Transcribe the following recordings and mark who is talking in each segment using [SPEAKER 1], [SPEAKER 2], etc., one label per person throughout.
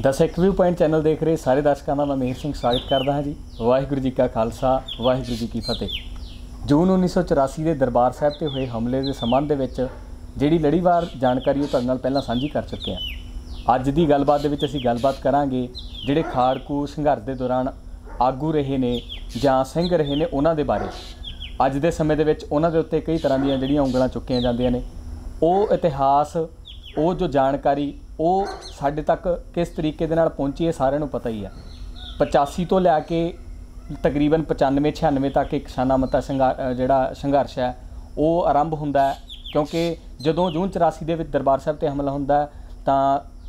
[SPEAKER 1] ਦ ਵੀ point channel ਦੇਖ ਰਹੇ ਸਾਰੇ ਦਰਸ਼ਕਾਂ ਦਾ ਮੈਂ ਮਹੀਰ ਸਿੰਘ ਸਵਾਗਤ ਕਰਦਾ ਹਾਂ ਜੀ ਵਾਹਿਗੁਰੂ ਜੀ ਕਾ ਖਾਲਸਾ ਵਾਹਿਗੁਰੂ ਜੀ ਕੀ ਫਤਿਹ ਜੂਨ 1984 ਦੇ ਦਰਬਾਰ ਸਾਹਿਬ ਤੇ ਹੋਏ ਹਮਲੇ ਦੇ ਸੰਬੰਧ ਦੇ ਵਿੱਚ ਜਿਹੜੀ ਲੜੀਵਾਰ ਜਾਣਕਾਰੀ ਉਹ ਤੁਹਾਡੇ ਨਾਲ ਪਹਿਲਾਂ ਸਾਂਝੀ ਕਰ ਚੁੱਕੇ ਹਾਂ ਅੱਜ ਦੀ ਗੱਲਬਾਤ ਦੇ ਵਿੱਚ ਅਸੀਂ ਗੱਲਬਾਤ ਕਰਾਂਗੇ ਜਿਹੜੇ ਖਾੜਕੂ ਸੰਘਰਸ਼ ਦੇ ਦੌਰਾਨ ਆਗੂ ਰਹੇ ਨੇ ਜਾਂ ਸਿੰਘ ਰਹੇ ਨੇ ਉਹਨਾਂ ਦੇ ਬਾਰੇ ਅੱਜ ਦੇ ਸਮੇਂ ਦੇ ਵਿੱਚ ਉਹਨਾਂ ਦੇ ਉੱਤੇ ਕਈ ਤਰ੍ਹਾਂ ਦੀਆਂ ਜਿਹੜੀਆਂ ਉਂਗਲਾਂ ਚੁੱਕੀਆਂ ਜਾਂਦੀਆਂ ਨੇ ਉਹ ਇਤਿਹਾਸ ਉਹ ਜੋ ਜਾਣਕਾਰੀ ਉਹ ਸਾਡੇ ਤੱਕ ਕਿਸ ਤਰੀਕੇ ਦੇ ਨਾਲ ਪਹੁੰਚੀ ਹੈ ਸਾਰਿਆਂ ਨੂੰ ਪਤਾ ਹੀ ਹੈ 85 ਤੋਂ ਲੈ ਕੇ ਤਕਰੀਬਨ 95 96 ਤੱਕ ਇੱਕ ਸ਼ਾਨਾ ਮਤਾ ਜਿਹੜਾ ਸੰਘਰਸ਼ ਹੈ ਉਹ ਆਰੰਭ ਹੁੰਦਾ ਹੈ ਕਿਉਂਕਿ ਜਦੋਂ ਜੂਨ 84 ਦੇ ਵਿੱਚ ਦਰਬਾਰ ਸਾਹਿਬ ਤੇ ਹਮਲਾ ਹੁੰਦਾ ਤਾਂ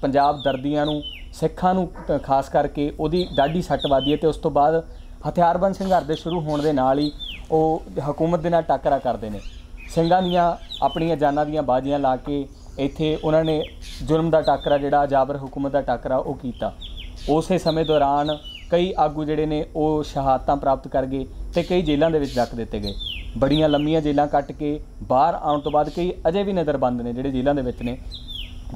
[SPEAKER 1] ਪੰਜਾਬ ਦਰਦੀਆਂ ਨੂੰ ਸਿੱਖਾਂ ਨੂੰ ਖਾਸ ਕਰਕੇ ਉਹਦੀ ਡਾਢੀ ਸੱਟ ਵਾਦੀ ਹੈ ਤੇ ਉਸ ਤੋਂ ਬਾਅਦ ਹਥਿਆਰਬੰਦ ਸੰਘਰਸ਼ ਦੇ ਸ਼ੁਰੂ ਹੋਣ ਦੇ ਨਾਲ ਹੀ ਉਹ ਹਕੂਮਤ ਦੇ ਨਾਲ ਟੱਕਰਾ ਕਰਦੇ ਨੇ ਸਿੰਘਾਂ ਦੀਆਂ ਆਪਣੀਆਂ ਜਾਨਾਂ ਦੀਆਂ ਬਾਜ਼ੀਆਂ ਲਾ ਕੇ ਇੱਥੇ ਉਹਨਾਂ ਨੇ ਜ਼ੁਲਮ ਦਾ ਟਾਕਰਾ ਜਿਹੜਾ ਜਾਬਰ ਹਕੂਮਤ ਦਾ ਟਾਕਰਾ ਉਹ ਕੀਤਾ ਉਸੇ ਸਮੇਂ ਦੌਰਾਨ ਕਈ ਆਗੂ ਜਿਹੜੇ ਨੇ ਉਹ ਸ਼ਹਾਦਤਾਂ ਪ੍ਰਾਪਤ ਕਰ ਗਏ ਤੇ ਕਈ ਜੇਲ੍ਹਾਂ ਦੇ ਵਿੱਚ ਰੱਖ ਦਿੱਤੇ ਗਏ ਬੜੀਆਂ ਲੰਮੀਆਂ ਜੇਲ੍ਹਾਂ ਕੱਟ ਕੇ ਬਾਹਰ ਆਉਣ ਤੋਂ ਬਾਅਦ ਕਈ ਅਜੇ ਵੀ ਨਜ਼ਰਬੰਦ ਨੇ ਜਿਹੜੇ ਜੇਲ੍ਹਾਂ ਦੇ ਵਿੱਚ ਨੇ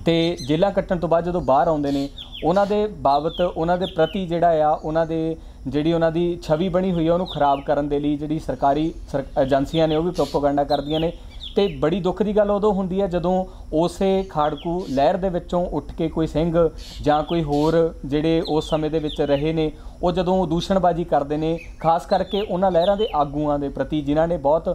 [SPEAKER 1] ਤੇ ਜੇਲ੍ਹਾਂ ਕੱਟਣ ਤੋਂ ਬਾਅਦ ਜਦੋਂ ਬਾਹਰ ਆਉਂਦੇ ਨੇ ਉਹਨਾਂ ਦੇ ਬਾਬਤ ਉਹਨਾਂ ਦੇ ਪ੍ਰਤੀ ਜਿਹੜਾ ਆ ਉਹਨਾਂ ਦੇ ਜਿਹੜੀ ਉਹਨਾਂ ਦੀ ਛਵੀ ਬਣੀ ਹੋਈ ਹੈ ਉਹਨੂੰ ਖਰਾਬ ਕਰਨ ਦੇ ਲਈ ਜਿਹੜੀ ਸਰਕਾਰੀ ਏਜੰਸੀਆਂ ਨੇ ਉਹ ਵੀ ਪ੍ਰੋਪਗੈਂਡਾ ਕਰਦੀਆਂ ਨੇ ਤੇ ਬੜੀ ਦੁੱਖ ਦੀ ਗੱਲ ਉਦੋਂ ਹੁੰਦੀ ਹੈ ਜਦੋਂ ਉਸੇ ਖਾੜਕੂ ਲਹਿਰ ਦੇ ਵਿੱਚੋਂ ਉੱਠ ਕੇ ਕੋਈ ਸਿੰਘ ਜਾਂ ਕੋਈ ਹੋਰ ਜਿਹੜੇ ਉਸ ਸਮੇਂ ਦੇ ਵਿੱਚ ਰਹੇ ਨੇ ਉਹ ਜਦੋਂ ਦੂਸ਼ਣਬਾਜ਼ੀ ਕਰਦੇ ਨੇ ਖਾਸ ਕਰਕੇ ਉਹਨਾਂ ਲਹਿਰਾਂ ਦੇ ਆਗੂਆਂ ਦੇ ਪ੍ਰਤੀ ਜਿਨ੍ਹਾਂ ਨੇ ਬਹੁਤ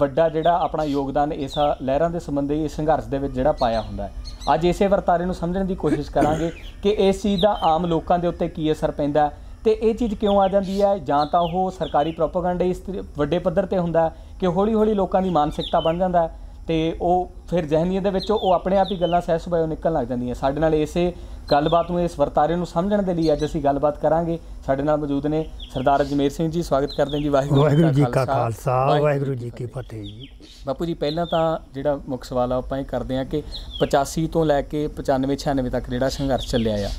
[SPEAKER 1] ਵੱਡਾ ਜਿਹੜਾ ਆਪਣਾ ਯੋਗਦਾਨ ਇਸ ਲਹਿਰਾਂ ਦੇ ਸੰਬੰਧੀ ਇਸ ਸੰਘਰਸ਼ ਦੇ ਵਿੱਚ ਜਿਹੜਾ ਪਾਇਆ ਹੁੰਦਾ ਹੈ ਅੱਜ ਇਸੇ ਵਰਤਾਰੇ ਨੂੰ ਸਮਝਣ ਦੀ ਕੋਸ਼ਿਸ਼ ਕਰਾਂਗੇ ਕਿ ਇਸ ਚੀਜ਼ ਦਾ ਆਮ ਲੋਕਾਂ ਦੇ ਉੱਤੇ ਕੀ ਅਸਰ ਪੈਂਦਾ ਤੇ ਇਹ ਚੀਜ਼ ਕਿਉਂ ਆ ਜਾਂਦੀ ਹੈ ਜਾਂ ਤਾਂ ਉਹ ਸਰਕਾਰੀ ਪ੍ਰੋਪਾਗੈਂਡਾ ਇਸ ਵੱਡੇ ਪੱਧਰ ਤੇ ਹੁੰਦਾ ਕਿ ਹੌਲੀ-ਹੌਲੀ ਲੋਕਾਂ ਦੀ ਮਾਨਸਿਕਤਾ ਬਣ ਜਾਂਦਾ ਤੇ ਉਹ ਫਿਰ ਜ਼ਹਿਨੀਅਤ ਦੇ ਵਿੱਚ ਉਹ ਆਪਣੇ ਆਪ ਹੀ ਗੱਲਾਂ ਸਹਿਸ ਬਾਇਓ ਨਿਕਲਣ ਲੱਗ ਜਾਂਦੀਆਂ ਸਾਡੇ ਨਾਲ ਇਸੇ ਗੱਲਬਾਤ ਨੂੰ ਇਸ ਵਰਤਾਰੇ ਨੂੰ ਸਮਝਣ ਦੇ ਲਈ ਅੱਜ ਅਸੀਂ ਗੱਲਬਾਤ ਕਰਾਂਗੇ ਸਾਡੇ ਨਾਲ ਮੌਜੂਦ ਨੇ ਸਰਦਾਰ ਅਜਮੇਰ ਸਿੰਘ ਜੀ ਸਵਾਗਤ ਕਰਦੇ ਹਾਂ ਜੀ ਵਾਹਿਗੁਰੂ ਜੀ ਕਾ ਖਾਲਸਾ ਵਾਹਿਗੁਰੂ
[SPEAKER 2] ਜੀ ਕੀ ਫਤਿਹ ਜੀ
[SPEAKER 1] ਬਾਪੂ ਜੀ ਪਹਿਲਾਂ ਤਾਂ ਜਿਹੜਾ ਮੁੱਖ ਸਵਾਲ ਆ ਆਪਾਂ ਇਹ ਕਰਦੇ ਹਾਂ ਕਿ 85 ਤੋਂ ਲੈ ਕੇ 95 96 ਤੱਕ ਜਿਹੜਾ ਸੰਘਰਸ਼ ਚੱਲਿਆ ਆ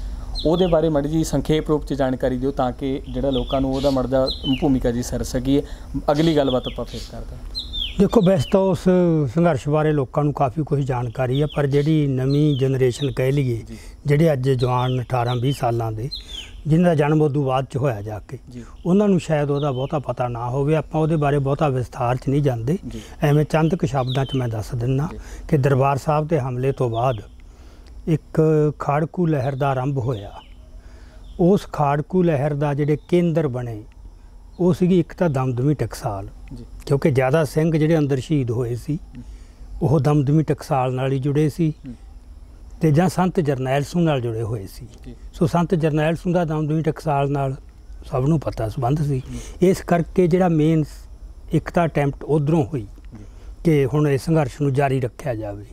[SPEAKER 1] ਉਹਦੇ ਬਾਰੇ ਮੜੀ ਜੀ ਸੰਖੇਪ ਰੂਪ ਚ ਜਾਣਕਾਰੀ ਦਿਓ ਤਾਂ ਕਿ ਜਿਹੜਾ ਲੋਕਾਂ ਨੂੰ ਉਹਦਾ ਮੜਦਾ ਭੂਮਿਕਾ ਜੀ ਸਰ ਸਕੀਏ ਅਗਲੀ ਗੱਲਬਾਤ ਆਪਾਂ ਫੇਰ ਕਰਦੇ
[SPEAKER 2] ਦੇਖੋ ਵੈਸੇ ਤਾਂ ਉਸ ਸੰਘਰਸ਼ ਬਾਰੇ ਲੋਕਾਂ ਨੂੰ ਕਾਫੀ ਕੁਝ ਜਾਣਕਾਰੀ ਹੈ ਪਰ ਜਿਹੜੀ ਨਵੀਂ ਜਨਰੇਸ਼ਨ ਕਹਿ ਲਈਏ ਜਿਹੜੇ ਅੱਜ ਜਵਾਨ 18 20 ਸਾਲਾਂ ਦੇ ਜਿਨ੍ਹਾਂ ਦਾ ਜਨਮ ਉਦੋਂ ਬਾਅਦ ਚ ਹੋਇਆ ਜਾ ਕੇ ਉਹਨਾਂ ਨੂੰ ਸ਼ਾਇਦ ਉਹਦਾ ਬਹੁਤਾ ਪਤਾ ਨਾ ਹੋਵੇ ਆਪਾਂ ਉਹਦੇ ਬਾਰੇ ਬਹੁਤਾ ਵਿਸਥਾਰ ਚ ਨਹੀਂ ਜਾਂਦੇ ਐਵੇਂ ਚੰਦ ਕੁ ਸ਼ਬਦਾਂ ਚ ਮੈਂ ਦੱਸ ਦਿੰਨਾ ਕਿ ਦਰਬਾਰ ਸਾਹਿਬ ਤੇ ਹਮਲੇ ਤੋਂ ਬਾਅਦ ਇੱਕ ਖਾੜਕੂ ਲਹਿਰ ਦਾ ਆਰੰਭ ਹੋਇਆ ਉਸ ਖਾੜਕੂ ਲਹਿਰ ਦਾ ਜਿਹੜੇ ਕੇਂਦਰ ਬਣੇ ਉਹ ਸੀਗੀ ਇੱਕ ਤਾਂ ਦਮਦਮੀ ਟਕਸਾਲ ਕਿਉਂਕਿ ਜ਼ਿਆਦਾ ਸਿੰਘ ਜਿਹੜੇ ਅੰਦਰ ਸ਼ਹੀਦ ਹੋਏ ਸੀ ਉਹ ਦਮਦਮੀ ਟਕਸਾਲ ਨਾਲ ਹੀ ਜੁੜੇ ਸੀ ਤੇ ਜਾਂ ਸੰਤ ਜਰਨੈਲ ਸਿੰਘ ਨਾਲ ਜੁੜੇ ਹੋਏ ਸੀ ਸੋ ਸੰਤ ਜਰਨੈਲ ਸਿੰਘ ਦਾ ਦਮਦਮੀ ਟਕਸਾਲ ਨਾਲ ਸਭ ਨੂੰ ਪਤਾ ਸੰਬੰਧ ਸੀ ਇਸ ਕਰਕੇ ਜਿਹੜਾ ਮੇਨ ਇੱਕ ਤਾਂ ਅਟੈਂਪਟ ਉਧਰੋਂ ਹੋਈ ਕਿ ਹੁਣ ਇਹ ਸੰਘਰਸ਼ ਨੂੰ ਜਾਰੀ ਰੱਖਿਆ ਜਾਵੇ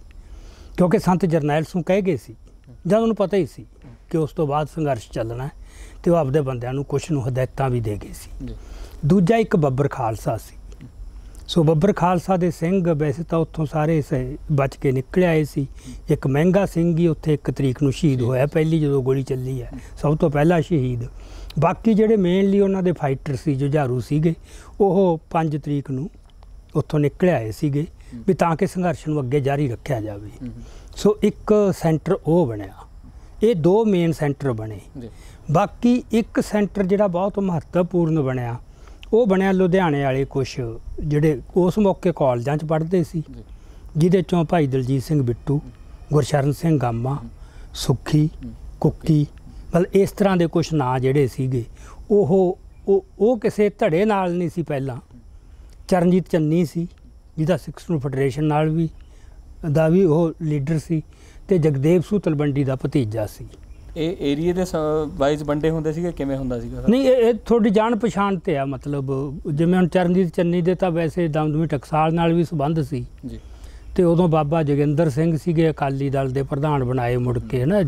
[SPEAKER 2] ਕਿਉਂਕਿ ਸੰਤ ਜਰਨੈਲ ਸੂ ਕਹਿ ਗਏ ਸੀ ਜਦ ਉਹਨੂੰ ਪਤਾ ਹੀ ਸੀ ਕਿ ਉਸ ਤੋਂ ਬਾਅਦ ਸੰਘਰਸ਼ ਚੱਲਣਾ ਹੈ ਤੇ ਉਹ ਆਪਦੇ ਬੰਦਿਆਂ ਨੂੰ ਕੁਝ ਨੂੰ ਹਦਾਇਤਾਂ ਵੀ ਦੇ ਗਏ ਸੀ ਦੂਜਾ ਇੱਕ ਬੱਬਰ ਖਾਲਸਾ ਸੀ ਸੋ ਬੱਬਰ ਖਾਲਸਾ ਦੇ ਸਿੰਘ ਵੈਸੇ ਤਾਂ ਉੱਥੋਂ ਸਾਰੇ ਬਚ ਕੇ ਨਿਕਲ ਆਏ ਸੀ ਇੱਕ ਮਹਿੰਗਾ ਸਿੰਘ ਹੀ ਉੱਥੇ 1 ਤਰੀਕ ਨੂੰ ਸ਼ਹੀਦ ਹੋਇਆ ਪਹਿਲੀ ਜਦੋਂ ਗੋਲੀ ਚੱਲੀ ਹੈ ਸਭ ਤੋਂ ਪਹਿਲਾ ਸ਼ਹੀਦ ਬਾਕੀ ਜਿਹੜੇ ਮੇਨਲੀ ਉਹਨਾਂ ਦੇ ਫਾਈਟਰ ਸੀ ਜੁਝਾਰੂ ਸੀਗੇ ਉਹ 5 ਤਰੀਕ ਨੂੰ ਉੱਥੋਂ ਨਿਕਲ ਆਏ ਸੀਗੇ ਵੀ ਤਾਂ ਕਿ ਸੰਘਰਸ਼ ਨੂੰ ਅੱਗੇ ਜਾਰੀ ਰੱਖਿਆ ਜਾਵੇ ਸੋ ਇੱਕ ਸੈਂਟਰ ਉਹ ਬਣਿਆ ਇਹ ਦੋ ਮੇਨ ਸੈਂਟਰ ਬਣੇ ਬਾਕੀ ਇੱਕ ਸੈਂਟਰ ਜਿਹੜਾ ਬਹੁਤ ਮਹੱਤਵਪੂਰਨ ਬਣਿਆ ਉਹ ਬਣਿਆ ਲੁਧਿਆਣੇ ਵਾਲੇ ਕੁਝ ਜਿਹੜੇ ਉਸ ਮੌਕੇ ਕਾਲਜਾਂ 'ਚ ਪੜ੍ਹਦੇ ਸੀ ਜਿਹਦੇ ਚੋਂ ਭਾਈ ਦਲਜੀਤ ਸਿੰਘ ਬਿੱਟੂ ਗੁਰਸ਼ਰਨ ਸਿੰਘ ਗਾਮਾ ਸੁੱਖੀ ਕੁੱਕੀ ਮਤਲਬ ਇਸ ਤਰ੍ਹਾਂ ਦੇ ਕੁਝ ਨਾਂ ਜਿਹੜੇ ਸੀਗੇ ਉਹ ਉਹ ਉਹ ਕਿਸੇ ਧੜੇ ਨਾਲ ਨਹੀਂ ਸੀ ਪਹਿਲਾਂ ਚਰਨਜੀਤ ਚੰਨੀ ਸੀ ਜਿਹਦਾ ਸਿੱਖ ਨੂੰ ਫੈਡਰੇਸ਼ਨ ਨਾਲ ਵੀ ਦਾ ਵੀ ਉਹ ਲੀਡਰ ਸੀ ਤੇ ਜਗਦੇਵ ਸੂ ਤਲਵੰਡੀ ਦਾ ਭਤੀਜਾ ਸੀ
[SPEAKER 1] ਇਹ ਏਰੀਏ ਦੇ ਵਾਈਜ਼ ਬੰਦੇ ਹੁੰਦੇ ਸੀਗੇ ਕਿਵੇਂ ਹੁੰਦਾ ਸੀਗਾ ਨਹੀਂ
[SPEAKER 2] ਇਹ ਤੁਹਾਡੀ ਜਾਣ ਪਛਾਣ ਤੇ ਆ ਮਤਲਬ ਜਿਵੇਂ ਹੁਣ ਚਰਨਜੀਤ ਚੰਨੀ ਦੇ ਤਾਂ ਵੈਸੇ ਦਮਦਮੀ ਟਕਸਾਲ ਨਾਲ ਵੀ ਸਬੰਧ ਸੀ ਜੀ ਤੇ ਉਦੋਂ ਬਾਬਾ ਜਗਿੰਦਰ ਸਿੰਘ ਸੀਗੇ ਅਕਾਲੀ ਦਲ ਦੇ ਪ੍ਰਧਾਨ ਬਣਾਏ ਮੁੜ ਕੇ ਨਾ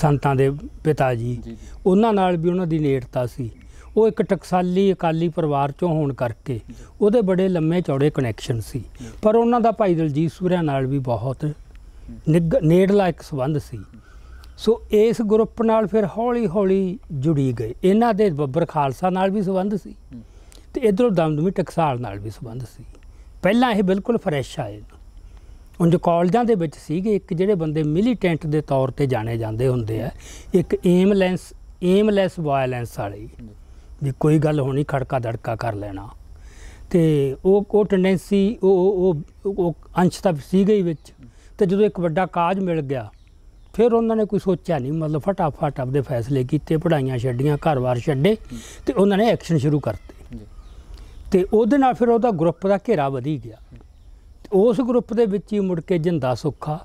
[SPEAKER 2] ਸੰਤਾਂ ਦੇ ਪਿਤਾ ਜੀ ਉਹਨਾਂ ਨਾਲ ਵੀ ਉਹਨਾਂ ਦੀ ਨੇੜਤਾ ਸੀ ਉਹ ਇੱਕ ਟਕਸਾਲੀ ਅਕਾਲੀ ਪਰਿਵਾਰ ਚੋਂ ਹੋਣ ਕਰਕੇ ਉਹਦੇ ਬੜੇ ਲੰਮੇ ਚੌੜੇ ਕਨੈਕਸ਼ਨ ਸੀ ਪਰ ਉਹਨਾਂ ਦਾ ਭਾਈ ਦਲਜੀਤ ਸੂਰਿਆ ਨਾਲ ਵੀ ਬਹੁਤ ਨੇੜਲਾ ਇੱਕ ਸਬੰਧ ਸੀ ਸੋ ਇਸ ਗਰੁੱਪ ਨਾਲ ਫਿਰ ਹੌਲੀ-ਹੌਲੀ ਜੁੜੀ ਗਏ ਇਹਨਾਂ ਦੇ ਬੱਬਰ ਖਾਲਸਾ ਨਾਲ ਵੀ ਸਬੰਧ ਸੀ ਤੇ ਇਧਰੋਂ ਦਮਦਮੀ ਟਕਸਾਲ ਨਾਲ ਵੀ ਸਬੰਧ ਸੀ ਪਹਿਲਾਂ ਇਹ ਬਿਲਕੁਲ ਫਰੈਸ਼ ਆਏ ਉਂਝ ਕਾਲਜਾਂ ਦੇ ਵਿੱਚ ਸੀਗੇ ਇੱਕ ਜਿਹੜੇ ਬੰਦੇ ਮਿਲੀਟੈਂਟ ਦੇ ਤੌਰ ਤੇ ਜਾਣੇ ਜਾਂਦੇ ਹੁੰਦੇ ਆ ਇੱਕ ਏਮਲੈਂਸ ਏਮਲੈਸ ਵਾਇਲੈਂਸ ਵਾਲੇ ਵੀ ਕੋਈ ਗੱਲ ਹੋਣੀ ਖੜਕਾ ਦੜਕਾ ਕਰ ਲੈਣਾ ਤੇ ਉਹ ਉਹ ਟੈਂਡੈਂਸੀ ਉਹ ਉਹ ਉਹ ਅੰਸ਼ ਤਾਂ ਸੀ ਗਈ ਵਿੱਚ ਤੇ ਜਦੋਂ ਇੱਕ ਵੱਡਾ ਕਾਜ ਮਿਲ ਗਿਆ ਫਿਰ ਉਹਨਾਂ ਨੇ ਕੋਈ ਸੋਚਿਆ ਨਹੀਂ ਮਤਲਬ ਫਟਾਫਟ ਆਪਦੇ ਫੈਸਲੇ ਕੀਤੇ ਪੜਾਈਆਂ ਛੱਡੀਆਂ ਘਰ-ਬਾਰ ਛੱਡੇ ਤੇ ਉਹਨਾਂ ਨੇ ਐਕਸ਼ਨ ਸ਼ੁਰੂ ਕਰਤੇ ਤੇ ਉਹਦੇ ਨਾਲ ਫਿਰ ਉਹਦਾ ਗਰੁੱਪ ਦਾ ਘੇਰਾ ਵਧੀ ਗਿਆ ਉਸ ਗਰੁੱਪ ਦੇ ਵਿੱਚ ਹੀ ਮੁੜ ਕੇ ਜਿੰਦਾ ਸੁੱਖਾ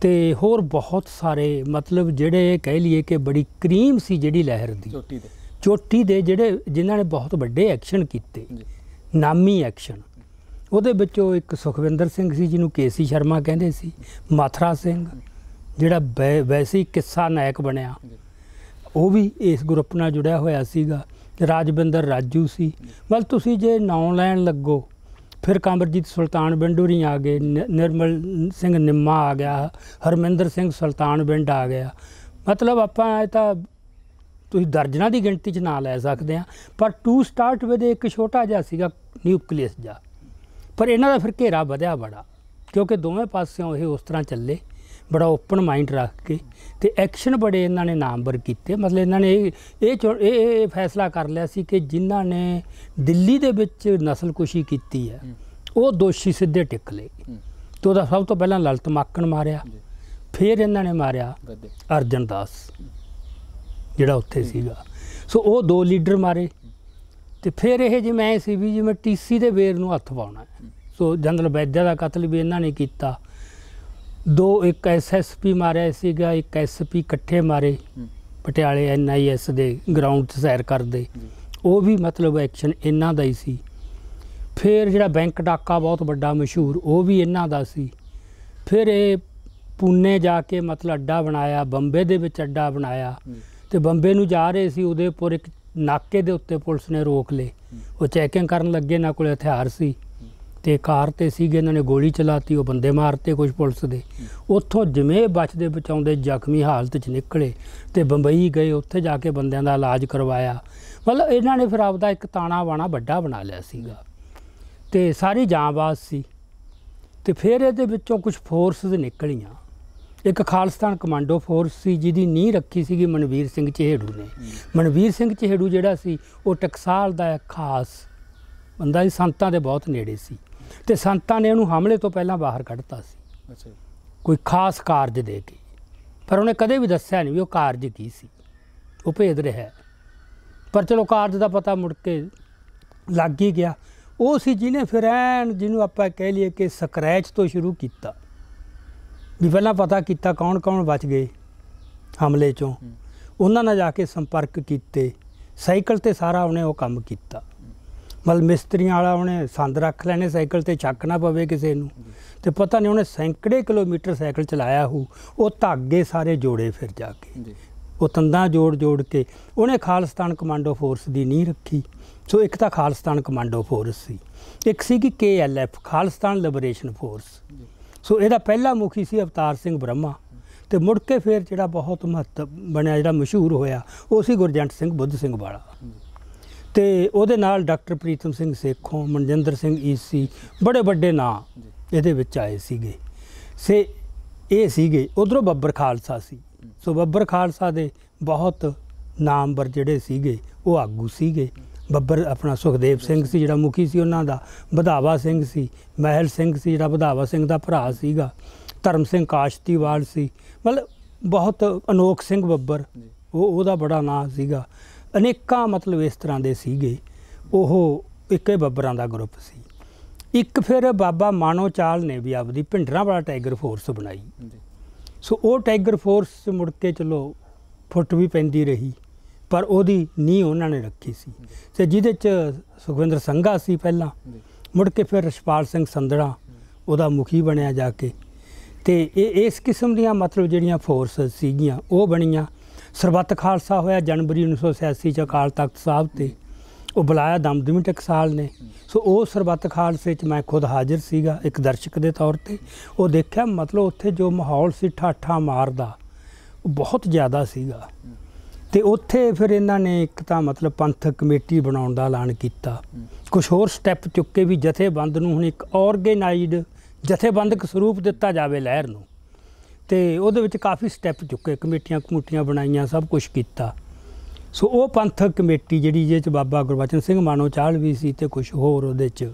[SPEAKER 2] ਤੇ ਹੋਰ ਬਹੁਤ ਸਾਰੇ ਮਤਲਬ ਜਿਹੜੇ ਕਹਿ ਲਈਏ ਕਿ ਬੜੀ ਕਰੀਮ ਸੀ ਜਿਹੜੀ ਲਹਿਰ ਦੀ ਚੋਟੀ ਦੇ ਚੋਟੀ ਦੇ ਜਿਹੜੇ ਜਿਨ੍ਹਾਂ ਨੇ ਬਹੁਤ ਵੱਡੇ ਐਕਸ਼ਨ ਕੀਤੇ ਨਾਮੀ ਐਕਸ਼ਨ ਉਹਦੇ ਵਿੱਚੋਂ ਇੱਕ ਸੁਖਵਿੰਦਰ ਸਿੰਘ ਸੀ ਜਿਹਨੂੰ ਕੇਸੀ ਸ਼ਰਮਾ ਕਹਿੰਦੇ ਸੀ ਮਾਥਰਾ ਸਿੰਘ ਜਿਹੜਾ ਵੈਸੇ ਹੀ ਕਿੱਸਾ ਨਾਇਕ ਬਣਿਆ ਉਹ ਵੀ ਇਸ ਗਰੁੱਪ ਨਾਲ ਜੁੜਿਆ ਹੋਇਆ ਸੀਗਾ ਰਾਜਵਿੰਦਰ ਰਾਜੂ ਸੀ ਮਤਲਬ ਤੁਸੀਂ ਜੇ ਨਾਂ ਲੈਣ ਲੱਗੋ ਫਿਰ ਕਮਰਜੀਤ ਸੁਲਤਾਨ ਬਿੰਡੂਰੀ ਆ ਗਏ ਨਿਰਮਲ ਸਿੰਘ ਨਿੰਮਾ ਆ ਗਿਆ ਹਰਮਿੰਦਰ ਸਿੰਘ ਸੁਲਤਾਨ ਬਿੰਡ ਆ ਗਿਆ ਮਤਲਬ ਆਪਾਂ ਇਹ ਤਾਂ ਤੁਸੀਂ ਦਰਜਨਾਂ ਦੀ ਗਿਣਤੀ 'ਚ ਨਾ ਲੈ ਸਕਦੇ ਆ ਪਰ ਟੂ ਸਟਾਰਟ ਵਿਦ ਇੱਕ ਛੋਟਾ ਜਿਹਾ ਸੀਗਾ ਨਿਊਕਲੀਅਸ ਜਾਂ ਪਰ ਇਹਨਾਂ ਦਾ ਫਿਰ ਘੇਰਾ ਵਧਿਆ ਬੜਾ ਕਿਉਂਕਿ ਦੋਵੇਂ ਪਾਸਿਓਂ ਇਹ ਉਸ ਤਰ੍ਹਾਂ ਚੱਲੇ ਬੜਾ ਓਪਨ ਮਾਈਂਡ ਰੱਖ ਕੇ ਤੇ ਐਕਸ਼ਨ ਬੜੇ ਇਹਨਾਂ ਨੇ ਵਰ ਕੀਤੇ ਮਤਲਬ ਇਹਨਾਂ ਨੇ ਇਹ ਇਹ ਫੈਸਲਾ ਕਰ ਲਿਆ ਸੀ ਕਿ ਜਿਨ੍ਹਾਂ ਨੇ ਦਿੱਲੀ ਦੇ ਵਿੱਚ ਨਸਲਕੁਸ਼ੀ ਕੀਤੀ ਹੈ ਉਹ ਦੋਸ਼ੀ ਸਿੱਧੇ ਟਿਕ ਲਏ
[SPEAKER 3] ਤੇ
[SPEAKER 2] ਉਹਦਾ ਸਭ ਤੋਂ ਪਹਿਲਾਂ ਲਲਤ ਮਾਕਣ ਮਾਰਿਆ ਫਿਰ ਇਹਨਾਂ ਨੇ ਮਾਰਿਆ ਅਰਜਨ ਦਾਸ ਜਿਹੜਾ ਉੱਥੇ ਸੀਗਾ ਸੋ ਉਹ ਦੋ ਲੀਡਰ ਮਾਰੇ ਤੇ ਫਿਰ ਇਹ ਜੀ ਮੈਂ ਸੀ ਵੀ ਮੈਂ ਟੀਸੀ ਦੇ ਵੇਰ ਨੂੰ ਹੱਥ ਪਾਉਣਾ ਸੋ ਜਨਰਲ ਬੈਦਿਆ ਦਾ ਕਤਲ ਵੀ ਇਹਨਾਂ ਨੇ ਕੀਤਾ ਦੋ ਇੱਕ ਐਸਐਸਪੀ ਮਾਰਿਆ ਸੀਗਾ ਇੱਕ ਐਸਪੀ ਇਕੱਠੇ ਮਾਰੇ ਪਟਿਆਲੇ ਐਨਆਈਐਸ ਦੇ ਗਰਾਊਂਡ 'ਤੇ ਸੈਰ ਕਰਦੇ ਉਹ ਵੀ ਮਤਲਬ ਐਕਸ਼ਨ ਇਹਨਾਂ ਦਾ ਹੀ ਸੀ ਫਿਰ ਜਿਹੜਾ ਬੈਂਕ ਡਾਕਾ ਬਹੁਤ ਵੱਡਾ ਮਸ਼ਹੂਰ ਉਹ ਵੀ ਇਹਨਾਂ ਦਾ ਸੀ ਫਿਰ ਇਹ ਪੂਨੇ ਜਾ ਕੇ ਮਤਲਬ ਅੱਡਾ ਬਣਾਇਆ ਬੰਬੇ ਦੇ ਵਿੱਚ ਅੱਡਾ ਬਣਾਇਆ ਤੇ ਬੰਬੇ ਨੂੰ ਜਾ ਰਹੇ ਸੀ ਉਦੇਪੁਰ ਇੱਕ ਨਾਕੇ ਦੇ ਉੱਤੇ ਪੁਲਿਸ ਨੇ ਰੋਕ ਲਏ ਉਹ ਚੈਕਿੰਗ ਕਰਨ ਲੱਗੇ ਨਾ ਕੋਲੇ ਹਥਿਆਰ ਸੀ ਤੇ ਕਾਰ ਤੇ ਸੀਗੇ ਇਹਨਾਂ ਨੇ ਗੋਲੀ ਚਲਾਤੀ ਉਹ ਬੰਦੇ ਮਾਰਤੇ ਕੁਝ ਪੁਲਿਸ ਦੇ ਉੱਥੋਂ ਜਿਵੇਂ ਬਚਦੇ ਬਚਾਉਂਦੇ ਜ਼ਖਮੀ ਹਾਲਤ 'ਚ ਨਿਕਲੇ ਤੇ ਬੰਬਈ ਗਏ ਉੱਥੇ ਜਾ ਕੇ ਬੰਦਿਆਂ ਦਾ ਇਲਾਜ ਕਰਵਾਇਆ ਮਤਲਬ ਇਹਨਾਂ ਨੇ ਫਿਰ ਆਪਦਾ ਇੱਕ ਤਾਣਾ ਬਾਣਾ ਵੱਡਾ ਬਣਾ ਲਿਆ ਸੀਗਾ ਤੇ ਸਾਰੀ ਜਾਂਬਾਜ਼ ਸੀ ਤੇ ਫਿਰ ਇਹਦੇ ਵਿੱਚੋਂ ਕੁਝ ਫੋਰਸਸ ਨਿਕਲੀਆਂ ਇੱਕ ਖਾਲਸਤਾਨ ਕਮਾਂਡੋ ਫੋਰਸ ਸੀ ਜਿਹਦੀ ਨੀਂ ਰੱਖੀ ਸੀਗੀ ਮਨਵੀਰ ਸਿੰਘ ਚਿਹੜੂ ਨੇ ਮਨਵੀਰ ਸਿੰਘ ਚਿਹੜੂ ਜਿਹੜਾ ਸੀ ਉਹ ਟਕਸਾਲ ਦਾ ਖਾਸ ਬੰਦਾ ਸੀ ਸੰਤਾਂ ਦੇ ਬਹੁਤ ਨੇੜੇ ਸੀ ਤੇ ਸੰਤਾਂ ਨੇ ਉਹਨੂੰ ਹਮਲੇ ਤੋਂ ਪਹਿਲਾਂ ਬਾਹਰ ਕੱਢਤਾ ਸੀ ਅੱਛਾ ਕੋਈ ਖਾਸ ਕਾਰਜ ਦੇ ਕੇ ਪਰ ਉਹਨੇ ਕਦੇ ਵੀ ਦੱਸਿਆ ਨਹੀਂ ਵੀ ਉਹ ਕਾਰਜ ਕੀ ਸੀ ਉਹ ਭੇਦ ਰਿਹਾ ਪਰ ਚਲੋ ਕਾਰਜ ਦਾ ਪਤਾ ਮੁੜ ਕੇ ਲੱਗ ਹੀ ਗਿਆ ਉਹ ਸੀ ਜਿਹਨੇ ਫਿਰ ਐਨ ਜਿਹਨੂੰ ਆਪਾਂ ਕਹਿ ਲਈਏ ਕਿ ਸਕ੍ਰੈਚ ਤੋਂ ਸ਼ੁਰੂ ਕੀਤਾ ਵੀ ਪਹਿਲਾਂ ਪਤਾ ਕੀਤਾ ਕੌਣ ਕੌਣ ਬਚ ਗਏ ਹਮਲੇ ਚੋਂ ਉਹਨਾਂ ਨਾਲ ਜਾ ਕੇ ਸੰਪਰਕ ਕੀਤੇ ਸਾਈਕਲ ਤੇ ਸਾਰਾ ਉਹਨੇ ਉਹ ਕੰਮ ਕੀਤਾ ਮਤਲਬ ਮਿਸਤਰੀਆਂ ਵਾਲਾ ਉਹਨੇ ਸੰਦ ਰੱਖ ਲੈਣੇ ਸਾਈਕਲ ਤੇ ਚੱਕ ਨਾ ਪਵੇ ਕਿਸੇ ਨੂੰ ਤੇ ਪਤਾ ਨਹੀਂ ਉਹਨੇ ਸੈਂਕੜੇ ਕਿਲੋਮੀਟਰ ਸਾਈਕਲ ਚਲਾਇਆ ਹੋ ਉਹ ਧਾਗੇ ਸਾਰੇ ਜੋੜੇ ਫਿਰ ਜਾ ਕੇ ਉਹ ਤੰਦਾਂ ਜੋੜ ਜੋੜ ਕੇ ਉਹਨੇ ਖਾਲਸਤਾਨ ਕਮਾਂਡੋ ਫੋਰਸ ਦੀ ਨੀਂਹ ਰੱਖੀ ਸੋ ਇੱਕ ਤਾਂ ਖਾਲਸਤਾਨ ਕਮਾਂਡੋ ਫੋਰਸ ਸੀ ਇੱਕ ਸੀ ਕਿ KLF Khalistan liberation force so ਇਹਦਾ ਪਹਿਲਾ ਮੁਖੀ ਸੀ ਅਵਤਾਰ ਸਿੰਘ ਬ੍ਰਹਮਾ ਤੇ ਮੁੜ ਕੇ ਫਿਰ ਜਿਹੜਾ ਬਹੁਤ ਮਹੱਤਵ ਬਣਿਆ ਜਿਹੜਾ ਮਸ਼ਹੂਰ ਹੋਇਆ ਉਹ ਸੀ ਗੁਰਜੰਟ ਸਿੰਘ ਬੁੱਧ ਸਿੰਘ ਵਾਲਾ ਤੇ ਉਹਦੇ ਨਾਲ ਡਾਕਟਰ ਪ੍ਰੀਤਮ ਸਿੰਘ ਸੇਖੋਂ ਮਨਜਿੰਦਰ ਸਿੰਘ ਈਸੀ ਬੜੇ ਵੱਡੇ ਨਾਂ ਇਹਦੇ ਵਿੱਚ ਆਏ ਸੀਗੇ ਸੇ ਇਹ ਸੀਗੇ ਉਧਰੋਂ ਬੱਬਰ ਖਾਲਸਾ ਸੀ ਸੋ ਬੱਬਰ ਖਾਲਸਾ ਦੇ ਬਹੁਤ ਨਾਮਵਰ ਜਿਹੜੇ ਸੀਗੇ ਉਹ ਆਗੂ ਸੀਗੇ ਬੱਬਰ ਆਪਣਾ ਸੁਖਦੇਵ ਸਿੰਘ ਸੀ ਜਿਹੜਾ ਮੁਖੀ ਸੀ ਉਹਨਾਂ ਦਾ ਵਧਾਵਾ ਸਿੰਘ ਸੀ ਮਹਿਲ ਸਿੰਘ ਸੀ ਜਿਹੜਾ ਵਧਾਵਾ ਸਿੰਘ ਦਾ ਭਰਾ ਸੀਗਾ ਧਰਮ ਸਿੰਘ ਕਾਸ਼ਤੀਵਾਲ ਸੀ ਮਤਲਬ ਬਹੁਤ ਅਨੋਖ ਸਿੰਘ ਬੱਬਰ ਉਹ ਉਹਦਾ ਬੜਾ ਨਾਂ ਸੀਗਾ ਅਨੇਕਾਂ ਮਤਲਬ ਇਸ ਤਰ੍ਹਾਂ ਦੇ ਸੀਗੇ ਉਹ ਇੱਕੇ ਬੱਬਰਾਂ ਦਾ ਗਰੁੱਪ ਸੀ ਇੱਕ ਫਿਰ ਬਾਬਾ ਮਾਨੋਚਾਲ ਨੇ ਵੀ ਆਪਦੀ ਭਿੰਡਰਾਂ ਵਾਲਾ ਟਾਈਗਰ ਫੋਰਸ ਬਣਾਈ ਸੋ ਉਹ ਟਾਈਗਰ ਫੋਰਸ ਮੁੜ ਕੇ ਚਲੋ ਫੁੱਟ ਵੀ ਪੈਂਦੀ ਰਹੀ ਪਰ ਉਹਦੀ ਨੀਂਹ ਉਹਨਾਂ ਨੇ ਰੱਖੀ ਸੀ ਤੇ ਜਿਹਦੇ ਚ ਸੁਖਵਿੰਦਰ ਸੰਘਾ ਸੀ ਪਹਿਲਾਂ ਮੁੜ ਕੇ ਫਿਰ ਰਸ਼ਪਾਲ ਸਿੰਘ ਸੰਧੜਾ ਉਹਦਾ ਮੁਖੀ ਬਣਿਆ ਜਾ ਕੇ ਤੇ ਇਹ ਇਸ ਕਿਸਮ ਦੀਆਂ ਮਤਲਬ ਜਿਹੜੀਆਂ ਫੋਰਸਸ ਸੀਗੀਆਂ ਉਹ ਬਣੀਆਂ ਸਰਬੱਤ ਖਾਲਸਾ ਹੋਇਆ ਜਨਵਰੀ 1986 ਚ ਅਕਾਲ ਤਖਤ ਸਾਹਿਬ ਤੇ ਉਹ ਬੁਲਾਇਆ ਦਮਦਮੀ ਟਕਸਾਲ ਨੇ ਸੋ ਉਹ ਸਰਬੱਤ ਖਾਲਸੇ ਚ ਮੈਂ ਖੁਦ ਹਾਜ਼ਰ ਸੀਗਾ ਇੱਕ ਦਰਸ਼ਕ ਦੇ ਤੌਰ ਤੇ ਉਹ ਦੇਖਿਆ ਮਤਲਬ ਉੱਥੇ ਜੋ ਮਾਹੌਲ ਸੀ ਠਾਠਾ ਮਾਰਦਾ ਉਹ ਬਹੁਤ ਜ਼ਿਆਦਾ ਸੀਗਾ ਤੇ ਉੱਥੇ ਫਿਰ ਇਹਨਾਂ ਨੇ ਇੱਕ ਤਾਂ ਮਤਲਬ ਪੰਥਕ ਕਮੇਟੀ ਬਣਾਉਣ ਦਾ ਐਲਾਨ ਕੀਤਾ ਕੁਝ ਹੋਰ ਸਟੈਪ ਚੁੱਕੇ ਵੀ ਜਥੇਬੰਦ ਨੂੰ ਹੁਣ ਇੱਕ ਆਰਗੇਨਾਈਜ਼ਡ ਜਥੇਬੰਦਕ ਸਰੂਪ ਦਿੱਤਾ ਜਾਵੇ ਲਹਿਰ ਨੂੰ ਤੇ ਉਹਦੇ ਵਿੱਚ ਕਾਫੀ ਸਟੈਪ ਚੁੱਕੇ ਕਮੇਟੀਆਂ ਕਮੂਟੀਆਂ ਬਣਾਈਆਂ ਸਭ ਕੁਝ ਕੀਤਾ ਸੋ ਉਹ ਪੰਥਕ ਕਮੇਟੀ ਜਿਹੜੀ ਜਿਹਦੇ ਚ ਬਾਬਾ ਗੁਰਬਚਨ ਸਿੰਘ ਮਾਨੋ ਚਾਲ ਵੀ ਸੀ ਤੇ ਕੁਝ ਹੋਰ ਉਹਦੇ ਚ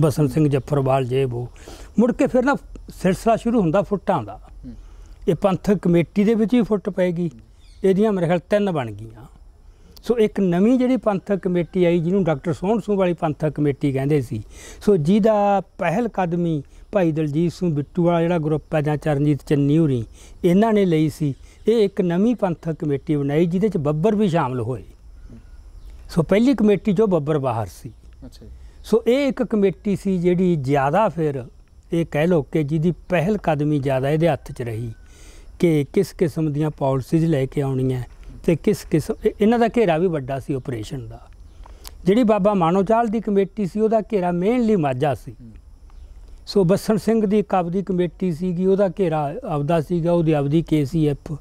[SPEAKER 2] ਬਸਨ ਸਿੰਘ ਜੱਫਰਵਾਲ ਜੇਬੋ ਮੁੜ ਕੇ ਫਿਰ ਨਾ ਸਿਲਸਿਲਾ ਸ਼ੁਰੂ ਹੁੰਦਾ ਫੁੱਟਾਂ ਦਾ ਇਹ ਪੰਥਕ ਕਮੇਟੀ ਦੇ ਵਿੱਚ ਹੀ ਫੁੱਟ ਪੈਗੀ ਇਹਦੀਆਂ ਮੇਰੇ ਖਿਆਲ ਤਿੰਨ ਬਣ ਗਈਆਂ ਸੋ ਇੱਕ ਨਵੀਂ ਜਿਹੜੀ ਪੰਥਕ ਕਮੇਟੀ ਆਈ ਜਿਹਨੂੰ ਡਾਕਟਰ ਸੋਹਣ ਵਾਲੀ ਪੰਥਕ ਕਮੇਟੀ ਕਹਿੰਦੇ ਸੀ ਸੋ ਜਿਹਦਾ ਪਹਿਲ ਕਦਮੀ ਭਾਈ ਦਲਜੀਤ ਸਿੰਘ ਬਿੱਟੂ ਵਾਲਾ ਜਿਹੜਾ ਗਰੁੱਪ ਹੈ ਜਾਂ ਚਰਨਜੀਤ ਚੰਨੀ ਹੋਰੀ ਇਹਨਾਂ ਨੇ ਲਈ ਸੀ ਇਹ ਇੱਕ ਨਵੀਂ ਪੰਥਕ ਕਮੇਟੀ ਬਣਾਈ ਜਿਹਦੇ ਚ ਬੱਬਰ ਵੀ ਸ਼ਾਮਲ ਹੋਏ ਸੋ ਪਹਿਲੀ ਕਮੇਟੀ ਜੋ ਬੱਬਰ ਬਾਹਰ ਸੀ ਅੱਛਾ ਸੋ ਇਹ ਇੱਕ ਕਮੇਟੀ ਸੀ ਜਿਹੜੀ ਜ਼ਿਆਦਾ ਫਿਰ ਇਹ ਕਹਿ ਲੋ ਕਿ ਜਿਹਦੀ ਪਹਿਲ ਕਦਮੀ ਜ਼ਿਆਦਾ ਇਹਦੇ ਹੱਥ 'ਚ ਰਹੀ ਕਿ ਕਿਸ ਕਿਸਮ ਦੀਆਂ ਪਾਲਿਸੀਜ਼ ਲੈ ਕੇ ਆਉਣੀਆਂ ਤੇ ਕਿਸ ਕਿਸ ਇਹਨਾਂ ਦਾ ਘੇਰਾ ਵੀ ਵੱਡਾ ਸੀ ਆਪਰੇਸ਼ਨ ਦਾ ਜਿਹੜੀ ਬਾਬਾ ਮਾਨੋਚਾਲ ਦੀ ਕਮੇਟੀ ਸੀ ਉਹਦਾ ਘੇਰਾ ਮੇਨਲੀ ਮਾਝਾ ਸੀ ਸੋ ਬਸਨ ਸਿੰਘ ਦੀ ਕਬਦੀ ਆਪਦੀ ਕਮੇਟੀ ਸੀਗੀ ਉਹਦਾ ਘੇਰਾ ਆਪਦਾ ਸੀਗਾ ਉਹਦੀ ਆਪਦੀ ਕੇਸੀਐਫ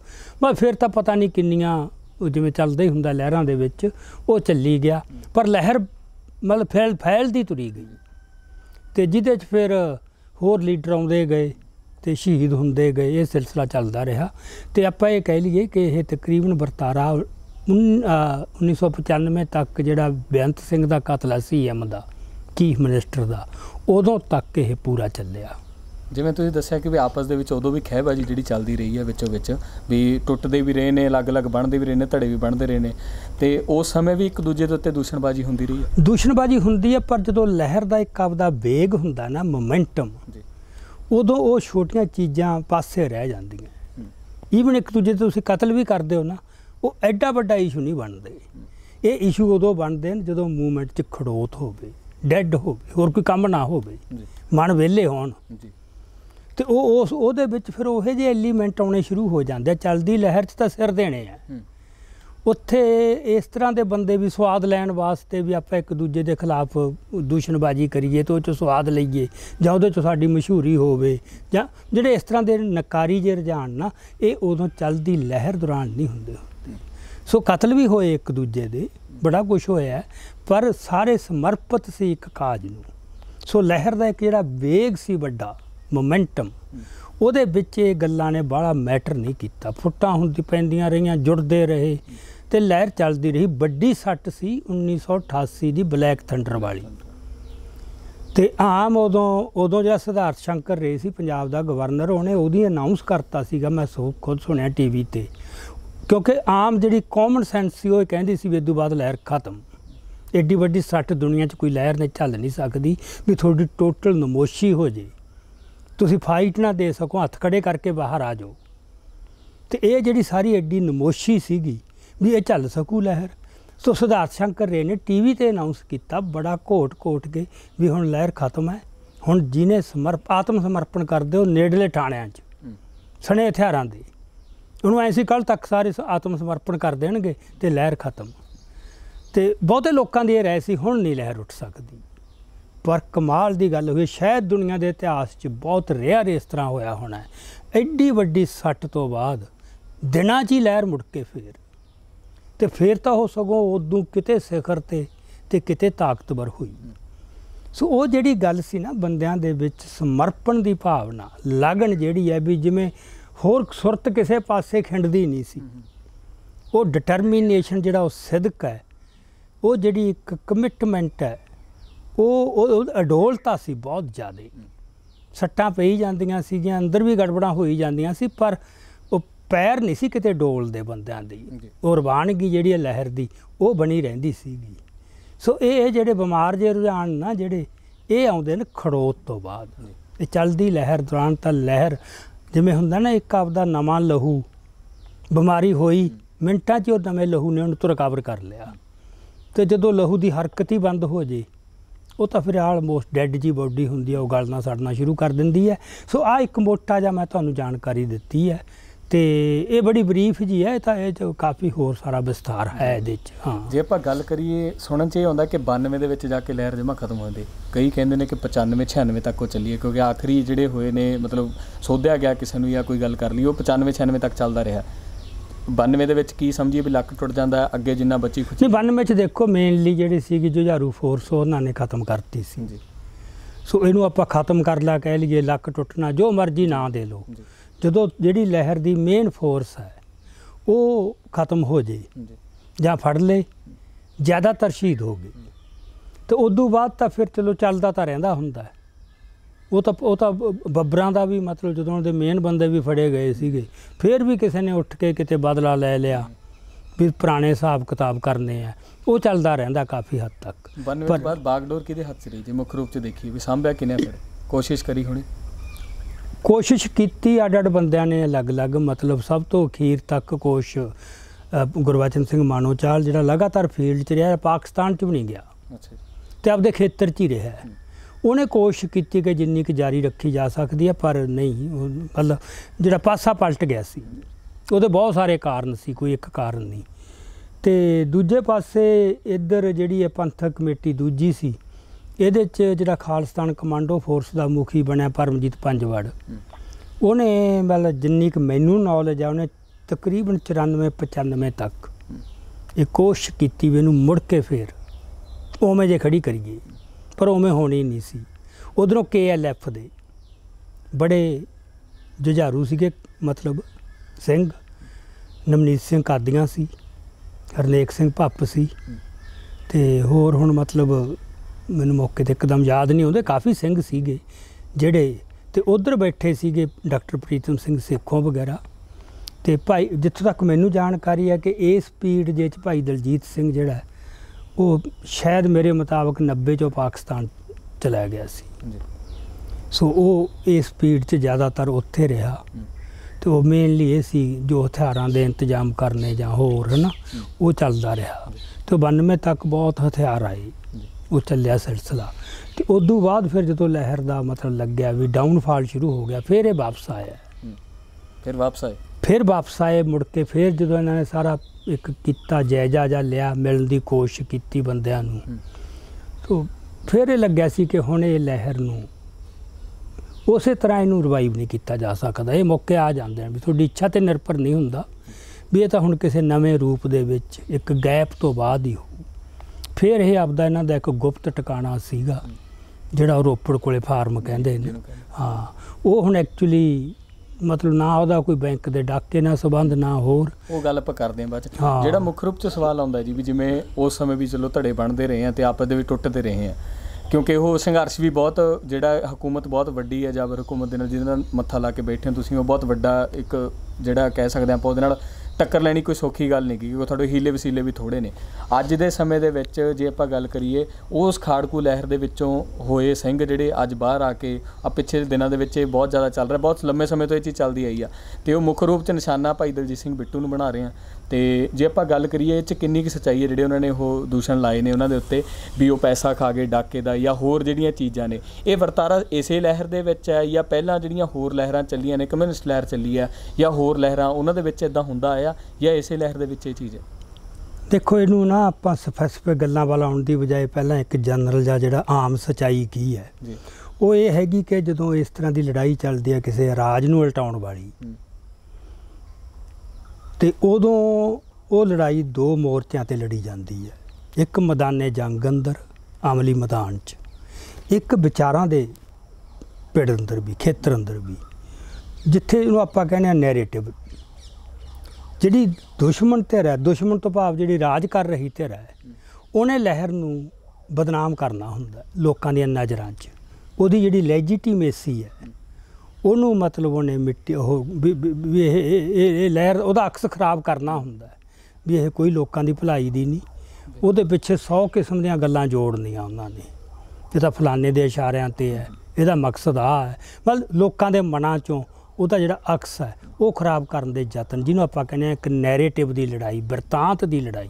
[SPEAKER 2] ਮੈਂ ਫਿਰ ਤਾਂ ਪਤਾ ਨਹੀਂ ਕਿੰਨੀਆਂ ਜਿਵੇਂ ਚੱਲਦਾ ਹੀ ਹੁੰਦਾ ਲਹਿਰਾਂ ਦੇ ਵਿੱਚ ਉਹ ਚੱਲੀ ਗਿਆ ਪਰ ਲਹਿਰ ਮਤਲਬ ਫੈਲ ਫੈਲਦੀ ਤੁਰੀ ਗਈ ਤੇ ਜਿਹਦੇ 'ਚ ਫਿਰ ਹੋਰ ਲੀਡਰ ਆਉਂਦੇ ਗਏ ਤੇ ਸ਼ਹੀਦ ਹੁੰਦੇ ਗਏ ਇਹ ਸਿਲਸਿਲਾ ਚੱਲਦਾ ਰਿਹਾ ਤੇ ਆਪਾਂ ਇਹ ਕਹਿ ਲਈਏ ਕਿ ਇਹ ਤਕਰੀਬਨ ਵਰਤਾਰਾ 1995 ਤੱਕ ਜਿਹੜਾ ਬੇਅੰਤ ਸਿੰਘ ਦਾ ਕਤਲ ਸੀ ਐਮ ਦਾ ਚੀਫ ਮਿਨਿਸਟਰ ਦਾ ਉਦੋਂ ਤੱਕ ਇਹ ਪੂਰਾ ਚੱਲਿਆ ਜਿਵੇਂ ਤੁਸੀਂ ਦੱਸਿਆ ਕਿ
[SPEAKER 1] ਵੀ ਆਪਸ ਦੇ ਵਿੱਚ ਉਦੋਂ ਵੀ ਖਹਿਬਾਜੀ ਜਿਹੜੀ ਚੱਲਦੀ ਰਹੀ ਹੈ ਵਿੱਚੋਂ ਵਿੱਚ ਵੀ ਟੁੱਟਦੇ ਵੀ ਰਹੇ ਨੇ ਅਲੱਗ-ਅਲੱਗ ਬਣਦੇ ਵੀ ਰਹੇ ਨੇ ਧੜੇ ਵੀ ਬਣਦੇ ਰਹੇ ਨੇ ਤੇ ਉਸ ਸਮੇਂ ਵੀ ਇੱਕ ਦੂਜੇ ਦੇ ਉੱਤੇ ਦੂਸ਼ਣਬਾਜੀ ਹੁੰਦੀ ਰਹੀ
[SPEAKER 2] ਹੈ ਦੂਸ਼ਣਬਾਜੀ ਹੁੰਦੀ ਹੈ ਪਰ ਜਦੋਂ ਲਹਿਰ ਦਾ ਇੱਕ ਆਪਦਾ ਵੇਗ ਹੁੰਦਾ ਨਾ ਮੋਮੈਂਟਮ ਜੀ ਉਦੋਂ ਉਹ ਛੋਟੀਆਂ ਚੀਜ਼ਾਂ ਪਾਸੇ ਰਹਿ ਜਾਂਦੀਆਂ ਈਵਨ ਇੱਕ ਦੂਜੇ ਤੇ ਤੁਸੀਂ ਕਤਲ ਵੀ ਕਰਦੇ ਹੋ ਨਾ ਉਹ ਐਡਾ ਵੱਡਾ ਇਸ਼ੂ ਨਹੀਂ ਬਣਦੇ ਇਹ ਇਸ਼ੂ ਉਦੋਂ ਬਣਦੇ ਨੇ ਜਦੋਂ ਮੂਵਮੈਂਟ 'ਚ ਖੜੋਤ ਹੋਵੇ ਡੈੱਡ ਹੋਵੇ ਹੋਰ ਕੋਈ ਕੰਮ ਨਾ ਹੋਵੇ ਮਨ ਵਿਹਲੇ ਹੋਣ ਤੇ ਉਹ ਉਸ ਉਹਦੇ ਵਿੱਚ ਫਿਰ ਉਹੇ ਜਿਹੇ ਐਲੀਮੈਂਟ ਆਉਣੇ ਸ਼ੁਰੂ ਹੋ ਜਾਂਦੇ ਚਲਦੀ ਲਹਿਰ 'ਚ ਤਾਂ ਸਿਰ ਦੇਣੇ ਆ ਉੱਥੇ ਇਸ ਤਰ੍ਹਾਂ ਦੇ ਬੰਦੇ ਵੀ ਸਵਾਦ ਲੈਣ ਵਾਸਤੇ ਵੀ ਆਪਾਂ ਇੱਕ ਦੂਜੇ ਦੇ ਖਿਲਾਫ ਦੂਸ਼ਣਬਾਜ਼ੀ ਕਰੀਏ ਤੇ ਉਹ ਚ ਸਵਾਦ ਲਈਏ ਜਾਂ ਉਹਦੇ ਚ ਸਾਡੀ ਮਸ਼ਹੂਰੀ ਹੋਵੇ ਜਾਂ ਜਿਹੜੇ ਇਸ ਤਰ੍ਹਾਂ ਦੇ ਨਕਾਰੀ ਜੇ ਰੁਝਾਨ ਨਾ ਇਹ ਉਦੋਂ ਚੱਲਦੀ ਲਹਿਰ ਦੌਰਾਨ ਨਹੀਂ ਹੁੰਦੇ ਸੋ ਕਤਲ ਵੀ ਹੋਏ ਇੱਕ ਦੂਜੇ ਦੇ ਬੜਾ ਕੁਝ ਹੋਇਆ ਪਰ ਸਾਰੇ ਸਮਰਪਿਤ ਸੀ ਇੱਕ ਕਾਜ ਨੂੰ ਸੋ ਲਹਿਰ ਦਾ ਇੱਕ ਜਿਹੜਾ ਵੇਗ ਸੀ ਵੱਡਾ ਮੋਮੈਂਟਮ ਉਹਦੇ ਵਿੱਚ ਇਹ ਗੱਲਾਂ ਨੇ ਬਾਹਲਾ ਮੈਟਰ ਨਹੀਂ ਕੀਤਾ ਫੁੱਟਾਂ ਹੁੰਦੀ ਪੈਂਦੀਆਂ ਰਹੀਆਂ ਜੁੜਦੇ ਰਹੇ ਤੇ ਲਹਿਰ ਚੱਲਦੀ ਰਹੀ ਵੱਡੀ ਸੱਟ ਸੀ 1988 ਦੀ ਬਲੈਕ ਥੰਡਰ ਵਾਲੀ ਤੇ ਆਮ ਉਦੋਂ ਉਦੋਂ ਜਿਹੜਾ ਸਿਧਾਰਥ ਸ਼ੰਕਰ ਰੇ ਸੀ ਪੰਜਾਬ ਦਾ ਗਵਰਨਰ ਉਹਨੇ ਉਹਦੀ ਅਨਾਉਂਸ ਕਰਤਾ ਸੀਗਾ ਮੈਂ ਸੋ ਖੁਦ ਸੁਣਿਆ ਟੀਵੀ ਤੇ ਕਿਉਂਕਿ ਆਮ ਜਿਹੜੀ ਕਾਮਨ ਸੈਂਸ ਸੀ ਉਹ ਕਹਿੰਦੀ ਸੀ ਵੇਦੂ ਬਾਦ ਲਹਿਰ ਖਤਮ ਐਡੀ ਵੱਡੀ ਸੱਟ ਦੁਨੀਆ 'ਚ ਕੋਈ ਲਹਿਰ ਨੇ ਚੱਲ ਨਹੀਂ ਸਕਦੀ ਵੀ ਤੁਹਾਡੀ ਟੋਟਲ ਨਮੋਸ਼ੀ ਹੋ ਜੇ ਤੁਸੀਂ ਫਾਈਟ ਨਾ ਦੇ ਸਕੋ ਹੱਥ ਖੜੇ ਕਰਕੇ ਬਾਹਰ ਆ ਜਾਓ ਤੇ ਇਹ ਜਿਹੜੀ ਸਾਰੀ ਐਡੀ ਨਮੋਸ਼ੀ ਸੀਗੀ ਵੀ ਇਹ ਚੱਲ ਸਕੂ ਲਹਿਰ ਸੋ ਸੁਧਾਰਥ ਸ਼ੰਕਰ ਰੇ ਨੇ ਟੀਵੀ ਤੇ ਅਨਾਉਂਸ ਕੀਤਾ ਬੜਾ ਘੋਟ-ਘੋਟ ਕੇ ਵੀ ਹੁਣ ਲਹਿਰ ਖਤਮ ਹੈ ਹੁਣ ਜਿਨੇ ਸਮਰਪ ਆਤਮ ਸਮਰਪਣ ਕਰਦੇ ਹੋ ਨੇੜਲੇ ਠਾਣਿਆਂ 'ਚ ਸਣੇ ਹਥਿਆਰਾਂ ਦੇ ਉਹਨੂੰ ਐਸੀ ਸੀ ਕੱਲ ਤੱਕ ਸਾਰੇ ਆਤਮ ਸਮਰਪਣ ਕਰ ਦੇਣਗੇ ਤੇ ਲਹਿਰ ਖਤਮ ਤੇ ਬਹੁਤੇ ਲੋਕਾਂ ਦੀ ਇਹ ਰਹਿ ਸੀ ਹੁਣ ਨਹੀਂ ਲਹਿਰ ਉੱਠ ਸਕਦੀ ਪਰ ਕਮਾਲ ਦੀ ਗੱਲ ਹੋਈ ਸ਼ਾਇਦ ਦੁਨੀਆ ਦੇ ਇਤਿਹਾਸ 'ਚ ਬਹੁਤ ਰੇਅਰ ਇਸ ਤਰ੍ਹਾਂ ਹੋਇਆ ਹੋਣਾ ਐਡੀ ਵੱਡੀ ਸੱਟ ਤੋਂ ਬਾਅਦ ਦਿਨਾਂ 'ਚ ਹੀ ਲਹਿਰ ਮੁੜ ਕੇ ਫੇਰ ਤੇ ਫੇਰ ਤਾਂ ਉਹ ਸਗੋਂ ਉਦੋਂ ਕਿਤੇ ਸਿਖਰ ਤੇ ਤੇ ਕਿਤੇ ਤਾਕਤਵਰ ਹੋਈ ਸੋ ਉਹ ਜਿਹੜੀ ਗੱਲ ਸੀ ਨਾ ਬੰਦਿਆਂ ਦੇ ਵਿੱਚ ਸਮਰਪਣ ਦੀ ਭਾਵਨਾ ਲਗਨ ਜਿਹੜੀ ਹੈ ਵੀ ਜਿਵੇਂ ਹੋਰ ਸੁਰਤ ਕਿਸੇ ਪਾਸੇ ਖਿੰਡਦੀ ਨਹੀਂ ਸੀ ਉਹ ਡਿਟਰਮੀਨੇਸ਼ਨ ਜਿਹੜਾ ਉਹ ਸਿੱਧਕ ਹੈ ਉਹ ਜਿਹੜੀ ਇੱਕ ਕਮਿਟਮੈਂਟ ਹੈ ਉਹ ਉਹ ਅਡੋਲਤਾ ਸੀ ਬਹੁਤ ਜ਼ਿਆਦਾ ਸੱਟਾਂ ਪਈ ਜਾਂਦੀਆਂ ਸੀ ਜਾਂ ਅੰਦਰ ਵੀ ਗੜਬੜਾਂ ਹੋਈ ਜਾਂਦੀਆਂ ਸੀ ਪਰ ਉਹ ਪੈਰ ਨਹੀਂ ਸੀ ਕਿਤੇ ਡੋਲਦੇ ਬੰਦਿਆਂ ਦੀ ਉਹ ਰਵਾਨਗੀ ਜਿਹੜੀ ਲਹਿਰ ਦੀ ਉਹ ਬਣੀ ਰਹਿੰਦੀ ਸੀਗੀ ਸੋ ਇਹ ਜਿਹੜੇ ਬਿਮਾਰ ਜੇ ਰੁਝਾਨ ਨਾ ਜਿਹੜੇ ਇਹ ਆਉਂਦੇ ਨੇ ਖੜੋਤ ਤੋਂ ਬਾਅਦ ਇਹ ਚੱਲਦੀ ਲਹਿਰ ਦੌਰਾਨ ਤਾਂ ਲਹਿਰ ਜਿਵੇਂ ਹੁੰਦਾ ਨਾ ਇੱਕ ਆਪ ਦਾ ਨਵਾਂ ਲਹੂ ਬਿਮਾਰੀ ਹੋਈ ਮਿੰਟਾਂ 'ਚ ਉਹ ਨਵੇਂ ਲਹੂ ਨੇ ਉਹਨੂੰ ਤੁਰ ਰਿਕਵਰ ਕਰ ਲਿਆ ਤੇ ਜਦੋਂ ਲਹੂ ਦੀ ਹਰਕਤ ਹੀ ਬੰਦ ਹੋ ਜੇ ਉਹ ਤਾਂ ਫਿਰ ਆਲਮੋਸਟ ਡੈੱਡ ਜੀ ਬੋਡੀ ਹੁੰਦੀ ਹੈ ਉਹ ਗਲਣਾ ਸੜਨਾ ਸ਼ੁਰੂ ਕਰ ਦਿੰਦੀ ਹੈ ਸੋ ਆ ਇੱਕ ਮੋਟਾ ਜਿਹਾ ਮੈਂ ਤੁਹਾਨੂੰ ਜਾਣਕਾਰੀ ਦਿੱਤੀ ਹੈ ਤੇ ਇਹ ਬੜੀ ਬਰੀਫ ਜੀ ਹੈ ਤਾਂ ਇਹ ਜੋ ਕਾਫੀ ਹੋਰ ਸਾਰਾ ਵਿਸਥਾਰ ਹੈ ਇਹਦੇ ਵਿੱਚ ਹਾਂ
[SPEAKER 1] ਜੇ ਆਪਾਂ ਗੱਲ ਕਰੀਏ ਸੁਣਨ ਚ ਇਹ ਆਉਂਦਾ ਕਿ 92 ਦੇ ਵਿੱਚ ਜਾ ਕੇ ਲਹਿਰ ਜਮਾ ਖਤਮ ਹੋ ਜਾਂਦੀ ਕਈ ਕਹਿੰਦੇ ਨੇ ਕਿ 95 96 ਤੱਕ ਉਹ ਚੱਲੀ ਕਿਉਂਕਿ ਆਖਰੀ ਜਿਹੜੇ ਹੋਏ ਨੇ ਮਤਲਬ ਸੋਧਿਆ ਗਿਆ ਕਿਸੇ ਨੂੰ ਜਾਂ ਕੋਈ ਗੱਲ ਕਰ ਲਈ ਉਹ 95 96 ਤੱਕ ਚੱਲਦਾ ਰਿਹਾ 92 ਦੇ ਵਿੱਚ ਕੀ ਸਮਝੀਏ ਵੀ ਲੱਕ ਟੁੱਟ ਜਾਂਦਾ ਅੱਗੇ ਜਿੰਨਾ ਬੱਚੀ ਖੁਚੀ
[SPEAKER 2] ਨਹੀਂ 92 ਵਿੱਚ ਦੇਖੋ ਮੇਨਲੀ ਜਿਹੜੀ ਸੀਗੀ ਜੁਝਾਰੂ ਫੋਰਸ ਉਹਨਾਂ ਨੇ ਖਤਮ ਕਰਤੀ ਸੀ ਜੀ ਸੋ ਇਹਨੂੰ ਆਪਾਂ ਖਤਮ ਕਰ ਲਾ ਕਹਿ ਲਈਏ ਲੱਕ ਟੁੱਟਣਾ ਜੋ ਮਰਜ਼ੀ ਨਾਂ ਦੇ ਲੋ ਜਦੋਂ ਜਿਹੜੀ ਲਹਿਰ ਦੀ ਮੇਨ ਫੋਰਸ ਹੈ ਉਹ ਖਤਮ ਹੋ ਜੇ ਜਾਂ ਫੜ ਲੇ ਜ਼ਿਆਦਾ ਤਰਸ਼ੀਦ ਹੋ ਗਈ ਤੇ ਉਸ ਤੋਂ ਬਾਅਦ ਤਾਂ ਫਿਰ ਚਲੋ ਚੱਲਦਾ ਤਾਂ ਰਹਿੰਦਾ ਹੁੰਦਾ ਉਹ ਤਾਂ ਉਹ ਤਾਂ ਬੱਬਰਾਂ ਦਾ ਵੀ ਮਤਲਬ ਜਦੋਂ ਉਹਦੇ ਮੇਨ ਬੰਦੇ ਵੀ ਫੜੇ ਗਏ ਸੀਗੇ ਫਿਰ ਵੀ ਕਿਸੇ ਨੇ ਉੱਠ ਕੇ ਕਿਤੇ ਬਦਲਾ ਲੈ ਲਿਆ ਵੀ ਪੁਰਾਣੇ ਹਿਸਾਬ ਕਿਤਾਬ ਕਰਨੇ ਆ ਉਹ ਚੱਲਦਾ ਰਹਿੰਦਾ ਕਾਫੀ ਹੱਦ ਤੱਕ
[SPEAKER 1] ਪਰ ਬਾਅਦ ਬਾਗਡੋਰ ਕਿਹਦੇ ਹੱਥ 'ਚ ਰਹੀ ਜੀ ਮੁੱਖ ਰੂਪ 'ਚ ਦੇਖੀ ਵੀ ਸਾਂਭਿਆ ਕਿਨੇ ਫਿਰ ਕੋਸ਼ਿਸ਼ ਕਰੀ ਹੁਣੇ
[SPEAKER 2] ਕੋਸ਼ਿਸ਼ ਕੀਤੀ ਅੱਡ-ਅੱਡ ਬੰਦਿਆਂ ਨੇ ਅਲੱਗ-ਅਲੱਗ ਮਤਲਬ ਸਭ ਤੋਂ ਅਖੀਰ ਤੱਕ ਕੋਸ਼ ਗੁਰਵਚਨ ਸਿੰਘ ਮਾਨੋਚਾਲ ਜਿਹੜਾ ਲਗਾਤਾਰ ਫੀਲਡ 'ਚ ਰਿਹਾ ਪਾਕਿਸਤਾਨ 'ਚ ਵੀ ਨਹੀਂ ਗਿਆ ਅੱਛਾ ਤੇ ਆਪਦੇ ਖੇਤਰ 'ਚ ਹੀ ਰਿਹਾ ਹੈ ਉਹਨੇ ਕੋਸ਼ਿਸ਼ ਕੀਤੀ ਕਿ ਜਿੰਨੀ ਕੁ ਜਾਰੀ ਰੱਖੀ ਜਾ ਸਕਦੀ ਹੈ ਪਰ ਨਹੀਂ ਉਹ ਮਤਲਬ ਜਿਹੜਾ ਪਾਸਾ ਪਲਟ ਗਿਆ ਸੀ ਉਹਦੇ ਬਹੁਤ ਸਾਰੇ ਕਾਰਨ ਸੀ ਕੋਈ ਇੱਕ ਕਾਰਨ ਨਹੀਂ ਤੇ ਦੂਜੇ ਪਾਸੇ ਇੱਧਰ ਜਿਹੜੀ ਹੈ ਪੰਥਕ ਕਮੇਟੀ ਦੂਜੀ ਸੀ ਇਹਦੇ 'ਚ ਜਿਹੜਾ ਖਾਲਸਤਾਨ ਕਮਾਂਡੋ ਫੋਰਸ ਦਾ ਮੁਖੀ ਬਣਿਆ ਪਰਮਜੀਤ ਪੰਜਵੜ ਉਹਨੇ ਮਤਲਬ ਜਿੰਨੀ ਕੁ ਮੈਨੂੰ ਨੌਲੇਜ ਆ ਉਹਨੇ ਤਕਰੀਬਨ 94 95 ਤੱਕ ਇਹ ਕੋਸ਼ਿਸ਼ ਕੀਤੀ ਵੀ ਇਹਨੂੰ ਮੁੜ ਕੇ ਫੇਰ ਉਵੇਂ ਜੇ ਖੜੀ ਕਰੀਏ ਪਰ ਉਵੇਂ ਹੋਣੀ ਨਹੀਂ ਸੀ ਉਧਰੋਂ ਕੇਐਲਐਫ ਦੇ ਬੜੇ ਜੁਝਾਰੂ ਸੀਗੇ ਮਤਲਬ ਸਿੰਘ ਨਮਨੀਤ ਸਿੰਘ ਕਾਦੀਆਂ ਸੀ ਹਰਨੇਕ ਸਿੰਘ ਭੱਪ ਸੀ ਤੇ ਹੋਰ ਹੁਣ ਮਤਲਬ ਮੈਨੂੰ ਮੌਕੇ ਤੇ ਇੱਕਦਮ ਯਾਦ ਨਹੀਂ ਆਉਂਦੇ ਕਾਫੀ ਸਿੰਘ ਸੀਗੇ ਜਿਹੜੇ ਤੇ ਉਧਰ ਬੈਠੇ ਸੀਗੇ ਡਾਕਟਰ ਪ੍ਰੀਤਮ ਸਿੰਘ ਸੇਖੋਂ ਵਗੈਰਾ ਤੇ ਭਾਈ ਜਿੱਥੋਂ ਤੱਕ ਮੈਨੂੰ ਜਾਣਕਾਰੀ ਹੈ ਕਿ ਇਹ ਸਪੀਡ ਦੇ ਚ ਭਾਈ ਦਲਜੀਤ ਸਿੰਘ ਜਿਹੜਾ ਉਹ ਸ਼ਾਇਦ ਮੇਰੇ ਮੁਤਾਬਕ 90 ਚੋਂ ਪਾਕਿਸਤਾਨ ਚਲਾ ਗਿਆ ਸੀ ਸੋ ਉਹ ਇਸ ਸਪੀਡ 'ਚ ਜ਼ਿਆਦਾਤਰ ਉੱਥੇ ਰਿਹਾ ਤੇ ਉਹ ਮੇਨਲੀ ਇਹ ਸੀ ਜੋ ਹਥਿਆਰਾਂ ਦੇ ਇੰਤਜ਼ਾਮ ਕਰਨੇ ਜਾਂ ਹੋਰ ਹਨਾ ਉਹ ਚੱਲਦਾ ਰਿਹਾ ਤੇ 92 ਤੱਕ ਬਹੁਤ ਹਥਿਆਰ ਆਏ ਉਹ ਚੱਲਿਆ ਸਿਲਸਿਲਾ ਤੇ ਉਸ ਤੋਂ ਬਾਅਦ ਫਿਰ ਜਦੋਂ ਲਹਿਰ ਦਾ ਮਤਲਬ ਲੱਗਿਆ ਵੀ ਡਾਊਨਫਾਲ ਸ਼ੁਰੂ ਹੋ ਗਿਆ ਫਿਰ ਇਹ ਵਾਪਸ ਆਇਆ ਫਿਰ ਵਾਪਸ ਆਏ ਫਿਰ ਵਾਪਸ ਆਏ ਮੁੜ ਕੇ ਫਿਰ ਜਦੋਂ ਇਹਨਾਂ ਨੇ ਸਾਰਾ ਇੱਕ ਕੀਤਾ ਜਾਇਜ਼ਾ ਜਾ ਲਿਆ ਮਿਲਣ ਦੀ ਕੋਸ਼ਿਸ਼ ਕੀਤੀ ਬੰਦਿਆਂ ਨੂੰ ਸੋ ਫਿਰ ਇਹ ਲੱਗਿਆ ਸੀ ਕਿ ਹੁਣ ਇਹ ਲਹਿਰ ਨੂੰ ਉਸੇ ਤਰ੍ਹਾਂ ਇਹਨੂੰ ਰਿਵਾਈਵ ਨਹੀਂ ਕੀਤਾ ਜਾ ਸਕਦਾ ਇਹ ਮੌਕੇ ਆ ਜਾਂਦੇ ਨੇ ਵੀ ਤੁਹਾਡੀ ਇੱਛਾ ਤੇ ਨਿਰਭਰ ਨਹੀਂ ਹੁੰਦਾ ਵੀ ਇਹ ਤਾਂ ਹੁਣ ਕਿਸੇ ਨਵੇਂ ਰੂਪ ਦੇ ਵਿੱਚ ਇੱਕ ਗੈਪ ਤੋਂ ਬਾਅਦ ਹੀ ਹੋ ਫਿਰ ਇਹ ਆਪਦਾ ਇਹਨਾਂ ਦਾ ਇੱਕ ਗੁਪਤ ਟਿਕਾਣਾ ਸੀਗਾ ਜਿਹੜਾ ਰੋਪੜ ਕੋਲੇ ਫਾਰਮ ਕਹਿੰਦੇ ਨੇ ਹਾਂ ਉਹ ਹੁਣ ਐਕਚੁਅਲੀ ਮਤਲਬ ਨਾ ਉਹਦਾ ਕੋਈ ਬੈਂਕ ਦੇ ਡਾਕੇ ਨਾਲ ਸਬੰਧ ਨਾ ਹੋਰ
[SPEAKER 1] ਉਹ ਗੱਲ ਆਪਾਂ ਕਰਦੇ ਆਂ ਬਾਅਦ ਚ ਜਿਹੜਾ ਮੁੱਖ ਰੂਪ ਚ ਸਵਾਲ ਆਉਂਦਾ ਜੀ ਵੀ ਜਿਵੇਂ ਉਸ ਸਮੇਂ ਵੀ ਚਲੋ ਧੜੇ ਬਣਦੇ ਰਹੇ ਆ ਤੇ ਆਪਸ ਦੇ ਵੀ ਟੁੱਟਦੇ ਰਹੇ ਆ ਕਿਉਂਕਿ ਉਹ ਸੰਘਰਸ਼ ਵੀ ਬਹੁਤ ਜਿਹੜਾ ਹਕੂਮਤ ਬਹੁਤ ਵੱਡੀ ਹੈ ਜਾਬਰ ਹਕੂਮਤ ਦੇ ਨਾਲ ਜਿਹਦੇ ਨਾਲ ਮੱਥਾ ਲਾ ਕੇ ਬੈਠੇ ਤੁਸੀਂ ਉਹ ਬਹੁਤ ਵੱਡਾ ਇੱਕ ਜਿਹੜਾ ਕਹਿ ਸਕਦੇ ਆ ਉਹਦੇ ਨਾਲ ਟੱਕਰ ਲੈਣੀ ਕੋਈ ਸੌਖੀ ਗੱਲ ਨਹੀਂ ਕਿਉਂਕਿ ਤੁਹਾਡੇ ਹੀਲੇ ਵਸੀਲੇ ਵੀ ਥੋੜੇ ਨੇ ਅੱਜ ਦੇ ਸਮੇਂ ਦੇ ਵਿੱਚ ਜੇ ਆਪਾਂ ਗੱਲ ਕਰੀਏ ਉਸ ਖਾੜਕੂ ਲਹਿਰ ਦੇ ਵਿੱਚੋਂ ਹੋਏ ਸਿੰਘ ਜਿਹੜੇ ਅੱਜ ਬਾਹਰ ਆ ਕੇ ਆ ਪਿੱਛੇ ਦੇ ਦਿਨਾਂ ਦੇ ਵਿੱਚ ਇਹ ਬਹੁਤ ਜ਼ਿਆਦਾ ਚੱਲ ਰਿਹਾ ਬਹੁਤ ਲੰਮੇ ਸਮੇਂ ਤੋਂ ਇਹ ਚੀਜ਼ ਚੱਲਦੀ ਆਈ ਆ ਤੇ ਉਹ ਮੁੱਖ ਰੂਪ 'ਚ ਨਿਸ਼ਾਨਾ ਭਾਈ ਦਲਜੀਤ ਸਿੰਘ ਬਿੱਟੂ ਨੂੰ ਬਣਾ ਰਹੇ ਆ ਤੇ ਜੇ ਆਪਾਂ ਗੱਲ ਕਰੀਏ ਇਹ ਚ ਕਿੰਨੀ ਕਿ ਸਚਾਈ ਹੈ ਜਿਹੜੇ ਉਹਨਾਂ ਨੇ ਉਹ ਦੂਸ਼ਣ ਲਾਏ ਨੇ ਉਹਨਾਂ ਦੇ ਉੱਤੇ ਵੀ ਉਹ ਪੈਸਾ ਖਾ ਕੇ ਡਾਕੇ ਦਾ ਜਾਂ ਹੋਰ ਜਿਹੜੀਆਂ ਚੀਜ਼ਾਂ ਨੇ ਇਹ ਵਰਤਾਰਾ ਇਸੇ ਲਹਿਰ ਦੇ ਵਿੱਚ ਹੈ ਜਾਂ ਪਹਿਲਾਂ ਜਿਹੜੀਆਂ ਹੋਰ ਲਹਿਰਾਂ ਚੱਲੀਆਂ ਨੇ ਕਮਿਊਨਿਸਟ ਲਹਿਰ ਚੱਲੀ ਆ ਜਾਂ ਹੋਰ ਲਹਿਰਾਂ ਉਹਨਾਂ ਦੇ ਵਿੱਚ ਇਦਾਂ ਹੁੰਦਾ ਆਇਆ ਜਾਂ ਇਸੇ ਲਹਿਰ ਦੇ ਵਿੱਚ ਇਹ ਚੀਜ਼ ਹੈ
[SPEAKER 2] ਦੇਖੋ ਇਹਨੂੰ ਨਾ ਆਪਾਂ ਸਫੈਸਫੇ ਗੱਲਾਂ ਵਾਲਾ ਆਉਣ ਦੀ ਬਜਾਏ ਪਹਿਲਾਂ ਇੱਕ ਜਨਰਲ ਜਾਂ ਜਿਹੜਾ ਆਮ ਸਚਾਈ ਕੀ ਹੈ ਉਹ ਇਹ ਹੈਗੀ ਕਿ ਜਦੋਂ ਇਸ ਤਰ੍ਹਾਂ ਦੀ ਲੜਾਈ ਚੱਲਦੀ ਹੈ ਕਿਸੇ ਰਾਜ ਨੂੰ ਉਲਟਾਉਣ ਵਾਲੀ ਤੇ ਉਦੋਂ ਉਹ ਲੜਾਈ ਦੋ ਮੋਰਚਿਆਂ ਤੇ ਲੜੀ ਜਾਂਦੀ ਹੈ ਇੱਕ ਮੈਦਾਨੇ ਜੰਗ ਅੰਦਰ ਅਮਲੀ ਮੈਦਾਨ 'ਚ ਇੱਕ ਵਿਚਾਰਾਂ ਦੇ ਪਿੜ ਅੰਦਰ ਵੀ ਖੇਤਰ ਅੰਦਰ ਵੀ ਜਿੱਥੇ ਇਹਨੂੰ ਆਪਾਂ ਕਹਿੰਦੇ ਆ ਨੈਰੇਟਿਵ ਜਿਹੜੀ ਦੁਸ਼ਮਣ ਤੇ ਰਹਿ ਦੁਸ਼ਮਣ ਤੋਂ ਭਾਵ ਜਿਹੜੀ ਰਾਜ ਕਰ ਰਹੀ ਤੇ ਹੈ ਉਹਨੇ ਲਹਿਰ ਨੂੰ ਬਦਨਾਮ ਕਰਨਾ ਹੁੰਦਾ ਲੋਕਾਂ ਦੀਆਂ ਨਜ਼ਰਾਂ 'ਚ ਉਹਦੀ ਜਿਹੜੀ ਲੈਜੀਟੀਮੇਸੀ ਹੈ ਉਹਨੂੰ ਮਤਲਬ ਉਹਨੇ ਮਿੱਟੀ ਉਹ ਵੀ ਇਹ ਇਹ ਲਹਿਰ ਉਹਦਾ ਅਕਸ ਖਰਾਬ ਕਰਨਾ ਹੁੰਦਾ ਵੀ ਇਹ ਕੋਈ ਲੋਕਾਂ ਦੀ ਭਲਾਈ ਦੀ ਨਹੀਂ ਉਹਦੇ ਪਿੱਛੇ 100 ਕਿਸਮ ਦੀਆਂ ਗੱਲਾਂ ਜੋੜਨੀਆਂ ਉਹਨਾਂ ਨੇ ਇਹ ਤਾਂ ਫਲਾਣੇ ਦੇ ਇਸ਼ਾਰਿਆਂ ਤੇ ਹੈ ਇਹਦਾ ਮਕਸਦ ਆ ਹੈ ਮਤਲਬ ਲੋਕਾਂ ਦੇ ਮਨਾਂ ਚੋਂ ਉਹਦਾ ਜਿਹੜਾ ਅਕਸ ਹੈ ਉਹ ਖਰਾਬ ਕਰਨ ਦੇ ਯਤਨ ਜਿਹਨੂੰ ਆਪਾਂ ਕਹਿੰਦੇ ਆ ਇੱਕ ਨੈਰੇਟਿਵ ਦੀ ਲੜਾਈ ਬਰਤਾਂਤ ਦੀ ਲੜਾਈ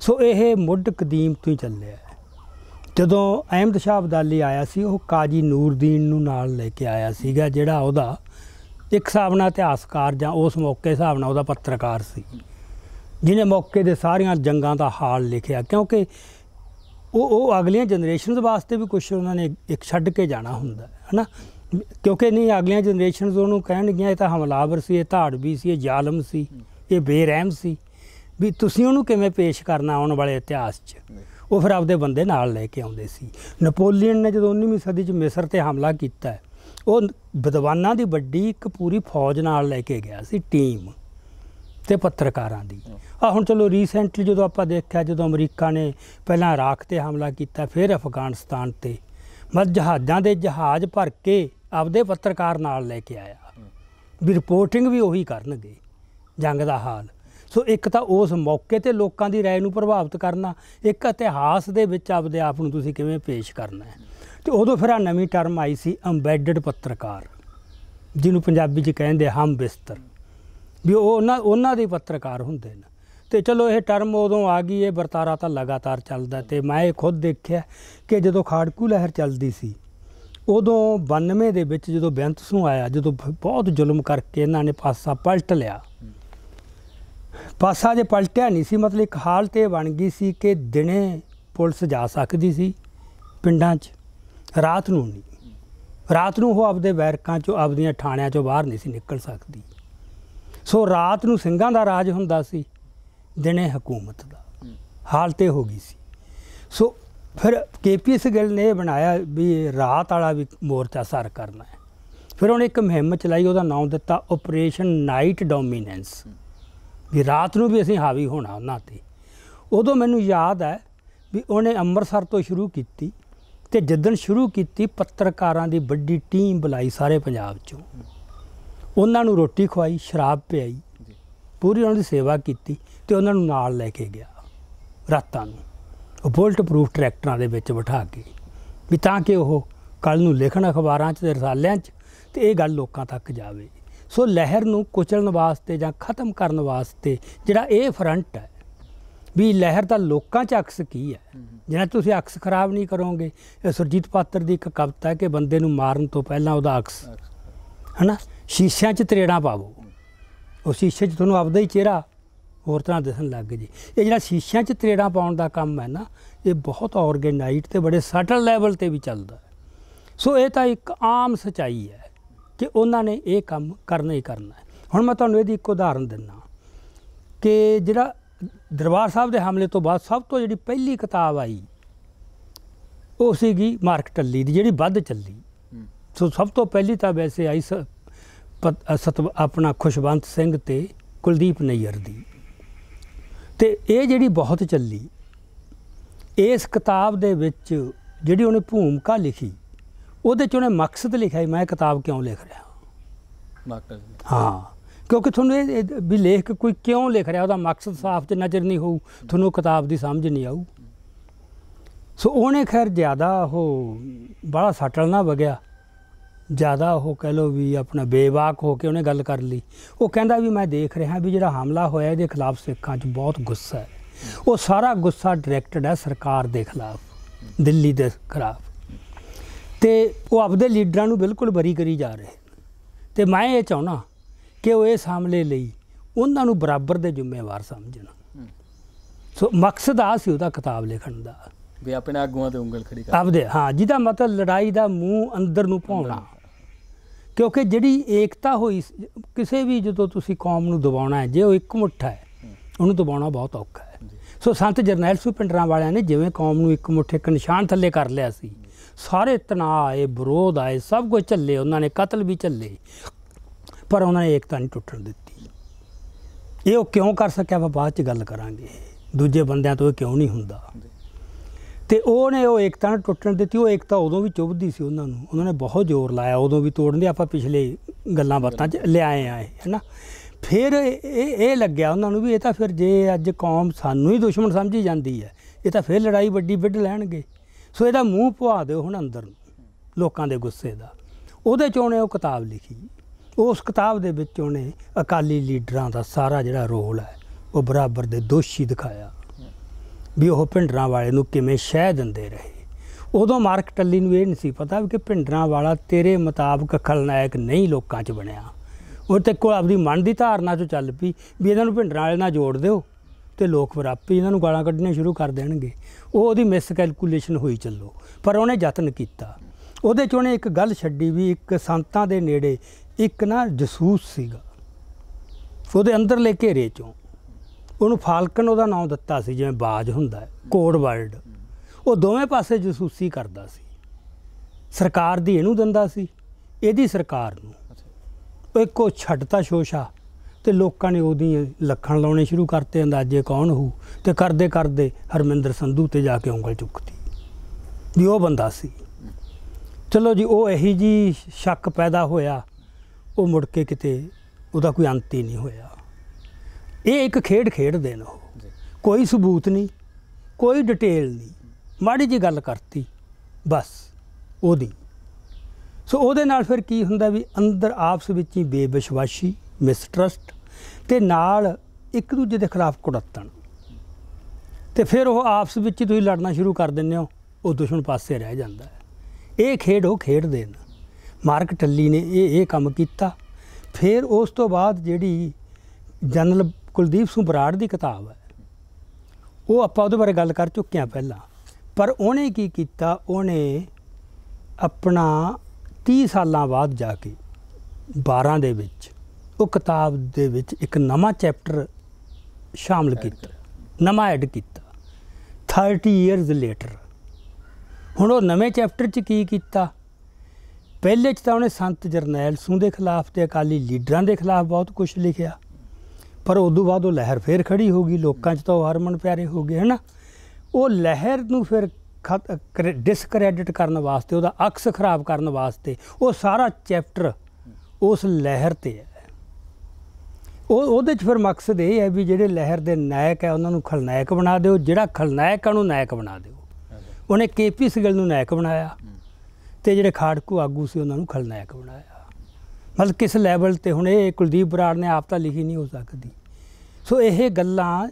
[SPEAKER 2] ਸੋ ਇਹ ਮੁੱਢ ਕਦੀਮ ਤੋਂ ਹੀ ਚੱਲਿਆ ਜਦੋਂ ਅਹਿਮਦ ਸ਼ਾਹ ਅਬਦਾਲੀ ਆਇਆ ਸੀ ਉਹ ਕਾਜੀ ਨੂਰਦੀਨ ਨੂੰ ਨਾਲ ਲੈ ਕੇ ਆਇਆ ਸੀਗਾ ਜਿਹੜਾ ਉਹਦਾ ਇੱਕ ਹਿਸਾਬ ਨਾਲ ਇਤਿਹਾਸਕਾਰ ਜਾਂ ਉਸ ਮੌਕੇ ਹਿਸਾਬ ਨਾਲ ਉਹਦਾ ਪੱਤਰਕਾਰ ਸੀ ਜਿਹਨੇ ਮੌਕੇ ਦੇ ਸਾਰੀਆਂ ਜੰਗਾਂ ਦਾ ਹਾਲ ਲਿਖਿਆ ਕਿਉਂਕਿ ਉਹ ਉਹ ਅਗਲੀਆਂ ਜਨਰੇਸ਼ਨਸ ਵਾਸਤੇ ਵੀ ਕੁਝ ਉਹਨਾਂ ਨੇ ਇੱਕ ਛੱਡ ਕੇ ਜਾਣਾ ਹੁੰਦਾ ਹੈ ਹਨਾ ਕਿਉਂਕਿ ਨਹੀਂ ਅਗਲੀਆਂ ਜਨਰੇਸ਼ਨਸ ਉਹਨੂੰ ਕਹਿਣਗੀਆਂ ਇਹ ਤਾਂ ਹਮਲਾਵਰ ਸੀ ਇਹ ਧਾੜਵੀ ਸੀ ਇਹ ਜ਼ਾਲਮ ਸੀ ਇਹ ਬੇਰਹਿਮ ਸੀ ਵੀ ਤੁਸੀਂ ਉਹਨੂੰ ਕਿਵੇਂ ਪੇਸ਼ ਕਰਨਾ ਆਉਣ ਵਾਲੇ ਇਤਿਹਾਸ 'ਚ ਉਹ ਫਿਰ ਆਪਦੇ ਬੰਦੇ ਨਾਲ ਲੈ ਕੇ ਆਉਂਦੇ ਸੀ ਨਪੋਲੀਅਨ ਨੇ ਜਦੋਂ 19ਵੀਂ ਸਦੀ 'ਚ ਮਿਸਰ ਤੇ ਹਮਲਾ ਕੀਤਾ ਉਹ ਵਿਦਵਾਨਾਂ ਦੀ ਵੱਡੀ ਇੱਕ ਪੂਰੀ ਫੌਜ ਨਾਲ ਲੈ ਕੇ ਗਿਆ ਸੀ ਟੀਮ ਤੇ ਪੱਤਰਕਾਰਾਂ ਦੀ ਆ ਹੁਣ ਚਲੋ ਰੀਸੈਂਟਲੀ ਜਦੋਂ ਆਪਾਂ ਦੇਖਿਆ ਜਦੋਂ ਅਮਰੀਕਾ ਨੇ ਪਹਿਲਾਂ ਇਰਾਕ ਤੇ ਹਮਲਾ ਕੀਤਾ ਫਿਰ ਅਫਗਾਨਿਸਤਾਨ ਤੇ ਮਤ ਜਹਾਜ਼ਾਂ ਦੇ ਜਹਾਜ਼ ਭਰ ਕੇ ਆਪਦੇ ਪੱਤਰਕਾਰ ਨਾਲ ਲੈ ਕੇ ਆਇਆ ਵੀ ਰਿਪੋਰਟਿੰਗ ਵੀ ਉਹੀ ਕਰਨਗੇ ਜੰਗ ਦਾ ਹਾਲ ਸੋ ਇੱਕ ਤਾਂ ਉਸ ਮੌਕੇ ਤੇ ਲੋਕਾਂ ਦੀ رائے ਨੂੰ ਪ੍ਰਭਾਵਿਤ ਕਰਨਾ ਇੱਕ ਇਤਿਹਾਸ ਦੇ ਵਿੱਚ ਆਪਦੇ ਆਪ ਨੂੰ ਤੁਸੀਂ ਕਿਵੇਂ ਪੇਸ਼ ਕਰਨਾ ਹੈ ਤੇ ਉਦੋਂ ਫਿਰ ਆ ਨਵੀਂ ਟਰਮ ਆਈ ਸੀ ਐਮਬੈਡਡ ਪੱਤਰਕਾਰ ਜਿਹਨੂੰ ਪੰਜਾਬੀ 'ਚ ਕਹਿੰਦੇ ਹਮ ਬਿਸਤਰ ਵੀ ਉਹ ਉਹਨਾਂ ਉਹਨਾਂ ਦੇ ਪੱਤਰਕਾਰ ਹੁੰਦੇ ਨੇ ਤੇ ਚਲੋ ਇਹ ਟਰਮ ਉਦੋਂ ਆ ਗਈ ਇਹ ਵਰਤਾਰਾ ਤਾਂ ਲਗਾਤਾਰ ਚੱਲਦਾ ਤੇ ਮੈਂ ਇਹ ਖੁਦ ਦੇਖਿਆ ਕਿ ਜਦੋਂ ਖਾੜਕੂ ਲਹਿਰ ਚੱਲਦੀ ਸੀ ਉਦੋਂ 92 ਦੇ ਵਿੱਚ ਜਦੋਂ ਬੇਅੰਤ ਨੂੰ ਆਇਆ ਜਦੋਂ ਬਹੁਤ ਜ਼ੁਲਮ ਕਰਕੇ ਇਹਨਾਂ ਨੇ ਪਾਸਾ ਪਲਟ ਲਿਆ ਪਾਸਾ ਜੇ ਪਲਟਿਆ ਨਹੀਂ ਸੀ ਮਤਲਬ ਇੱਕ ਹਾਲਤ ਇਹ ਬਣ ਗਈ ਸੀ ਕਿ ਦਿਨੇ ਪੁਲਿਸ ਜਾ ਸਕਦੀ ਸੀ ਪਿੰਡਾਂ 'ਚ ਰਾਤ ਨੂੰ ਨਹੀਂ ਰਾਤ ਨੂੰ ਉਹ ਆਪਦੇ ਵੈਰਕਾਂ 'ਚੋਂ ਆਪਦੀਆਂ ਥਾਣਿਆਂ 'ਚੋਂ ਬਾਹਰ ਨਹੀਂ ਸੀ ਨਿਕਲ ਸਕਦੀ ਸੋ ਰਾਤ ਨੂੰ ਸਿੰਘਾਂ ਦਾ ਰਾਜ ਹੁੰਦਾ ਸੀ ਦਿਨੇ ਹਕੂਮਤ ਦਾ ਹਾਲਤ ਇਹ ਹੋ ਗਈ ਸੀ ਸੋ ਫਿਰ ਕੇਪੀਐਸ ਗਿੱਲ ਨੇ ਬਣਾਇਆ ਵੀ ਰਾਤ ਵਾਲਾ ਵੀ ਮੋਰਚਾ ਸਰ ਕਰਨਾ ਹੈ ਫਿਰ ਉਹਨੇ ਇੱਕ ਮੁਹਿੰਮ ਚਲਾਈ ਉਹਦਾ ਨਾਮ ਦਿੱਤਾ ਆਪਰੇਸ਼ਨ ਨਾਈਟ ਡੋਮੀਨੈਂਸ ਵੀ ਰਾਤ ਨੂੰ ਵੀ ਅਸੀਂ ਹਾਵੀ ਹੋਣਾ ਉਹਨਾਂ ਤੇ ਉਦੋਂ ਮੈਨੂੰ ਯਾਦ ਹੈ ਵੀ ਉਹਨੇ ਅੰਮ੍ਰਿਤਸਰ ਤੋਂ ਸ਼ੁਰੂ ਕੀਤੀ ਤੇ ਜਦੋਂ ਸ਼ੁਰੂ ਕੀਤੀ ਪੱਤਰਕਾਰਾਂ ਦੀ ਵੱਡੀ ਟੀਮ ਬੁਲਾਈ ਸਾਰੇ ਪੰਜਾਬ ਚੋਂ ਉਹਨਾਂ ਨੂੰ ਰੋਟੀ ਖਵਾਈ ਸ਼ਰਾਬ ਪਿਆਈ ਪੂਰੀ ਉਹਨਾਂ ਦੀ ਸੇਵਾ ਕੀਤੀ ਤੇ ਉਹਨਾਂ ਨੂੰ ਨਾਲ ਲੈ ਕੇ ਗਿਆ ਰਾਤਾਂ ਨੂੰ ਉਹ ਬੁਲਟ ਪ੍ਰੂਫ ਟਰੈਕਟਰਾਂ ਦੇ ਵਿੱਚ ਬਿਠਾ ਕੇ ਵੀ ਤਾਂ ਕਿ ਉਹ ਕੱਲ ਨੂੰ ਲਿਖਣ ਅਖਬਾਰਾਂ 'ਚ ਤੇ ਰਸਾਲਿਆਂ 'ਚ ਤੇ ਇਹ ਗੱਲ ਲੋਕਾਂ ਤੱਕ ਜਾਵੇ ਸੋ ਲਹਿਰ ਨੂੰ ਕੁਚਲਣ ਵਾਸਤੇ ਜਾਂ ਖਤਮ ਕਰਨ ਵਾਸਤੇ ਜਿਹੜਾ ਇਹ ਫਰੰਟ ਹੈ ਵੀ ਲਹਿਰ ਦਾ ਲੋਕਾਂ 'ਚ ਅਕਸ ਕੀ ਹੈ ਜਿਹਨਾਂ ਤੁਸੀਂ ਅਕਸ ਖਰਾਬ ਨਹੀਂ ਕਰੋਗੇ ਇਹ ਸੁਰਜੀਤ ਪਾਤਰ ਦੀ ਇੱਕ ਕਵਿਤਾ ਹੈ ਕਿ ਬੰਦੇ ਨੂੰ ਮਾਰਨ ਤੋਂ ਪਹਿਲਾਂ ਉਹਦਾ ਅਕਸ ਹਨਾ ਸ਼ੀਸ਼ਿਆਂ 'ਚ ਤਰੇੜਾਂ ਪਾਵੋ ਉਹ ਸ਼ੀਸ਼ੇ 'ਚ ਤੁਹਾਨੂੰ ਆਪਦਾ ਹੀ ਚਿਹਰਾ ਹੋਰ ਤਰ੍ਹਾਂ ਦਿਸਣ ਲੱਗ ਜੀ ਇਹ ਜਿਹੜਾ ਸ਼ੀਸ਼ਿਆਂ 'ਚ ਤਰੇੜਾਂ ਪਾਉਣ ਦਾ ਕੰਮ ਹੈ ਨਾ ਇਹ ਬਹੁਤ ਆਰਗੇਨਾਈਟ ਤੇ ਬੜੇ ਸਟਲ ਲੈਵਲ ਤੇ ਵੀ ਚੱਲਦਾ ਸੋ ਇਹ ਤਾਂ ਇੱਕ ਆਮ ਸਚਾਈ ਹੈ ਕਿ ਉਹਨਾਂ ਨੇ ਇਹ ਕੰਮ ਕਰਨਾ ਹੀ ਕਰਨਾ ਹੈ ਹੁਣ ਮੈਂ ਤੁਹਾਨੂੰ ਇਹਦੀ ਇੱਕ ਉਦਾਹਰਨ ਦਿੰਨਾ ਕਿ ਜਿਹੜਾ ਦਰਬਾਰ ਸਾਹਿਬ ਦੇ ਹਮਲੇ ਤੋਂ ਬਾਅਦ ਸਭ ਤੋਂ ਜਿਹੜੀ ਪਹਿਲੀ ਕਿਤਾਬ ਆਈ ਉਹ ਸੀਗੀ ਮਾਰਕ ਟੱਲੀ ਦੀ ਜਿਹੜੀ ਵੱਧ ਚੱਲੀ ਸੋ ਸਭ ਤੋਂ ਪਹਿਲੀ ਤਾਂ ਵੈਸੇ ਆਈ ਸਤ ਆਪਣਾ ਖੁਸ਼ਵੰਤ ਸਿੰਘ ਤੇ ਕੁਲਦੀਪ ਨਈਅਰ ਦੀ ਤੇ ਇਹ ਜਿਹੜੀ ਬਹੁਤ ਚੱਲੀ ਇਸ ਕਿਤਾਬ ਦੇ ਵਿੱਚ ਜਿਹੜੀ ਉਹਨੇ ਭੂਮਿਕਾ ਲਿਖੀ ਉਹਦੇ 'ਚ ਉਹਨੇ ਮਕਸਦ ਲਿਖਿਆ ਹੈ ਮੈਂ ਕਿਤਾਬ ਕਿਉਂ ਲਿਖ ਰਿਹਾ
[SPEAKER 1] ਮਕਸਦ ਹਾਂ
[SPEAKER 2] ਕਿਉਂਕਿ ਤੁਹਾਨੂੰ ਇਹ ਵੀ ਲੇਖ ਕੋਈ ਕਿਉਂ ਲਿਖ ਰਿਹਾ ਉਹਦਾ ਮਕਸਦ ਸਾਫ਼ ਤੇ ਨਜ਼ਰ ਨਹੀਂ ਹੋਊ ਤੁਹਾਨੂੰ ਕਿਤਾਬ ਦੀ ਸਮਝ ਨਹੀਂ ਆਊ ਸੋ ਉਹਨੇ ਖੈਰ ਜ਼ਿਆਦਾ ਉਹ ਬੜਾ ਸਟਲ ਨਾ ਵਗਿਆ ਜ਼ਿਆਦਾ ਉਹ ਕਹਿ ਲੋ ਵੀ ਆਪਣਾ ਬੇਵਾਕ ਹੋ ਕੇ ਉਹਨੇ ਗੱਲ ਕਰ ਲਈ ਉਹ ਕਹਿੰਦਾ ਵੀ ਮੈਂ ਦੇਖ ਰਿਹਾ ਵੀ ਜਿਹੜਾ ਹਮਲਾ ਹੋਇਆ ਇਹਦੇ ਖਿਲਾਫ ਸਿੱਖਾਂ 'ਚ ਬਹੁਤ ਗੁੱਸਾ ਹੈ ਉਹ ਸਾਰਾ ਗੁੱਸਾ ਡਾਇਰੈਕਟਡ ਹੈ ਸਰਕਾਰ ਦੇ ਖਿਲਾਫ ਦਿੱਲੀ ਦੇ ਖਿਲਾਫ ਤੇ ਉਹ ਆਪਦੇ ਲੀਡਰਾਂ ਨੂੰ ਬਿਲਕੁਲ ਬਰੀ ਕਰੀ ਜਾ ਰਹੇ ਤੇ ਮੈਂ ਇਹ ਚਾਹਣਾ ਕਿ ਉਹ ਇਸ ਹਮਲੇ ਲਈ ਉਹਨਾਂ ਨੂੰ ਬਰਾਬਰ ਦੇ ਜ਼ਿੰਮੇਵਾਰ ਸਮਝਣ ਸੋ ਮਕਸਦ ਆ ਸੀ ਉਹਦਾ ਕਿਤਾਬ ਲਿਖਣ ਦਾ
[SPEAKER 1] ਵੀ ਆਪਣੇ ਆਗੂਆਂ ਤੇ ਉਂਗਲ ਖੜੀ ਕਰ ਆਪਦੇ
[SPEAKER 2] ਹਾਂ ਜਿਹਦਾ ਮਤਲਬ ਲੜਾਈ ਦਾ ਮੂੰਹ ਅੰਦਰ ਨੂੰ ਪਾਉਣਾ ਕਿਉਂਕਿ ਜਿਹੜੀ ਏਕਤਾ ਹੋਈ ਕਿਸੇ ਵੀ ਜਦੋਂ ਤੁਸੀਂ ਕੌਮ ਨੂੰ ਦਬਾਉਣਾ ਹੈ ਜੇ ਉਹ ਇੱਕ ਮੁੱਠਾ ਹੈ ਉਹਨੂੰ ਦਬਾਉਣਾ ਬਹੁਤ ਔਖਾ ਹੈ ਸੋ ਸੰਤ ਜਰਨੈਲ ਸਿੰਘ ਵਾਲਿਆਂ ਨੇ ਜਿਵੇਂ ਕੌਮ ਨੂੰ ਇੱਕ ਮੁੱਠੇ ਇੱਕ ਨਿਸ਼ਾਨ ਥੱਲੇ ਕਰ ਲਿਆ ਸੀ ਸਾਰੇ ਤਣਾਅ ਆਏ ਵਿਰੋਧ ਆਏ ਸਭ ਕੁਝ ਝੱਲੇ ਉਹਨਾਂ ਨੇ ਕਤਲ ਵੀ ਝੱਲੇ ਪਰ ਉਹਨਾਂ ਨੇ ਏਕਤਾ ਨਹੀਂ ਟੁੱਟਣ ਦਿੱਤੀ ਇਹ ਉਹ ਕਿਉਂ ਕਰ ਸਕਿਆ ਆਪਾਂ ਬਾਅਦ ਚ ਗੱਲ ਕਰਾਂਗੇ ਦੂਜੇ ਬੰਦਿਆਂ ਤੋਂ ਇਹ ਕਿਉਂ ਨਹੀਂ ਹੁੰਦਾ ਤੇ ਉਹਨੇ ਉਹ ਏਕਤਾ ਨੂੰ ਟੁੱਟਣ ਦਿੱਤੀ ਉਹ ਏਕਤਾ ਉਦੋਂ ਵੀ ਚੁੱਭਦੀ ਸੀ ਉਹਨਾਂ ਨੂੰ ਉਹਨਾਂ ਨੇ ਬਹੁਤ ਜ਼ੋਰ ਲਾਇਆ ਉਦੋਂ ਵੀ ਤੋੜਨ ਦੇ ਆਪਾਂ ਪਿਛਲੇ ਗੱਲਾਂ ਬਾਤਾਂ 'ਚ ਲਿਆਏ ਆਏ ਹੈਨਾ ਫਿਰ ਇਹ ਇਹ ਲੱਗਿਆ ਉਹਨਾਂ ਨੂੰ ਵੀ ਇਹ ਤਾਂ ਫਿਰ ਜੇ ਅੱਜ ਕੌਮ ਸਾਨੂੰ ਹੀ ਦੁਸ਼ਮਣ ਸਮਝੀ ਜਾਂਦੀ ਹੈ ਇਹ ਤਾਂ ਫਿਰ ਲੜਾਈ ਵੱਡੀ ਵਿੱਢ ਲੈਣਗੇ ਸੋ ਇਹਦਾ ਮੂੰਹ ਪਵਾ ਦਿਓ ਹੁਣ ਅੰਦਰ ਨੂੰ ਲੋਕਾਂ ਦੇ ਗੁੱਸੇ ਦਾ ਉਹਦੇ ਚੋਂ ਨੇ ਉਹ ਕਿਤਾਬ ਲਿਖੀ ਉਸ ਕਿਤਾਬ ਦੇ ਵਿੱਚ ਉਹਨੇ ਅਕਾਲੀ ਲੀਡਰਾਂ ਦਾ ਸਾਰਾ ਜਿਹੜਾ ਰੋਲ ਹੈ ਉਹ ਬਰਾਬਰ ਦੇ ਦੋਸ਼ੀ ਦਿਖਾਇਆ ਵੀ ਉਹ ਪਿੰਡਰਾਂ ਵਾਲੇ ਨੂੰ ਕਿਵੇਂ ਸ਼ਹਿ ਦਿੰਦੇ ਰਹੇ ਉਦੋਂ ਮਾਰਕ ਟੱਲੀ ਨੂੰ ਇਹ ਨਹੀਂ ਸੀ ਪਤਾ ਕਿ ਪਿੰਡਰਾਂ ਵਾਲਾ ਤੇਰੇ ਮੁਤਾਬਕ ਖਲਨਾਇਕ ਨਹੀਂ ਲੋਕਾਂ 'ਚ ਬਣਿਆ ਉਹ ਤੇ ਕੋ ਆਪਣੀ ਮਨ ਦੀ ਧਾਰਨਾ 'ਚ ਚੱਲ ਪਈ ਵੀ ਇਹਨਾਂ ਨੂੰ ਪਿੰਡਰਾਂ ਵਾਲੇ ਨਾਲ ਜੋੜ ਦਿਓ ਤੇ ਲੋਕ ਫਿਰ ਆਪੇ ਇਹਨਾਂ ਨੂੰ ਗਾਲਾਂ ਕੱਢਣੀਆਂ ਸ਼ੁਰੂ ਕਰ ਦੇਣਗੇ ਉਹ ਉਹਦੀ ਮਿਸ ਕੈਲਕੂਲੇਸ਼ਨ ਹੋਈ ਚੱਲੋ ਪਰ ਉਹਨੇ ਯਤਨ ਕੀਤਾ ਉਹਦੇ ਚ ਉਹਨੇ ਇੱਕ ਗੱਲ ਛੱਡੀ ਵੀ ਇੱਕ ਸੰਤਾਂ ਦੇ ਨੇੜੇ ਇੱਕ ਨਾ ਜਸੂਸ ਸੀਗਾ ਉਹਦੇ ਅੰਦਰ ਲੈ ਕੇ ਰੇ ਚੋਂ ਉਹਨੂੰ ਫਾਲਕਨ ਉਹਦਾ ਨਾਮ ਦਿੱਤਾ ਸੀ ਜਿਵੇਂ ਬਾਜ ਹੁੰਦਾ ਹੈ ਕੋਡ ਵਰਲਡ ਉਹ ਦੋਵੇਂ ਪਾਸੇ ਜਸੂਸੀ ਕਰਦਾ ਸੀ ਸਰਕਾਰ ਦੀ ਇਹਨੂੰ ਦਿੰਦਾ ਸੀ ਇਹਦੀ ਸਰਕਾਰ ਨੂੰ ਉਹ ਇੱਕੋ ਛੱਡਤਾ ਸ਼ੋਸ਼ਾ ਤੇ ਲੋਕਾਂ ਨੇ ਉਹਦੀ ਲੱਖਣ ਲਾਉਣੇ ਸ਼ੁਰੂ ਕਰਤੇ ਅੰਦਾਜ਼ੇ ਕੌਣ ਹੋਊ ਤੇ ਕਰਦੇ ਕਰਦੇ ਹਰਮਿੰਦਰ ਸੰਧੂ ਤੇ ਜਾ ਕੇ ਉਂਗਲ ਚੁੱਕਤੀ ਵੀ ਉਹ ਬੰਦਾ ਸੀ ਚਲੋ ਜੀ ਉਹ ਇਹੀ ਜੀ ਸ਼ੱਕ ਪੈਦਾ ਹੋਇਆ ਉਹ ਮੁੜ ਕੇ ਕਿਤੇ ਉਹਦਾ ਕੋਈ ਅੰਤ ਹੀ ਨਹੀਂ ਹੋਇਆ ਇਹ ਇੱਕ ਖੇਡ ਖੇਡਦੇ ਨੇ ਉਹ ਕੋਈ ਸਬੂਤ ਨਹੀਂ ਕੋਈ ਡਿਟੇਲ ਨਹੀਂ ਮਾੜੀ ਜੀ ਗੱਲ ਕਰਤੀ ਬਸ ਉਹਦੀ ਸੋ ਉਹਦੇ ਨਾਲ ਫਿਰ ਕੀ ਹੁੰਦਾ ਵੀ ਅੰਦਰ ਆਪਸ ਵਿੱਚ ਹੀ ਬੇਵਿਸ਼ਵਾਸੀ ਮਿਸਟਰਸਟ ਤੇ ਨਾਲ ਇੱਕ ਦੂਜੇ ਦੇ ਖਿਲਾਫ ਕੁੜੱਤਣ ਤੇ ਫਿਰ ਉਹ ਆਪਸ ਵਿੱਚ ਤੁਸੀਂ ਲੜਨਾ ਸ਼ੁਰੂ ਕਰ ਦਿੰਦੇ ਹੋ ਉਹ ਦੁਸ਼ਮਣ ਪਾਸੇ ਰਹਿ ਜਾਂਦਾ ਹੈ ਇਹ ਖੇਡ ਉਹ ਖੇਡਦੇ ਨੇ ਮਾਰਕ ਟੱਲੀ ਨੇ ਇਹ ਇਹ ਕੰਮ ਕੀਤਾ ਫਿਰ ਉਸ ਤੋਂ ਬਾਅਦ ਜਿਹੜੀ ਜਨਰਲ ਕੁਲਦੀਪ ਸਿੰਘ ਬਰਾੜ ਦੀ ਕਿਤਾਬ ਹੈ ਉਹ ਆਪਾਂ ਉਹਦੇ ਬਾਰੇ ਗੱਲ ਕਰ ਚੁੱਕੇ ਆ ਪਹਿਲਾਂ ਪਰ ਉਹਨੇ ਕੀ ਕੀਤਾ ਉਹਨੇ ਆਪਣਾ 30 ਸਾਲਾਂ ਬਾਅਦ ਜਾ ਕੇ 12 ਦੇ ਵਿੱਚ ਉਹ ਕਿਤਾਬ ਦੇ ਵਿੱਚ ਇੱਕ ਨਵਾਂ ਚੈਪਟਰ ਸ਼ਾਮਲ ਕੀਤਾ ਨਵਾਂ ਐਡ ਕੀਤਾ 30 ਇਅਰਸ ਲੇਟਰ ਹੁਣ ਉਹ ਨਵੇਂ ਚੈਪਟਰ 'ਚ ਕੀ ਕੀਤਾ ਪਹਿਲੇ 'ਚ ਤਾਂ ਉਹਨੇ ਸੰਤ ਜਰਨੈਲ ਸਿੰਘ ਦੇ ਖਿਲਾਫ ਤੇ ਅਕਾਲੀ ਲੀਡਰਾਂ ਦੇ ਖਿਲਾਫ ਬਹੁਤ ਕੁਝ ਲਿਖਿਆ ਪਰ ਉਸ ਤੋਂ ਬਾਅਦ ਉਹ ਲਹਿਰ ਫੇਰ ਖੜੀ ਹੋ ਗਈ ਲੋਕਾਂ 'ਚ ਤਾਂ ਉਹ ਹਰਮਨ ਪਿਆਰੇ ਹੋ ਗਏ ਹਨਾ ਉਹ ਲਹਿਰ ਨੂੰ ਫਿਰ ਡਿਸਕ੍ਰੈਡਿਟ ਕਰਨ ਵਾਸਤੇ ਉਹਦਾ ਅਕਸ ਖਰਾਬ ਕਰਨ ਵਾਸਤੇ ਉਹ ਸਾਰਾ ਚੈਪਟਰ ਉਸ ਲਹਿਰ ਤੇ ਹੈ ਉਹ ਉਹਦੇ 'ਚ ਫਿਰ ਮਕਸਦ ਇਹ ਹੈ ਵੀ ਜਿਹੜੇ ਲਹਿਰ ਦੇ ਨਾਇਕ ਹੈ ਉਹਨਾਂ ਨੂੰ ਖਲਨਾਇਕ ਬਣਾ ਦਿਓ ਜਿਹੜਾ ਖਲਨਾਇਕ ਨੂੰ ਨਾਇਕ ਬਣਾ ਦਿਓ ਉਹਨੇ ਕੇਪੀ ਸਿਗਲ ਨੂੰ ਨਾਇਕ ਬਣਾਇਆ ਤੇ ਜਿਹੜੇ ਖਾੜਕੂ ਆਗੂ ਸੀ ਉਹਨਾਂ ਨੂੰ ਖਲਨਾਇਕ ਬਣਾਇਆ ਮਤਲਬ ਕਿਸ ਲੈਵਲ ਤੇ ਹੁਣ ਇਹ ਕੁਲਦੀਪ ਬਰਾੜ ਨੇ ਆਪ ਤਾਂ ਲਿਖੀ ਨਹੀਂ ਹੋ ਸਕਦੀ ਸੋ ਇਹ ਗੱਲਾਂ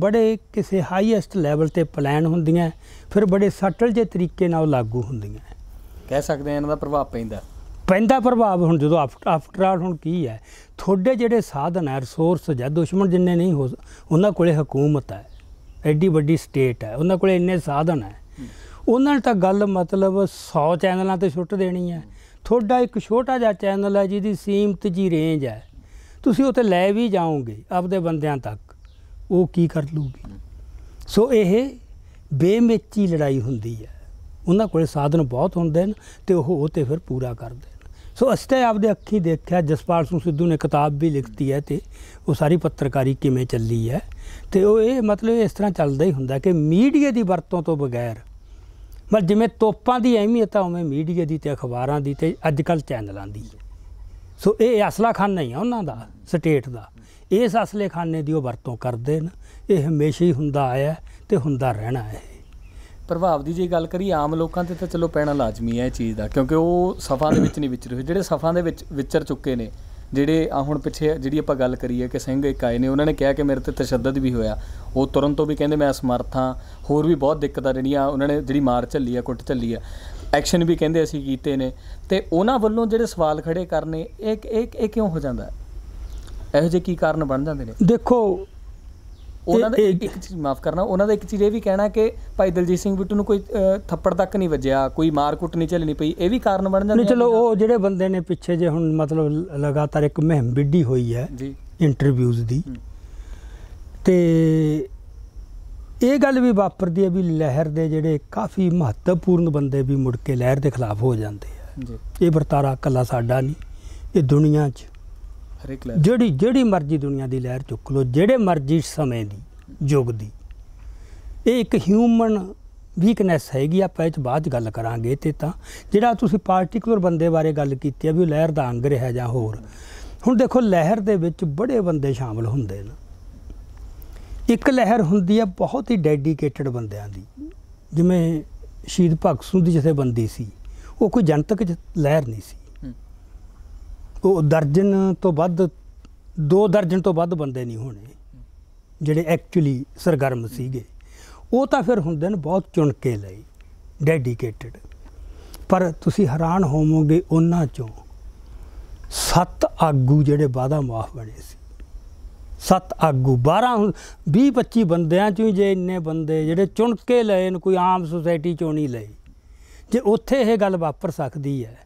[SPEAKER 2] ਬੜੇ ਕਿਸੇ ਹਾਈਐਸਟ ਲੈਵਲ ਤੇ ਪਲਾਨ ਹੁੰਦੀਆਂ ਫਿਰ ਬੜੇ ਸਟਲ ਜੇ ਤਰੀਕੇ ਨਾਲ ਲਾਗੂ ਹੁੰਦੀਆਂ
[SPEAKER 1] ਕਹਿ ਸਕਦੇ ਆ ਇਹਨਾਂ ਦਾ ਪ੍ਰਭਾਵ ਪੈਂਦਾ
[SPEAKER 2] ਪੈਂਦਾ ਪ੍ਰਭਾਵ ਹੁਣ ਜਦੋਂ ਆਫਟਰ ਆਲ ਹੁਣ ਕੀ ਹੈ ਤੁਹਾਡੇ ਜਿਹੜੇ ਸਾਧਨ ਹੈ ਰਿਸੋਰਸ ਜਾਂ ਦੁਸ਼ਮਣ ਜਿੰਨੇ ਨਹੀਂ ਹੋ ਉਹਨਾਂ ਕੋਲੇ ਹਕੂਮਤ ਹੈ ਐਡੀ ਵੱਡੀ ਸਟੇਟ ਹੈ ਉਹਨਾਂ ਕੋਲੇ ਇੰਨੇ ਸਾਧਨ ਹੈ ਉਹਨਾਂ ਨੇ ਤਾਂ ਗੱਲ ਮਤਲਬ 100 ਚੈਨਲਾਂ ਤੇ ਛੁੱਟ ਦੇਣੀ ਹੈ ਤੁਹਾਡਾ ਇੱਕ ਛੋਟਾ ਜਿਹਾ ਚੈਨਲ ਹੈ ਜਿਹਦੀ ਸੀਮਤ ਜੀ ਰੇਂਜ ਹੈ ਤੁਸੀਂ ਉੱਥੇ ਲੈ ਵੀ ਜਾਓਗੇ ਆਪਦੇ ਬੰਦਿਆਂ ਤੱਕ ਉਹ ਕੀ ਕਰ ਲੂਗੀ ਸੋ ਇਹ ਬੇਮੇਚੀ ਲੜਾਈ ਹੁੰਦੀ ਹੈ ਉਹਨਾਂ ਕੋਲੇ ਸਾਧਨ ਬਹੁਤ ਹੁੰਦੇ ਨੇ ਤੇ ਉਹ ਉਹ ਤੇ ਫਿਰ ਪੂਰਾ ਕਰਦੇ ਸੋ ਅਸਤੇ ਆਪਦੇ ਅੱਖੀ ਦੇਖਿਆ ਜਸਪਾਲ ਸਿੰਘ ਸਿੱਧੂ ਨੇ ਕਿਤਾਬ ਵੀ ਲਿਖਤੀ ਹੈ ਤੇ ਉਹ ਸਾਰੀ ਪੱਤਰਕਾਰੀ ਕਿਵੇਂ ਚੱਲੀ ਹੈ ਤੇ ਉਹ ਇਹ ਮਤਲਬ ਇਸ ਤਰ੍ਹਾਂ ਚੱਲਦਾ ਹੀ ਹੁੰਦਾ ਕਿ ਮੀਡੀਆ ਦੀ ਵਰਤੋਂ ਤੋਂ ਬਗੈਰ ਮਤਲਬ ਜਿਵੇਂ ਤੋਪਾਂ ਦੀ ਅਹਿਮੀਅਤ ਆ ਉਵੇਂ ਮੀਡੀਆ ਦੀ ਤੇ ਅਖਬਾਰਾਂ ਦੀ ਤੇ ਅੱਜ ਕੱਲ ਚੈਨਲਾਂ ਦੀ ਸੋ ਇਹ ਅਸਲਾ ਖਾਨ ਨਹੀਂ ਆ ਉਹਨਾਂ ਦਾ ਸਟੇਟ ਦਾ ਇਸ ਅਸਲੇ ਖਾਨੇ ਦੀ ਉਹ ਵਰਤੋਂ ਕਰਦੇ ਨੇ ਇਹ ਹਮੇਸ਼ਾ ਹੀ ਹੁੰਦਾ ਆਇਆ ਤੇ ਹੁੰਦਾ ਰਹਿਣਾ ਹੈ ਪ੍ਰਭਾਵ ਦੀ ਜੇ ਗੱਲ ਕਰੀ ਆਮ ਲੋਕਾਂ ਤੇ ਤਾਂ ਚਲੋ
[SPEAKER 1] ਪੈਣਾ ਲਾਜ਼ਮੀ ਹੈ ਇਹ ਚੀਜ਼ ਦਾ ਕਿਉਂਕਿ ਉਹ ਸਫਾ ਦੇ ਵਿੱਚ ਨਹੀਂ ਵਿਚਰ ਰਹੇ ਜਿਹੜੇ ਸਫਾ ਦੇ ਵਿੱਚ ਵਿਚਰ ਚੁੱਕੇ ਨੇ ਜਿਹੜੇ ਆ ਹੁਣ ਪਿੱਛੇ ਜਿਹੜੀ ਆਪਾਂ ਗੱਲ ਕਰੀ ਹੈ ਕਿ ਸਿੰਘ ਇੱਕ ਆਏ ਨੇ ਉਹਨਾਂ ਨੇ ਕਿਹਾ ਕਿ ਮੇਰੇ ਤੇ ਤਸ਼ੱਦਦ ਵੀ ਹੋਇਆ ਉਹ ਤੁਰਨ ਤੋਂ ਵੀ ਕਹਿੰਦੇ ਮੈਂ ਸਮਰਥਾਂ ਹੋਰ ਵੀ ਬਹੁਤ ਦਿੱਕਤਾਂ ਜਿਹੜੀਆਂ ਉਹਨਾਂ ਨੇ ਜਿਹੜੀ ਮਾਰ ਝੱਲੀ ਆ ਕੁੱਟ ਝੱਲੀ ਆ ਐਕਸ਼ਨ ਵੀ ਕਹਿੰਦੇ ਅਸੀਂ ਕੀਤੇ ਨੇ ਤੇ ਉਹਨਾਂ ਵੱਲੋਂ ਜਿਹੜੇ ਸਵਾਲ ਖੜੇ ਕਰਨੇ ਇੱਕ ਇੱਕ ਇਹ ਕਿਉਂ ਹੋ ਜਾਂਦਾ ਇਹੋ ਜਿਹੇ ਕੀ ਕਾਰਨ ਬਣ ਜਾਂਦੇ ਨੇ ਦੇਖੋ
[SPEAKER 2] ਉਹਨਾਂ ਦਾ ਇੱਕ
[SPEAKER 1] ਚੀਜ਼ ਮਾਫ ਕਰਨਾ ਉਹਨਾਂ ਦਾ ਇੱਕ ਚੀਜ਼ ਇਹ ਵੀ ਕਹਿਣਾ ਕਿ ਭਾਈ ਦਲਜੀਤ ਸਿੰਘ ਬਿੱਟੂ ਨੂੰ ਕੋਈ ਥੱਪੜ ਤੱਕ ਨਹੀਂ ਵੱਜਿਆ ਕੋਈ ਮਾਰ ਕੁੱਟ ਨਹੀਂ ਚੱਲਣੀ ਪਈ ਇਹ ਵੀ ਕਾਰਨ ਬਣ ਜਾਂਦਾ ਨਹੀਂ ਚਲੋ
[SPEAKER 2] ਉਹ ਜਿਹੜੇ ਬੰਦੇ ਨੇ ਪਿੱਛੇ ਜੇ ਹੁਣ ਮਤਲਬ ਲਗਾਤਾਰ ਇੱਕ ਮਹਿਮ ਵਿੱਢੀ ਹੋਈ ਹੈ ਜੀ ਇੰਟਰਵਿਊਜ਼ ਦੀ ਤੇ ਇਹ ਗੱਲ ਵੀ ਵਾਪਰਦੀ ਹੈ ਵੀ ਲਹਿਰ ਦੇ ਜਿਹੜੇ ਕਾਫੀ ਮਹੱਤਵਪੂਰਨ ਬੰਦੇ ਵੀ ਮੁੜ ਕੇ ਲਹਿਰ ਦੇ ਖਿਲਾਫ ਹੋ ਜਾਂਦੇ ਆ ਜੀ ਇਹ ਵਰਤਾਰਾ ਕੱਲਾ ਸਾਡਾ ਨਹੀਂ ਇਹ ਦੁਨੀਆ 'ਚ ਹਰੇਕ ਲਹਿਰ ਜਿਹੜੀ ਜਿਹੜੀ ਮਰਜ਼ੀ ਦੁਨੀਆ ਦੀ ਲਹਿਰ ਚੁੱਕ ਲੋ ਜਿਹੜੇ ਮਰਜ਼ੀ ਸਮੇਂ ਦੀ ਯੁੱਗ ਦੀ ਇਹ ਇੱਕ ਹਿਊਮਨ ਵੀਕਨੈਸ ਹੈਗੀ ਆਪਾਂ ਇਹ ਚ ਬਾਅਦ ਗੱਲ ਕਰਾਂਗੇ ਤੇ ਤਾਂ ਜਿਹੜਾ ਤੁਸੀਂ ਪਾਰਟਿਕੂਲਰ ਬੰਦੇ ਬਾਰੇ ਗੱਲ ਕੀਤੀ ਆ ਵੀ ਲਹਿਰ ਦਾ ਅੰਗ ਰਿਹਾ ਜਾਂ ਹੋਰ ਹੁਣ ਦੇਖੋ ਲਹਿਰ ਦੇ ਵਿੱਚ ਬੜੇ ਬੰਦੇ ਸ਼ਾਮਲ ਹੁੰਦੇ ਨੇ ਇੱਕ ਲਹਿਰ ਹੁੰਦੀ ਆ ਬਹੁਤ ਹੀ ਡੈਡੀਕੇਟਿਡ ਬੰਦਿਆਂ ਦੀ ਜਿਵੇਂ ਸ਼ਹੀਦ ਭਗਤ ਸਿੰਘ ਦੀ ਬੰਦੀ ਸੀ ਉਹ ਕੋਈ ਜਨਤਕ ਲਹਿਰ ਨਹੀਂ ਸੀ ਉਹ ਦਰਜਨ ਤੋਂ ਵੱਧ ਦੋ ਦਰਜਨ ਤੋਂ ਵੱਧ ਬੰਦੇ ਨਹੀਂ ਹੋਣੇ ਜਿਹੜੇ ਐਕਚੁਅਲੀ ਸਰਗਰਮ ਸੀਗੇ ਉਹ ਤਾਂ ਫਿਰ ਹੁੰਦੇ ਨੇ ਬਹੁਤ ਚੁਣ ਕੇ ਲਈ ਡੈਡੀਕੇਟਿਡ ਪਰ ਤੁਸੀਂ ਹੈਰਾਨ ਹੋਵੋਗੇ ਉਹਨਾਂ ਚੋਂ ਸੱਤ ਆਗੂ ਜਿਹੜੇ ਵਾਦਾ ਮਾਫ ਬਣੇ ਸੀ ਸੱਤ ਆਗੂ 12 20 25 ਬੰਦਿਆਂ ਚੋਂ ਜੇ ਇੰਨੇ ਬੰਦੇ ਜਿਹੜੇ ਚੁਣ ਕੇ ਲਏ ਨੇ ਕੋਈ ਆਮ ਸੁਸਾਇਟੀ ਚੋਂ ਨਹੀਂ ਲਏ ਜੇ ਉੱਥੇ ਇਹ ਗੱਲ ਵਾਪਰ ਸਕਦੀ ਹੈ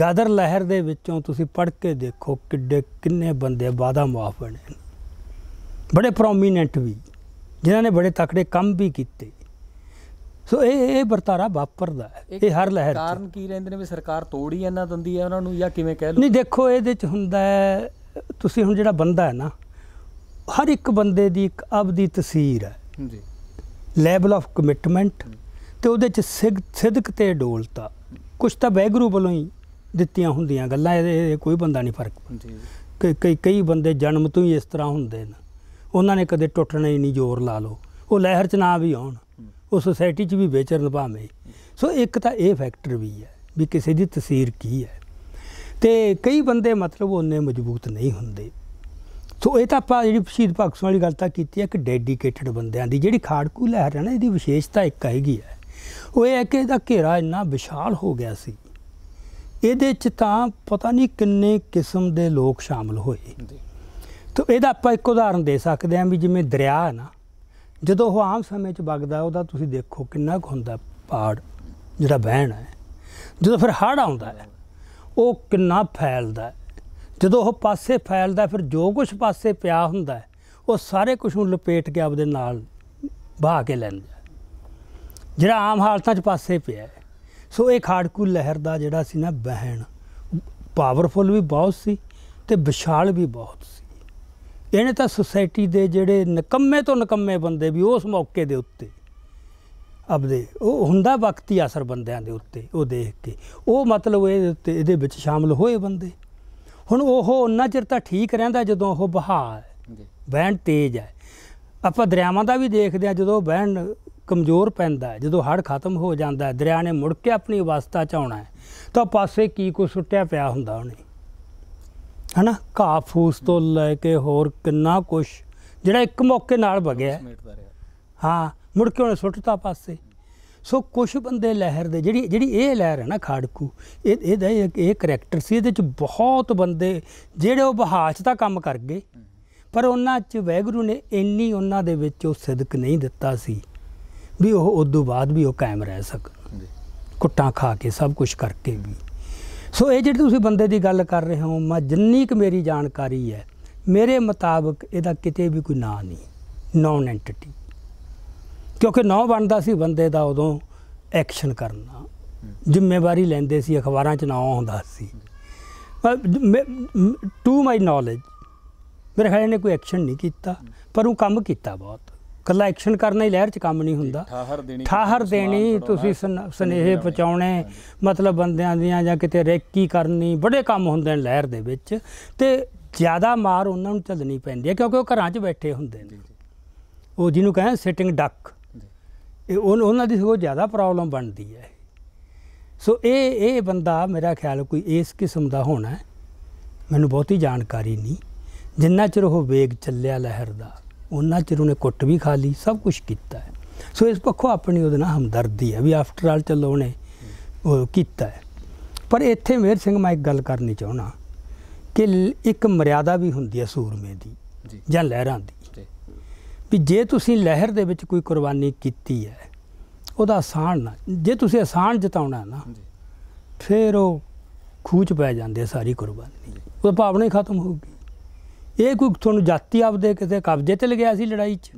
[SPEAKER 2] ਗਾਦਰ ਲਹਿਰ ਦੇ ਵਿੱਚੋਂ ਤੁਸੀਂ ਪੜ੍ਹ ਕੇ ਦੇਖੋ ਕਿੱਡੇ ਕਿੰਨੇ ਬੰਦੇ ਵਾਦਾ ਮੁਆਫ ਬਣੇ ਬੜੇ ਪ੍ਰੋਮੀਨੈਂਟ ਵੀ ਜਿਨ੍ਹਾਂ ਨੇ ਬੜੇ ਤਕੜੇ ਕੰਮ ਵੀ ਕੀਤੇ ਸੋ ਇਹ ਇਹ ਵਰਤਾਰਾ ਵਾਪਰਦਾ ਹੈ ਇਹ ਹਰ ਲਹਿਰ ਕਾਰਨ
[SPEAKER 1] ਕੀ ਰਹਿੰਦੇ ਨੇ ਵੀ ਸਰਕਾਰ ਤੋੜ ਹੀ ਇਹਨਾਂ ਦਿੰਦੀ ਹੈ ਉਹਨਾਂ ਨੂੰ ਜਾਂ ਕਿਵੇਂ ਕਹਿ ਲਓ ਨਹੀਂ
[SPEAKER 2] ਦੇਖੋ ਇਹਦੇ ਚ ਹੁੰਦਾ ਹੈ ਤੁਸੀਂ ਹੁਣ ਜਿਹੜਾ ਬੰਦਾ ਹੈ ਨਾ ਹਰ ਇੱਕ ਬੰਦੇ ਦੀ ਇੱਕ ਆਪਦੀ ਤਸਵੀਰ ਹੈ ਜੀ ਲੈਵਲ ਆਫ ਕਮਿਟਮੈਂਟ ਤੇ ਉਹਦੇ ਚ ਸਿੱਧਕ ਤੇ ਡੋਲਤਾ ਕੁਝ ਤਾਂ ਬੈਗਰੂ ਵੱਲੋਂ ਹੀ ਦਿੱਤੀਆਂ ਹੁੰਦੀਆਂ ਗੱਲਾਂ ਇਹਦੇ ਕੋਈ ਬੰਦਾ ਨਹੀਂ ਫਰਕ ਕਈ ਕਈ ਬੰਦੇ ਜਨਮ ਤੋਂ ਹੀ ਇਸ ਤਰ੍ਹਾਂ ਹੁੰਦੇ ਨੇ ਉਹਨਾਂ ਨੇ ਕਦੇ ਟੁੱਟਣਾ ਹੀ ਨਹੀਂ ਜ਼ੋਰ ਲਾ ਲਓ ਉਹ ਲਹਿਰ 'ਚ ਨਾ ਵੀ ਆਉਣ ਉਹ ਸੋਸਾਇਟੀ 'ਚ ਵੀ ਵੇਚਰਨ ਭਾਵੇਂ ਸੋ ਇੱਕ ਤਾਂ ਇਹ ਫੈਕਟਰ ਵੀ ਹੈ ਵੀ ਕਿਸੇ ਦੀ ਤਸਵੀਰ ਕੀ ਹੈ ਤੇ ਕਈ ਬੰਦੇ ਮਤਲਬ ਉਹਨੇ ਮਜ਼ਬੂਤ ਨਹੀਂ ਹੁੰਦੇ ਸੋ ਇਹ ਤਾਂ ਆਪਾਂ ਜਿਹੜੀ ਸ਼ਹੀਦ ਭਗਤ ਸਿੰਘ ਵਾਲੀ ਗੱਲ ਤਾਂ ਕੀਤੀ ਹੈ ਕਿ ਡੈਡੀਕੇਟਡ ਬੰਦਿਆਂ ਦੀ ਜਿਹੜੀ ਖਾੜਕੂ ਲਹਿਰ ਹੈ ਨਾ ਇਹਦੀ ਵਿਸ਼ੇਸ਼ਤਾ ਇੱਕ ਹੈਗੀ ਹੈ ਉਹ ਇਹ ਕਿ ਇਹਦਾ ਘੇਰਾ ਇੰਨਾ ਵਿਸ਼ਾਲ ਹੋ ਗਿਆ ਸੀ ਇਹਦੇ 'ਚ ਤਾਂ ਪਤਾ ਨਹੀਂ ਕਿੰਨੇ ਕਿਸਮ ਦੇ ਲੋਕ ਸ਼ਾਮਲ ਹੋਏ ਤੋ ਇਹਦਾ ਆਪਾਂ ਇੱਕ ਉਦਾਹਰਨ ਦੇ ਸਕਦੇ ਆਂ ਵੀ ਜਿਵੇਂ ਦਰਿਆ ਹੈ ਨਾ ਜਦੋਂ ਉਹ ਆਮ ਸਮੇਂ 'ਚ ਵਗਦਾ ਉਹਦਾ ਤੁਸੀਂ ਦੇਖੋ ਕਿੰਨਾ ਕੁ ਹੁੰਦਾ ਪਾੜ ਜਿਹੜਾ ਵਹਿਣ ਹੈ ਜਦੋਂ ਫਿਰ ਹੜ ਆਉਂਦਾ ਹੈ ਉਹ ਕਿੰਨਾ ਫੈਲਦਾ ਜਦੋਂ ਉਹ ਪਾਸੇ ਫੈਲਦਾ ਫਿਰ ਜੋ ਕੁਝ ਪਾਸੇ ਪਿਆ ਹੁੰਦਾ ਉਹ ਸਾਰੇ ਕੁਝ ਨੂੰ ਲਪੇਟ ਕੇ ਆਪਦੇ ਨਾਲ ਬਹਾ ਕੇ ਲੈਂਦਾ ਜਿਹੜਾ ਆਮ ਹਾਲਤਾਂ 'ਚ ਪਾਸੇ ਪਿਆ ਸੋ ਇਹ ਖਾੜਕੂ ਲਹਿਰ ਦਾ ਜਿਹੜਾ ਸੀ ਨਾ ਬਹਿਣ ਪਾਵਰਫੁਲ ਵੀ ਬਹੁਤ ਸੀ ਤੇ ਵਿਸ਼ਾਲ ਵੀ ਬਹੁਤ ਸੀ ਇਹਨੇ ਤਾਂ ਸੁਸਾਇਟੀ ਦੇ ਜਿਹੜੇ ਨਕੰਮੇ ਤੋਂ ਨਕੰਮੇ ਬੰਦੇ ਵੀ ਉਸ ਮੌਕੇ ਦੇ ਉੱਤੇ ਆਪਦੇ ਉਹ ਹੁੰਦਾ ਵਕਤ ਹੀ ਅਸਰ ਬੰਦਿਆਂ ਦੇ ਉੱਤੇ ਉਹ ਦੇਖ ਕੇ ਉਹ ਮਤਲਬ ਇਹਦੇ ਉੱਤੇ ਇਹਦੇ ਵਿੱਚ ਸ਼ਾਮਲ ਹੋਏ ਬੰਦੇ ਹੁਣ ਉਹ ਉਹਨਾਂ ਚਿਰ ਤਾਂ ਠੀਕ ਰਹਿੰਦਾ ਜਦੋਂ ਉਹ ਬਹਾ ਹੈ ਵਹਿਣ ਤੇਜ਼ ਹੈ ਆਪਾਂ ਦਰਿਆਵਾਂ ਦਾ ਵੀ ਦੇਖਦੇ ਆ ਜਦੋਂ ਵਹਿਣ ਕਮਜ਼ੋਰ ਪੈਂਦਾ ਹੈ ਜਦੋਂ ਹੜ ਖਤਮ ਹੋ ਜਾਂਦਾ ਹੈ ਦਰਿਆ ਨੇ ਮੁੜ ਕੇ ਆਪਣੀ ਅਵਸਥਾ ਚ ਆਉਣਾ ਹੈ ਤਾਂ ਪਾਸੇ ਕੀ ਕੁ ਸੁੱਟਿਆ ਪਿਆ ਹੁੰਦਾ ਉਹਨੇ ਹਨਾ ਘਾਹ ਫੂਸ ਤੋਂ ਲੈ ਕੇ ਹੋਰ ਕਿੰਨਾ ਕੁਛ ਜਿਹੜਾ ਇੱਕ ਮੌਕੇ ਨਾਲ ਵਗਿਆ ਹਾਂ ਮੁੜ ਕੇ ਉਹਨੇ ਸੁੱਟਤਾ ਪਾਸੇ ਸੋ ਕੁਝ ਬੰਦੇ ਲਹਿਰ ਦੇ ਜਿਹੜੀ ਜਿਹੜੀ ਇਹ ਲਹਿਰ ਹੈ ਨਾ ਖਾੜਕੂ ਇਹ ਇਹਦਾ ਇਹ ਕੈਰੈਕਟਰ ਸੀ ਇਹਦੇ ਚ ਬਹੁਤ ਬੰਦੇ ਜਿਹੜੇ ਉਹ ਬਹਾਚ ਦਾ ਕੰਮ ਕਰ ਗਏ ਪਰ ਉਹਨਾਂ ਚ ਵੈਗਰੂ ਨੇ ਇੰਨੀ ਉਹਨਾਂ ਦੇ ਵਿੱਚ ਉਹ ਸਿਦਕ ਨਹੀਂ ਦਿੱਤਾ ਸੀ ਵੀ ਉਹ ਉਸ ਤੋਂ ਬਾਅਦ ਵੀ ਉਹ ਕਾਇਮ ਰਹਿ ਸਕ ਕੁੱਟਾਂ ਖਾ ਕੇ ਸਭ ਕੁਝ ਕਰਕੇ ਵੀ ਸੋ ਇਹ ਜਿਹੜੀ ਤੁਸੀਂ ਬੰਦੇ ਦੀ ਗੱਲ ਕਰ ਰਹੇ ਹੋ ਮੈਂ ਜਿੰਨੀ ਕੁ ਮੇਰੀ ਜਾਣਕਾਰੀ ਹੈ ਮੇਰੇ ਮੁਤਾਬਕ ਇਹਦਾ ਕਿਤੇ ਵੀ ਕੋਈ ਨਾਂ ਨਹੀਂ ਨੌਨ ਐਂਟੀਟੀ ਕਿਉਂਕਿ ਨੌ ਬਣਦਾ ਸੀ ਬੰਦੇ ਦਾ ਉਦੋਂ ਐਕਸ਼ਨ ਕਰਨਾ ਜ਼ਿੰਮੇਵਾਰੀ ਲੈਂਦੇ ਸੀ ਅਖਬਾਰਾਂ 'ਚ ਨਾਂ ਆਉਂਦਾ ਸੀ ਟੂ ਮਾਈ ਨੌਲੇਜ ਮੇਰੇ ਖਿਆਲ ਨੇ ਕੋਈ ਐਕਸ਼ਨ ਨਹੀਂ ਕੀਤਾ ਪਰ ਉਹ ਕੰਮ ਕੀਤਾ ਬਹੁਤ ਕਲੈਕਸ਼ਨ ਕਰਨਾ ਹੀ ਲਹਿਰ 'ਚ ਕੰਮ ਨਹੀਂ ਹੁੰਦਾ
[SPEAKER 1] ਠਾਹਰ ਦੇਣੀ ਠਾਹਰ ਦੇਣੀ ਤੁਸੀਂ ਸਨੇਹ
[SPEAKER 2] ਪਹੁੰਚਾਉਣੇ ਮਤਲਬ ਬੰਦਿਆਂ ਦੀਆਂ ਜਾਂ ਕਿਤੇ ਰੇਕੀ ਕਰਨੀ ਬੜੇ ਕੰਮ ਹੁੰਦੇ ਨੇ ਲਹਿਰ ਦੇ ਵਿੱਚ ਤੇ ਜ਼ਿਆਦਾ ਮਾਰ ਉਹਨਾਂ ਨੂੰ ਚੱਲਣੀ ਪੈਂਦੀ ਹੈ ਕਿਉਂਕਿ ਉਹ ਘਰਾਂ 'ਚ ਬੈਠੇ ਹੁੰਦੇ ਨੇ ਉਹ ਜਿਹਨੂੰ ਕਹਿੰਦੇ ਸਿਟਿੰਗ ਡੱਕ ਇਹ ਉਹਨਾਂ ਦੀ ਸਗੋਂ ਜ਼ਿਆਦਾ ਪ੍ਰੋਬਲਮ ਬਣਦੀ ਹੈ ਸੋ ਇਹ ਇਹ ਬੰਦਾ ਮੇਰਾ ਖਿਆਲ ਕੋਈ ਇਸ ਕਿਸਮ ਦਾ ਹੋਣਾ ਮੈਨੂੰ ਬਹੁਤੀ ਜਾਣਕਾਰੀ ਨਹੀਂ ਜਿੰਨਾ ਚਿਰ ਉਹ ਵੇਗ ਚੱਲਿਆ ਲਹਿਰ ਦਾ ਉਹਨਾਂ ਚਿਰ ਉਹਨੇ ਕੁੱਟ ਵੀ ਖਾ ਲਈ ਸਭ ਕੁਝ ਕੀਤਾ ਹੈ ਸੋ ਇਸ ਪੱਖੋਂ ਆਪਣੀ ਉਹਦੇ ਨਾਲ ਹਮਦਰਦੀ ਹੈ ਵੀ ਆਫਟਰ ਆਲ ਚੱਲੋ ਉਹਨੇ ਉਹ ਕੀਤਾ ਹੈ ਪਰ ਇੱਥੇ ਮੇਰ ਸਿੰਘ ਮੈਂ ਇੱਕ ਗੱਲ ਕਰਨੀ ਚਾਹਣਾ ਕਿ ਇੱਕ ਮਰਿਆਦਾ ਵੀ ਹੁੰਦੀ ਹੈ ਸੂਰਮੇ ਦੀ ਜਾਂ ਲਹਿਰਾਂ ਦੀ ਵੀ ਜੇ ਤੁਸੀਂ ਲਹਿਰ ਦੇ ਵਿੱਚ ਕੋਈ ਕੁਰਬਾਨੀ ਕੀਤੀ ਹੈ ਉਹਦਾ ਆਸਾਨ ਨਾ ਜੇ ਤੁਸੀਂ ਆਸਾਨ ਜਿਤਾਉਣਾ ਨਾ ਫਿਰ ਉਹ ਖੂਚ ਪੈ ਜਾਂਦੇ ਸਾਰੀ ਕੁਰਬਾਨੀ ਉਹ ਭਾਵਨਾ ਹੀ ਖਤਮ ਹੋ ਗਈ ਇਹ ਕੋਈ ਤੁਹਾਨੂੰ ਜਾਤੀ ਆਪਦੇ ਕਿਸੇ ਕਬਜ਼ੇ ਤੇ ਲਗਿਆ ਸੀ ਲੜਾਈ 'ਚ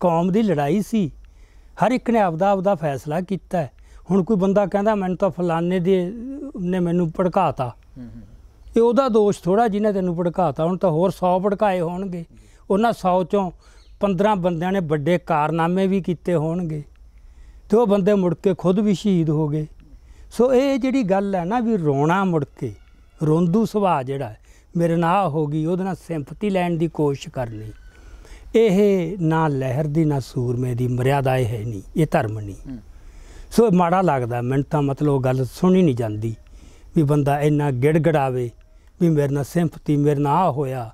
[SPEAKER 2] ਕੌਮ ਦੀ ਲੜਾਈ ਸੀ ਹਰ ਇੱਕ ਨੇ ਆਪਦਾ ਆਪਦਾ ਫੈਸਲਾ ਕੀਤਾ ਹੁਣ ਕੋਈ ਬੰਦਾ ਕਹਿੰਦਾ ਮੈਨੂੰ ਤਾਂ ਫਲਾਣੇ ਦੇ ਨੇ ਮੈਨੂੰ ਭੜਕਾਤਾ ਇਹ ਉਹਦਾ ਦੋਸ਼ ਥੋੜਾ ਜਿਹਨੇ ਤੈਨੂੰ ਭੜਕਾਤਾ ਹੁਣ ਤਾਂ ਹੋਰ 100 ਭੜਕਾਏ ਹੋਣਗੇ ਉਹਨਾਂ 100 ਚੋਂ 15 ਬੰਦਿਆਂ ਨੇ ਵੱਡੇ ਕਾਰਨਾਮੇ ਵੀ ਕੀਤੇ ਹੋਣਗੇ ਤੇ ਉਹ ਬੰਦੇ ਮੁੜ ਕੇ ਖੁਦ ਵੀ ਸ਼ਹੀਦ ਹੋ ਗਏ ਸੋ ਇਹ ਜਿਹੜੀ ਗੱਲ ਹੈ ਨਾ ਵੀ ਰੋਣਾ ਮੁੜ ਕੇ ਰੋਂਦੂ ਸੁਭਾਅ ਜਿਹੜਾ ਮੇਰੇ ਨਾਲ ਹੋ ਗਈ ਉਹਦੇ ਨਾਲ ਸਿੰਪਥੀ ਲੈਣ ਦੀ ਕੋਸ਼ਿਸ਼ ਕਰ ਲਈ ਇਹ ਨਾ ਲਹਿਰ ਦੀ ਨਾ ਸੂਰਮੇ ਦੀ ਮਰਿਆਦਾ ਇਹ ਹੈ ਨਹੀਂ ਇਹ ਧਰਮ ਨਹੀਂ ਸੋ ਮਾੜਾ ਲੱਗਦਾ ਮੈਨੂੰ ਤਾਂ ਮਤਲਬ ਉਹ ਗੱਲ ਸੁਣੀ ਨਹੀਂ ਜਾਂਦੀ ਵੀ ਬੰਦਾ ਇੰਨਾ ਗਿੜਗੜਾਵੇ ਵੀ ਮੇਰੇ ਨਾਲ ਸਿੰਪਥੀ ਮੇਰੇ ਨਾਲ ਆ ਹੋਇਆ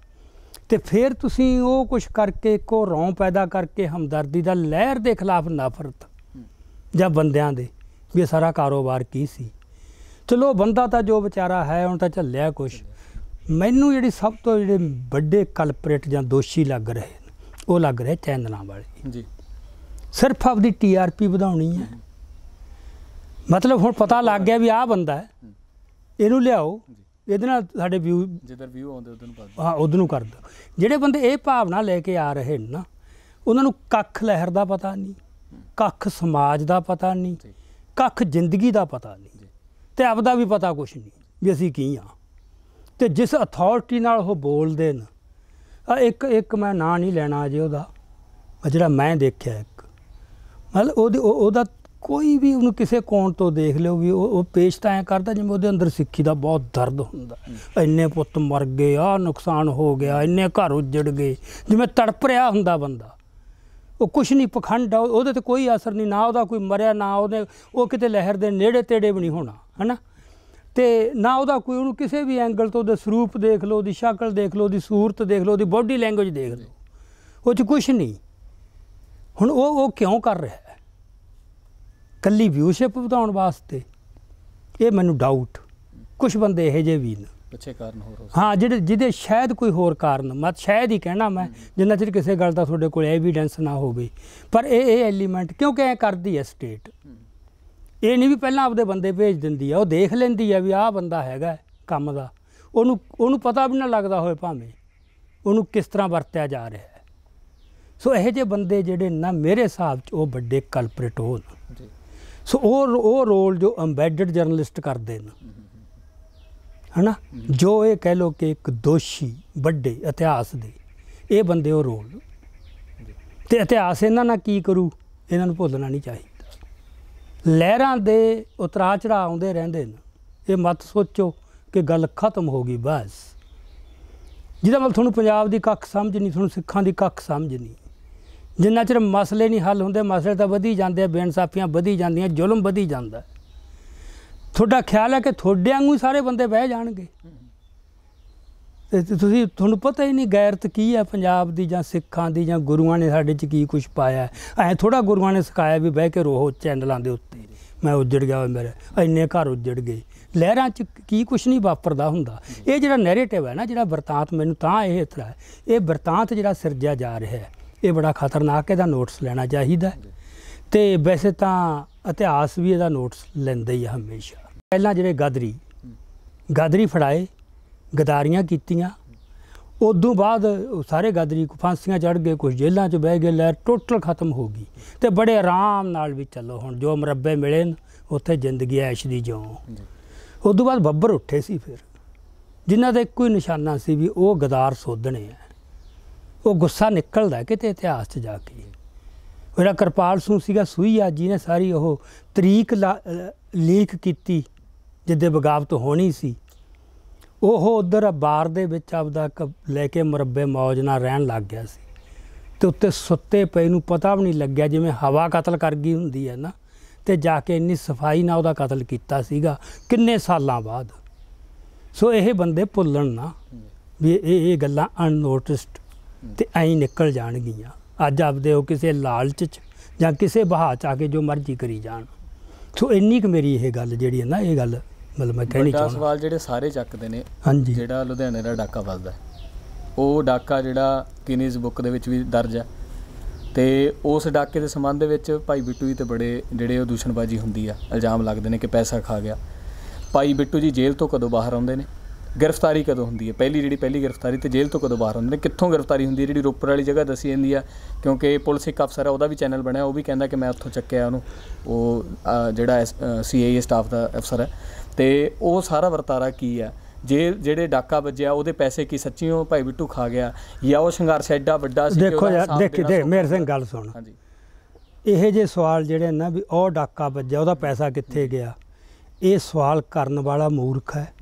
[SPEAKER 2] ਤੇ ਫਿਰ ਤੁਸੀਂ ਉਹ ਕੁਝ ਕਰਕੇ ਕੋ ਰੌਂ ਪੈਦਾ ਕਰਕੇ ਹਮਦਰਦੀ ਦਾ ਲਹਿਰ ਦੇ ਖਿਲਾਫ ਨਫ਼ਰਤ ਜਾਂ ਬੰਦਿਆਂ ਦੇ ਵੀ ਸਾਰਾ ਕਾਰੋਬਾਰ ਕੀ ਸੀ ਚਲੋ ਬੰਦਾ ਤਾਂ ਜੋ ਵਿਚਾਰਾ ਹੈ ਹੁਣ ਤਾਂ ਝੱਲਿਆ ਕੁਛ ਮੈਨੂੰ ਜਿਹੜੀ ਸਭ ਤੋਂ ਜਿਹੜੇ ਵੱਡੇ ਕਲਪਰੇਟ ਜਾਂ ਦੋਸ਼ੀ ਲੱਗ ਰਹੇ ਉਹ ਲੱਗ ਰਹੇ ਚੈਨਲਾਂ ਵਾਲੇ ਜੀ ਸਿਰਫ ਆਪਦੀ ਟੀਆਰਪੀ ਵਧਾਉਣੀ ਹੈ ਮਤਲਬ ਹੁਣ ਪਤਾ ਲੱਗ ਗਿਆ ਵੀ ਆਹ ਬੰਦਾ ਹੈ ਇਹਨੂੰ ਲਿਆਓ ਇਹਦੇ ਨਾਲ ਸਾਡੇ ਵਿਊ
[SPEAKER 1] ਜਿੱਧਰ ਵਿਊ ਆਉਂਦੇ ਉਧਰ ਨੂੰ ਕਰ ਹਾਂ
[SPEAKER 2] ਉਧਰ ਨੂੰ ਕਰ ਜਿਹੜੇ ਬੰਦੇ ਇਹ ਭਾਵਨਾ ਲੈ ਕੇ ਆ ਰਹੇ ਨੇ ਨਾ ਉਹਨਾਂ ਨੂੰ ਕੱਖ ਲਹਿਰ ਦਾ ਪਤਾ ਨਹੀਂ ਕੱਖ ਸਮਾਜ ਦਾ ਪਤਾ ਨਹੀਂ ਕੱਖ ਜ਼ਿੰਦਗੀ ਦਾ ਪਤਾ ਨਹੀਂ ਤੇ ਆਪਦਾ ਵੀ ਪਤਾ ਕੁਛ ਨਹੀਂ ਵੀ ਅਸੀਂ ਕੀ ਆ ਤੇ ਜਿਸ ਅਥਾਰਟੀ ਨਾਲ ਉਹ ਬੋਲਦੇ ਨੇ ਆ ਇੱਕ ਇੱਕ ਮੈਂ ਨਾਂ ਨਹੀਂ ਲੈਣਾ ਜੀ ਉਹਦਾ ਜਿਹੜਾ ਮੈਂ ਦੇਖਿਆ ਇੱਕ ਮਤਲਬ ਉਹਦੇ ਉਹਦਾ ਕੋਈ ਵੀ ਉਹਨੂੰ ਕਿਸੇ ਕੋਣ ਤੋਂ ਦੇਖ ਲਿਓ ਵੀ ਉਹ ਪੇਸ਼ ਤਾਂ ਐ ਕਰਦਾ ਜਿਵੇਂ ਉਹਦੇ ਅੰਦਰ ਸਿੱਖੀ ਦਾ ਬਹੁਤ ਦਰਦ ਹੁੰਦਾ ਇੰਨੇ ਪੁੱਤ ਮਰ ਗਏ ਆ ਨੁਕਸਾਨ ਹੋ ਗਿਆ ਇੰਨੇ ਘਰ ਉਜੜ ਗਏ ਜਿਵੇਂ ਤੜਪ ਰਿਹਾ ਹੁੰਦਾ ਬੰਦਾ ਉਹ ਕੁਛ ਨਹੀਂ ਪਖੰਡ ਉਹਦੇ ਤੇ ਕੋਈ ਅਸਰ ਨਹੀਂ ਨਾ ਉਹਦਾ ਕੋਈ ਮਰਿਆ ਨਾ ਉਹਦੇ ਉਹ ਕਿਤੇ ਲਹਿਰ ਦੇ ਨੇੜੇ ਤੇੜੇ ਵੀ ਨਹੀਂ ਹੋਣਾ ਹਨਾ ਤੇ ਨਾ ਉਹਦਾ ਕੋਈ ਉਹਨੂੰ ਕਿਸੇ ਵੀ ਐਂਗਲ ਤੋਂ ਉਹਦੇ ਸਰੂਪ ਦੇਖ ਲਓ ਉਹਦੀ ਸ਼ਕਲ ਦੇਖ ਲਓ ਉਹਦੀ ਸੂਰਤ ਦੇਖ ਲਓ ਉਹਦੀ ਬਾਡੀ ਲੈਂਗੁਏਜ ਦੇਖ ਲਓ ਉਹ ਚ ਕੁਝ ਨਹੀਂ ਹੁਣ ਉਹ ਉਹ ਕਿਉਂ ਕਰ ਰਿਹਾ ਹੈ ਕੱਲੀ ਵਿਊਸ਼ਿਪ ਵਧਾਉਣ ਵਾਸਤੇ ਇਹ ਮੈਨੂੰ ਡਾਊਟ ਕੁਝ ਬੰਦੇ ਇਹ ਜੇ ਵੀ ਨੇ ਪਿੱਛੇ ਕਾਰਨ ਹੋਰ ਹੋ ਹਾਂ ਜਿਹੜੇ ਜਿਹਦੇ ਸ਼ਾਇਦ ਕੋਈ ਹੋਰ ਕਾਰਨ ਮਤ ਸ਼ਾਇਦ ਹੀ ਕਹਿਣਾ ਮੈਂ ਜਿੰਨਾ ਚਿਰ ਕਿਸੇ ਗੱਲ ਦਾ ਤੁਹਾਡੇ ਕੋਲ ਐਵੀਡੈਂਸ ਨਾ ਹੋਵੇ ਪਰ ਇਹ ਇਹ ਐਲੀਮੈਂਟ ਕਿਉਂਕਿ ਐ ਕਰਦੀ ਹੈ ਸਟੇਟ ਇਹ ਨਹੀਂ ਵੀ ਪਹਿਲਾਂ ਆਪਦੇ ਬੰਦੇ ਭੇਜ ਦਿੰਦੀ ਆ ਉਹ ਦੇਖ ਲੈਂਦੀ ਆ ਵੀ ਆਹ ਬੰਦਾ ਹੈਗਾ ਕੰਮ ਦਾ ਉਹਨੂੰ ਉਹਨੂੰ ਪਤਾ ਵੀ ਨਾ ਲੱਗਦਾ ਹੋਵੇ ਭਾਵੇਂ ਉਹਨੂੰ ਕਿਸ ਤਰ੍ਹਾਂ ਵਰਤਿਆ ਜਾ ਰਿਹਾ ਹੈ ਸੋ ਇਹ ਜਿਹੇ ਬੰਦੇ ਜਿਹੜੇ ਨਾ ਮੇਰੇ ਹਿਸਾਬ 'ਚ ਉਹ ਵੱਡੇ ਕਲਪਰੇਟ ਜੀ ਸੋ ਉਹ ਉਹ ਰੋਲ ਜੋ ਐਮਬੈਡਡ ਜਰਨਲਿਸਟ ਕਰਦੇ ਨੇ ਹਨਾ ਜੋ ਇਹ ਕਹਿ ਲੋ ਕਿ ਇੱਕ ਦੋਸ਼ੀ ਵੱਡੇ ਇਤਿਹਾਸ ਦੇ ਇਹ ਬੰਦੇ ਉਹ ਰੋਲ ਤੇ ਇਤਿਹਾਸ ਇਹਨਾਂ ਨਾਲ ਕੀ ਕਰੂ ਇਹਨਾਂ ਨੂੰ ਭੁੱਲਣਾ ਨਹੀਂ ਚਾਹੀਦਾ ਲਹਿਰਾਂ ਦੇ ਉਤਰਾ ਚੜਾ ਆਉਂਦੇ ਰਹਿੰਦੇ ਨੇ ਇਹ ਮਤ ਸੋਚੋ ਕਿ ਗੱਲ ਖਤਮ ਹੋ ਗਈ ਬਸ ਜਿਹਦਾ ਮਤਲਬ ਤੁਹਾਨੂੰ ਪੰਜਾਬ ਦੀ ਕੱਖ ਸਮਝ ਨਹੀਂ ਤੁਹਾਨੂੰ ਸਿੱਖਾਂ ਦੀ ਕੱਖ ਸਮਝ ਨਹੀਂ ਜਿੰਨਾ ਚਿਰ ਮਸਲੇ ਨਹੀਂ ਹੱਲ ਹੁੰਦੇ ਮਸਲੇ ਤਾਂ ਵਧੀ ਜਾਂਦੇ ਆ ਬੇਇਨਸਾਫੀਆਂ ਵਧੀ ਜਾਂਦੀਆਂ ਜ਼ੁਲਮ ਵਧੀ ਜਾਂਦਾ ਤੁਹਾਡਾ ਖਿਆਲ ਹੈ ਕਿ ਤੁਹਾਡੇ ਵਾਂਗੂ ਸਾਰੇ ਬੰਦੇ ਬਹਿ ਜਾਣਗੇ ਤੇ ਤੁਸੀਂ ਤੁਹਾਨੂੰ ਪਤਾ ਹੀ ਨਹੀਂ ਗੈਰਤ ਕੀ ਹੈ ਪੰਜਾਬ ਦੀ ਜਾਂ ਸਿੱਖਾਂ ਦੀ ਜਾਂ ਗੁਰੂਆਂ ਨੇ ਸਾਡੇ 'ਚ ਕੀ ਕੁਝ ਪਾਇਆ ਐ ਥੋੜਾ ਗੁਰੂਆਂ ਨੇ ਸਿਖਾਇਆ ਵੀ ਬਹਿ ਕੇ ਰੋਹੋ ਚੈਨਲਾਂ ਦੇ ਉੱਤੇ ਮੈਂ ਉੱਜੜ ਗਿਆ ਮੇਰੇ ਇੰਨੇ ਘਰ ਉੱਜੜ ਗਏ ਲਹਿਰਾਂ 'ਚ ਕੀ ਕੁਛ ਨਹੀਂ ਵਾਪਰਦਾ ਹੁੰਦਾ ਇਹ ਜਿਹੜਾ ਨੈਰੇਟਿਵ ਹੈ ਨਾ ਜਿਹੜਾ ਵਰਤਾਂਤ ਮੈਨੂੰ ਤਾਂ ਇਹ ਇਤਰਾ ਇਹ ਵਰਤਾਂਤ ਜਿਹੜਾ ਸਿਰਜਿਆ ਜਾ ਰਿਹਾ ਹੈ ਇਹ ਬੜਾ ਖਤਰਨਾਕ ਇਹਦਾ ਨੋਟਸ ਲੈਣਾ ਚਾਹੀਦਾ ਤੇ ਵੈਸੇ ਤਾਂ ਇਤਿਹਾਸ ਵੀ ਇਹਦਾ ਨੋਟਸ ਲੈਂਦਾ ਹੀ ਹਮੇਸ਼ਾ ਪਹਿਲਾਂ ਜਿਹੜੇ ਗਾਦਰੀ ਗਾਦਰੀ ਫੜਾਏ ਗਦਾਰੀਆਂ ਕੀਤੀਆਂ ਉਦੋਂ ਬਾਅਦ ਸਾਰੇ ਗਾਦਰੀ ਫਾਂਸੀਆਂ ਚੜ ਗਏ ਕੁਝ ਜੇਲ੍ਹਾਂ 'ਚ ਬਹਿ ਗਏ ਲੈ ਟੋਟਲ ਖਤਮ ਹੋ ਗਈ ਤੇ ਬੜੇ ਆਰਾਮ ਨਾਲ ਵੀ ਚੱਲੋ ਹੁਣ ਜੋ ਮਰੱਬੇ ਮਿਲੇ ਉੱਥੇ ਜ਼ਿੰਦਗੀ ਐਸ਼ ਦੀ ਜਿਉ ਉਦੋਂ ਬਾਅਦ ਬੱਬਰ ਉੱਠੇ ਸੀ ਫਿਰ ਜਿਨ੍ਹਾਂ ਦਾ ਕੋਈ ਨਿਸ਼ਾਨਾ ਸੀ ਵੀ ਉਹ ਗਦਾਰ ਸੋਧਣੇ ਆ ਉਹ ਗੁੱਸਾ ਨਿਕਲਦਾ ਕਿਤੇ ਇਤਿਹਾਸ 'ਚ ਜਾ ਕੇ ਮੇਰਾ ਕਿਰਪਾਲ ਸੂ ਸੀਗਾ ਸੂਈ ਆ ਜੀ ਨੇ ਸਾਰੀ ਉਹ ਤਰੀਕ ਲੀਕ ਕੀਤੀ ਜਿੱਦੇ ਬਗਾਵਤ ਹੋਣੀ ਸੀ ਉਹ ਉਧਰ ਬਾਰ ਦੇ ਵਿੱਚ ਆਪਦਾ ਲੈ ਕੇ ਮਰਬੇ ਮੌਜ ਨਾਲ ਰਹਿਣ ਲੱਗ ਗਿਆ ਸੀ ਤੇ ਉੱਤੇ ਸੁੱਤੇ ਪਏ ਨੂੰ ਪਤਾ ਵੀ ਨਹੀਂ ਲੱਗਿਆ ਜਿਵੇਂ ਹਵਾ ਕਤਲ ਕਰ ਗਈ ਹੁੰਦੀ ਹੈ ਨਾ ਤੇ ਜਾ ਕੇ ਇੰਨੀ ਸਫਾਈ ਨਾਲ ਉਹਦਾ ਕਤਲ ਕੀਤਾ ਸੀਗਾ ਕਿੰਨੇ ਸਾਲਾਂ ਬਾਅਦ ਸੋ ਇਹ ਬੰਦੇ ਭੁੱਲਣ ਨਾ ਵੀ ਇਹ ਇਹ ਗੱਲਾਂ ਅਨਨੋਟਿਸਡ ਤੇ ਐਂ ਨਿਕਲ ਜਾਣਗੀਆਂ ਅੱਜ ਆਪਦੇ ਉਹ ਕਿਸੇ ਲਾਲਚ ਚ ਜਾਂ ਕਿਸੇ ਬਹਾ ਚ ਆ ਕੇ ਜੋ ਮਰਜ਼ੀ ਕਰੀ ਜਾਣ ਸੋ ਇੰਨੀ ਕੁ ਮੇਰੀ ਇਹ ਗੱਲ ਜਿਹੜੀ ਹੈ ਨਾ ਇਹ ਗੱਲ ਮਤਲਬ ਮੈਂ ਕਹਿਣੀ ਚਾਹੁੰਦਾ
[SPEAKER 1] ਸਵਾਲ ਜਿਹੜੇ ਸਾਰੇ ਚੱਕਦੇ ਨੇ ਹਾਂਜੀ ਜਿਹੜਾ ਲੁਧਿਆਣੇ ਦਾ ਡਾਕਾ ਵੱਜਦਾ ਉਹ ਡਾਕਾ ਜਿਹੜਾ ਕਿਨੀਜ਼ ਬੁੱਕ ਦੇ ਵਿੱਚ ਵੀ ਦਰਜ ਹੈ ਤੇ ਉਸ ਡਾਕੇ ਦੇ ਸਬੰਧ ਦੇ ਵਿੱਚ ਭਾਈ ਬਿੱਟੂ ਜੀ ਤੇ ਬੜੇ ਜਿਹੜੇ ਉਹ ਦੂਸ਼ਣਬਾਜੀ ਹੁੰਦੀ ਆ ਇਲਜ਼ਾਮ ਲੱਗਦੇ ਨੇ ਕਿ ਪੈਸਾ ਖਾ ਗਿਆ ਭਾਈ ਬਿੱਟੂ ਜੀ ਜੇਲ੍ਹ ਤੋਂ ਕਦੋਂ ਬਾਹਰ ਆਉਂਦੇ ਨੇ ਗ੍ਰਿਫਤਾਰੀ ਕਦੋਂ ਹੁੰਦੀ ਹੈ ਪਹਿਲੀ ਜਿਹੜੀ ਪਹਿਲੀ ਗ੍ਰਿਫਤਾਰੀ ਤੇ ਜੇਲ੍ਹ ਤੋਂ ਕਦੋਂ ਬਾਹਰ ਹੁੰਦੇ ਨੇ ਕਿੱਥੋਂ ਗ੍ਰਿਫਤਾਰੀ ਹੁੰਦੀ ਹੈ ਜਿਹੜੀ ਰੋਪੜ ਵਾਲੀ ਜਗ੍ਹਾ ਦੱਸੀ ਜਾਂਦੀ ਆ ਕਿਉਂਕਿ ਪੁਲਿਸ ਇੱਕ ਅਫਸਰ ਆ ਉਹਦਾ ਵੀ ਚੈਨਲ ਬਣਿਆ ਉਹ ਵੀ ਕਹਿੰਦਾ ਕਿ ਮੈਂ ਉੱਥੋਂ ਚੱਕਿਆ ਉਹਨੂੰ ਉਹ ਜਿਹੜਾ ਸੀਆਈਏ ਸਟਾਫ ਦਾ ਅਫਸਰ ਹੈ ਤੇ ਉਹ ਸਾਰਾ ਵਰਤਾਰਾ ਕੀ ਆ ਜੇ ਜਿਹੜੇ ਡਾਕਾ ਵੱਜਿਆ ਉਹਦੇ ਪੈਸੇ ਕੀ ਸੱਚੀਓ ਭਾਈ ਬਿੱਟੂ ਖਾ ਗਿਆ ਜਾਂ ਉਹ ਸੰਘਰਸ਼ ਐਡਾ ਵੱਡਾ ਸੀ ਦੇਖੋ ਯਾਰ ਦੇਖ ਦੇ ਮੇਰੇ
[SPEAKER 2] ਸਿੰਘ ਗੱਲ ਸੁਣ ਹਾਂਜੀ ਇਹ ਜੇ ਸਵਾਲ ਜਿਹੜੇ ਨਾ ਵੀ ਉਹ ਡਾਕਾ ਵੱਜਿਆ ਉਹਦਾ ਪੈਸਾ ਕਿੱਥੇ ਗਿਆ ਇਹ ਸਵਾਲ ਕਰਨ ਵਾਲਾ ਮੂਰਖ ਹੈ